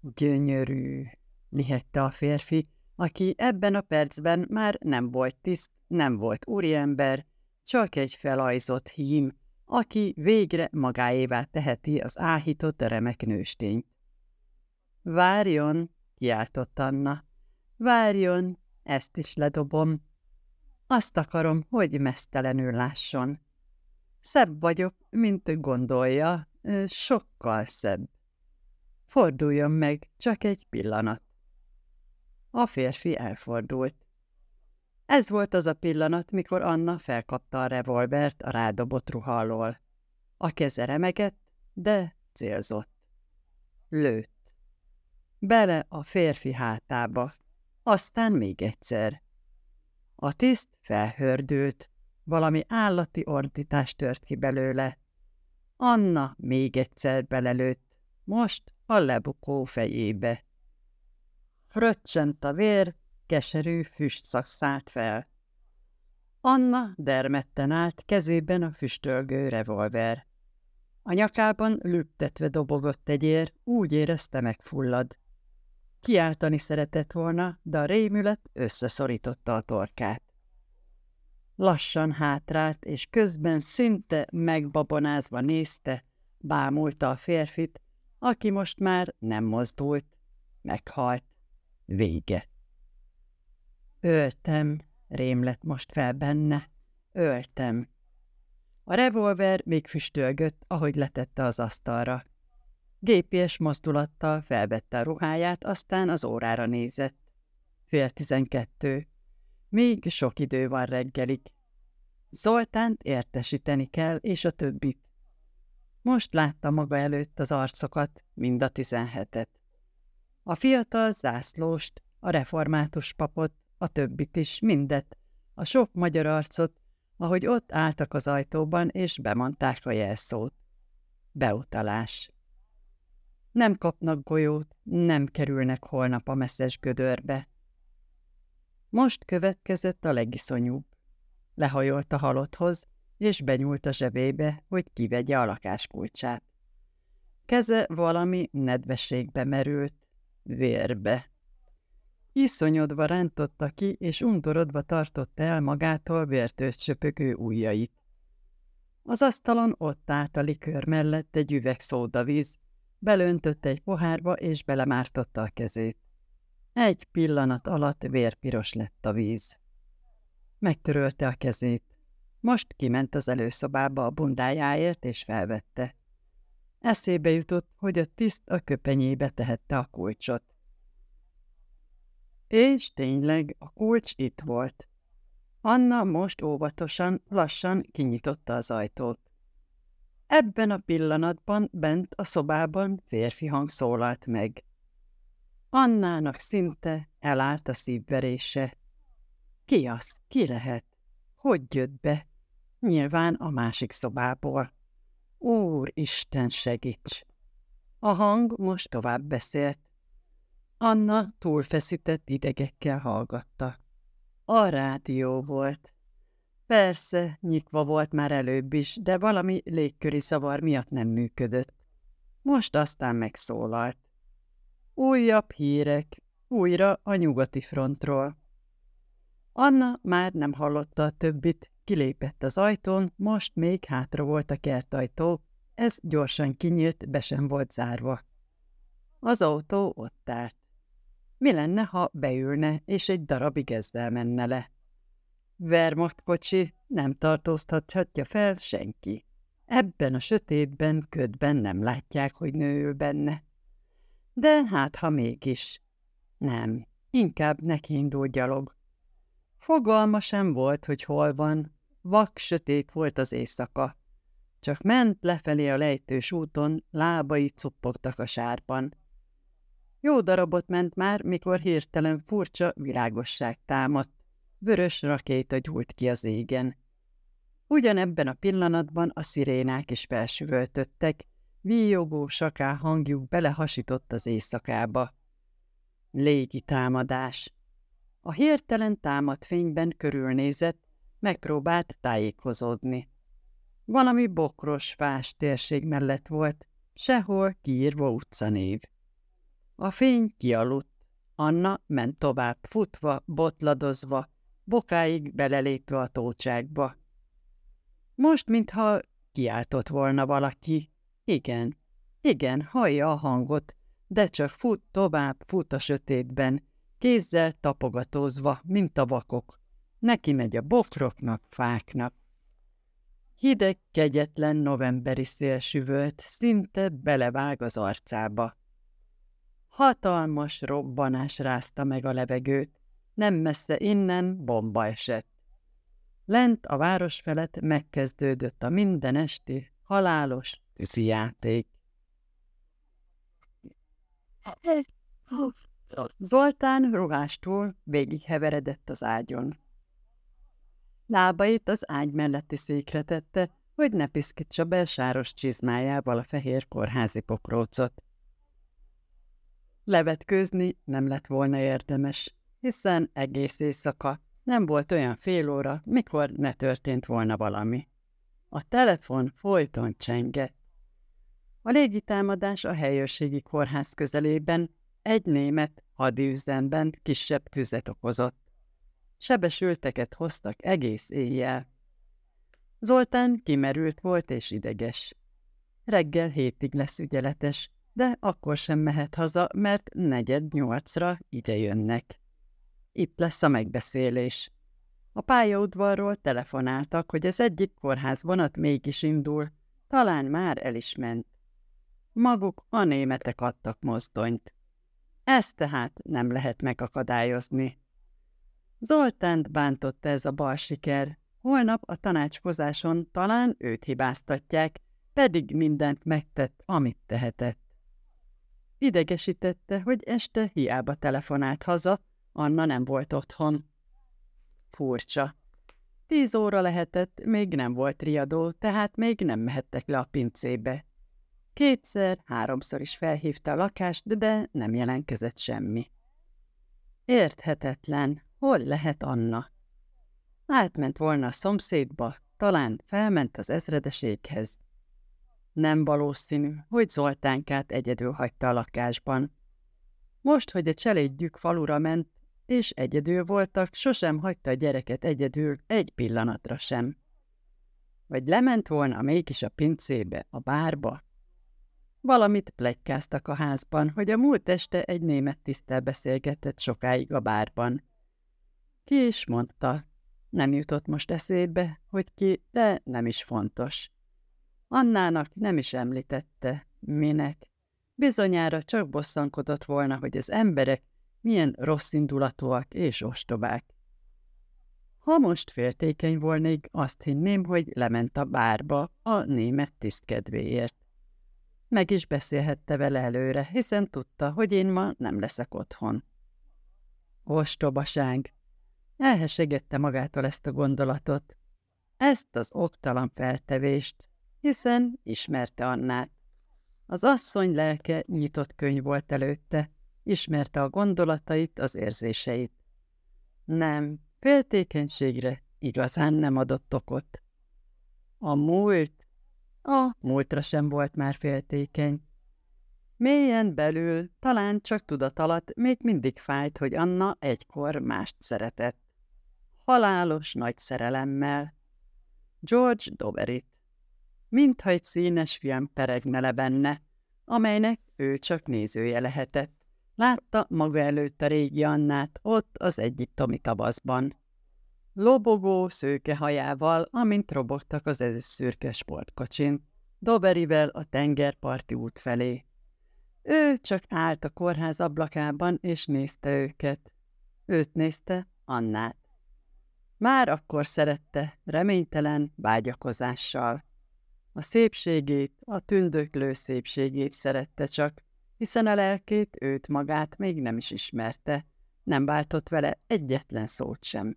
Gyönyörű, lihette a férfi, aki ebben a percben már nem volt tiszt, nem volt úriember, csak egy felajzott hím, aki végre magáévá teheti az áhított remek nőstényt. Várjon, kiáltott Anna. Várjon, ezt is ledobom. Azt akarom, hogy mesztelenül lásson. Szebb vagyok, mint gondolja, sokkal szebb. Forduljon meg, csak egy pillanat. A férfi elfordult. Ez volt az a pillanat, mikor Anna felkapta a revolvert a rádobott ruha alól. A keze remegett, de célzott. Lőtt. Bele a férfi hátába. Aztán még egyszer. A tiszt felhördült, valami állati ordítás tört ki belőle. Anna még egyszer belelőtt, most a lebukó fejébe. Fröccsent a vér, keserű füstszak szállt fel. Anna dermedten állt, kezében a füstölgő revolver. A nyakában lüktetve dobogott egy ér, úgy érezte megfullad. Kiáltani szeretett volna, de a rémület összeszorította a torkát. Lassan hátrált, és közben szinte megbabonázva nézte, bámulta a férfit, aki most már nem mozdult, meghalt. Vége. Öltem, rém lett most fel benne, öltem. A revolver még füstölgött, ahogy letette az asztalra. Gépies mozdulattal felvette a ruháját, aztán az órára nézett. Fél tizenkettő. Még sok idő van reggelig. Zoltánt értesíteni kell, és a többit. Most látta maga előtt az arcokat, mind a tizenhetet. A fiatal zászlóst, a református papot, a többit is, mindet, a sok magyar arcot, ahogy ott álltak az ajtóban, és bemondták a jelszót. Beutalás. Nem kapnak golyót, nem kerülnek holnap a messzes gödörbe. Most következett a legiszonyúbb. Lehajolt a halotthoz, és benyúlt a zsebébe, hogy kivegye a lakáskulcsát. Keze valami nedvességbe merült, vérbe. Iszonyodva rántotta ki, és undorodva tartotta el magától vértős csöpögő ujjait. Az asztalon ott állt a likőr mellett egy üveg szódavíz, belöntötte egy pohárba, és belemártotta a kezét. Egy pillanat alatt vérpiros lett a víz. Megtörölte a kezét. Most kiment az előszobába a bundájáért, és felvette. Eszébe jutott, hogy a tiszt a köpenyébe tehette a kulcsot. És tényleg a kulcs itt volt. Anna most óvatosan, lassan kinyitotta az ajtót. Ebben a pillanatban bent a szobában férfi hang szólalt meg. Annának szinte elállt a szívverése. Ki az? Ki lehet? Hogy jött be? Nyilván a másik szobából. Úr Isten segíts! A hang most tovább beszélt. Anna túlfeszített idegekkel hallgatta. A rádió volt. Persze, nyitva volt már előbb is, de valami légköri szavar miatt nem működött. Most aztán megszólalt. Újabb hírek, újra a nyugati frontról. Anna már nem hallotta a többit, kilépett az ajtón, most még hátra volt a kertajtó, ez gyorsan kinyílt, be sem volt zárva. Az autó ott állt. Mi lenne, ha beülne, és egy darabig ezzel menne le? Vermacht kocsi nem tartóztathatja fel senki. Ebben a sötétben, ködben nem látják, hogy nőül benne. De hát, ha mégis. Nem, inkább neki indul gyalog. Fogalma sem volt, hogy hol van. Vak sötét volt az éjszaka. Csak ment lefelé a lejtős úton, lábai cuppogtak a sárban. Jó darabot ment már, mikor hirtelen furcsa világosság támadt. Vörös rakéta gyúlt ki az égen. Ugyanebben a pillanatban a szirénák is felsüvöltöttek, víjogó saká hangjuk belehasított az éjszakába. Légi támadás. A hirtelen támad fényben körülnézett, megpróbált tájékozódni. Valami bokros fás térség mellett volt, sehol kiírva utcanév. A fény kialudt. Anna ment tovább, futva, botladozva, bokáig belelépve a tócsákba. Most, mintha kiáltott volna valaki. Igen, igen, hallja a hangot, de csak fut tovább, fut a sötétben, kézzel tapogatózva, mint a vakok. Neki megy a bokroknak, fáknak. Hideg, kegyetlen novemberi szél süvölt, szinte belevág az arcába. Hatalmas robbanás rázta meg a levegőt, nem messze innen bomba esett. Lent a város felett megkezdődött a minden esti halálos tűzi játék. Zoltán végig végigheveredett az ágyon. Lábait az ágy melletti székre tette, hogy ne piszkítsa be sáros csizmájával a fehér kórházi pokrócot. Levetkőzni nem lett volna érdemes, hiszen egész éjszaka nem volt olyan fél óra, mikor ne történt volna valami. A telefon folyton csengett. A légitámadás a helyőrségi kórház közelében egy német hadiüzemben kisebb tüzet okozott. Sebesülteket hoztak egész éjjel. Zoltán kimerült volt és ideges. Reggel hétig lesz ügyeletes, de akkor sem mehet haza, mert negyed nyolcra idejönnek. Itt lesz a megbeszélés. A pályaudvarról telefonáltak, hogy az egyik kórház vonat mégis indul, talán már el is ment. Maguk a németek adtak mozdonyt. Ezt tehát nem lehet megakadályozni. Zoltánt bántotta ez a bal siker. Holnap a tanácskozáson talán őt hibáztatják, pedig mindent megtett, amit tehetett. Idegesítette, hogy este hiába telefonált haza, Anna nem volt otthon. Furcsa. Tíz óra lehetett, még nem volt riadó, tehát még nem mehettek le a pincébe. Kétszer, háromszor is felhívta a lakást, de nem jelentkezett semmi. Érthetetlen, hol lehet Anna? Átment volna a szomszédba, talán felment az ezredeséghez. Nem valószínű, hogy Zoltánkát egyedül hagyta a lakásban. Most, hogy a cselédjük falura ment, és egyedül voltak, sosem hagyta a gyereket egyedül egy pillanatra sem. Vagy lement volna mégis a pincébe, a bárba? Valamit plegykáztak a házban, hogy a múlt este egy német tisztel beszélgetett sokáig a bárban. Ki is mondta. Nem jutott most eszébe, hogy ki, de nem is fontos. Annának nem is említette, minek. Bizonyára csak bosszankodott volna, hogy az emberek milyen rossz indulatúak és ostobák. Ha most féltékeny volnék, azt hinném, hogy lement a bárba a német tisztkedvéért. Meg is beszélhette vele előre, hiszen tudta, hogy én ma nem leszek otthon. Ostobaság! Elhesegette magától ezt a gondolatot, ezt az oktalan feltevést, hiszen ismerte Annát. Az asszony lelke nyitott könyv volt előtte, ismerte a gondolatait, az érzéseit. Nem, féltékenységre igazán nem adott okot. A múlt? A múltra sem volt már féltékeny. Mélyen belül, talán csak tudat alatt még mindig fájt, hogy Anna egykor mást szeretett. Halálos nagy szerelemmel. George Doverit mintha egy színes peregne peregnele benne, amelynek ő csak nézője lehetett. Látta maga előtt a régi Annát ott az egyiptomi tavaszban. Lobogó szőke hajával, amint robogtak az ezüst szürke sportkocsin, Doberivel a tengerparti út felé. Ő csak állt a kórház ablakában, és nézte őket. Őt nézte, Annát. Már akkor szerette, reménytelen vágyakozással. A szépségét, a tündöklő szépségét szerette csak, hiszen a lelkét őt magát még nem is ismerte, nem váltott vele egyetlen szót sem.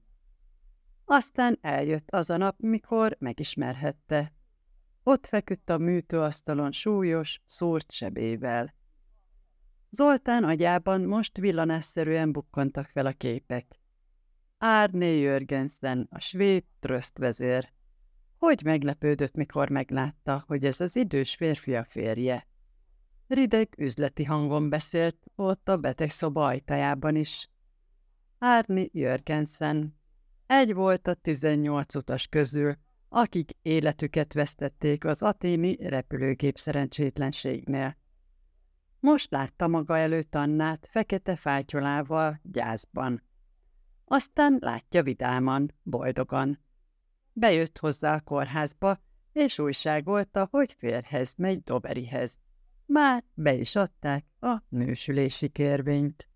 Aztán eljött az a nap, mikor megismerhette. Ott feküdt a műtőasztalon súlyos, szúrt sebével. Zoltán agyában most villanásszerűen bukkantak fel a képek. Árné Jörgensen, a svéd vezér. Hogy meglepődött, mikor meglátta, hogy ez az idős férfi a férje. Rideg üzleti hangon beszélt, ott a betegszoba ajtajában is. Árni Jörgensen. Egy volt a 18 utas közül, akik életüket vesztették az aténi repülőgép szerencsétlenségnél. Most látta maga előtt Annát fekete fátyolával, gyászban. Aztán látja vidáman, boldogan. Bejött hozzá a kórházba, és újságolta, hogy férhez megy Doberihez. Már be is adták a nősülési kérvényt.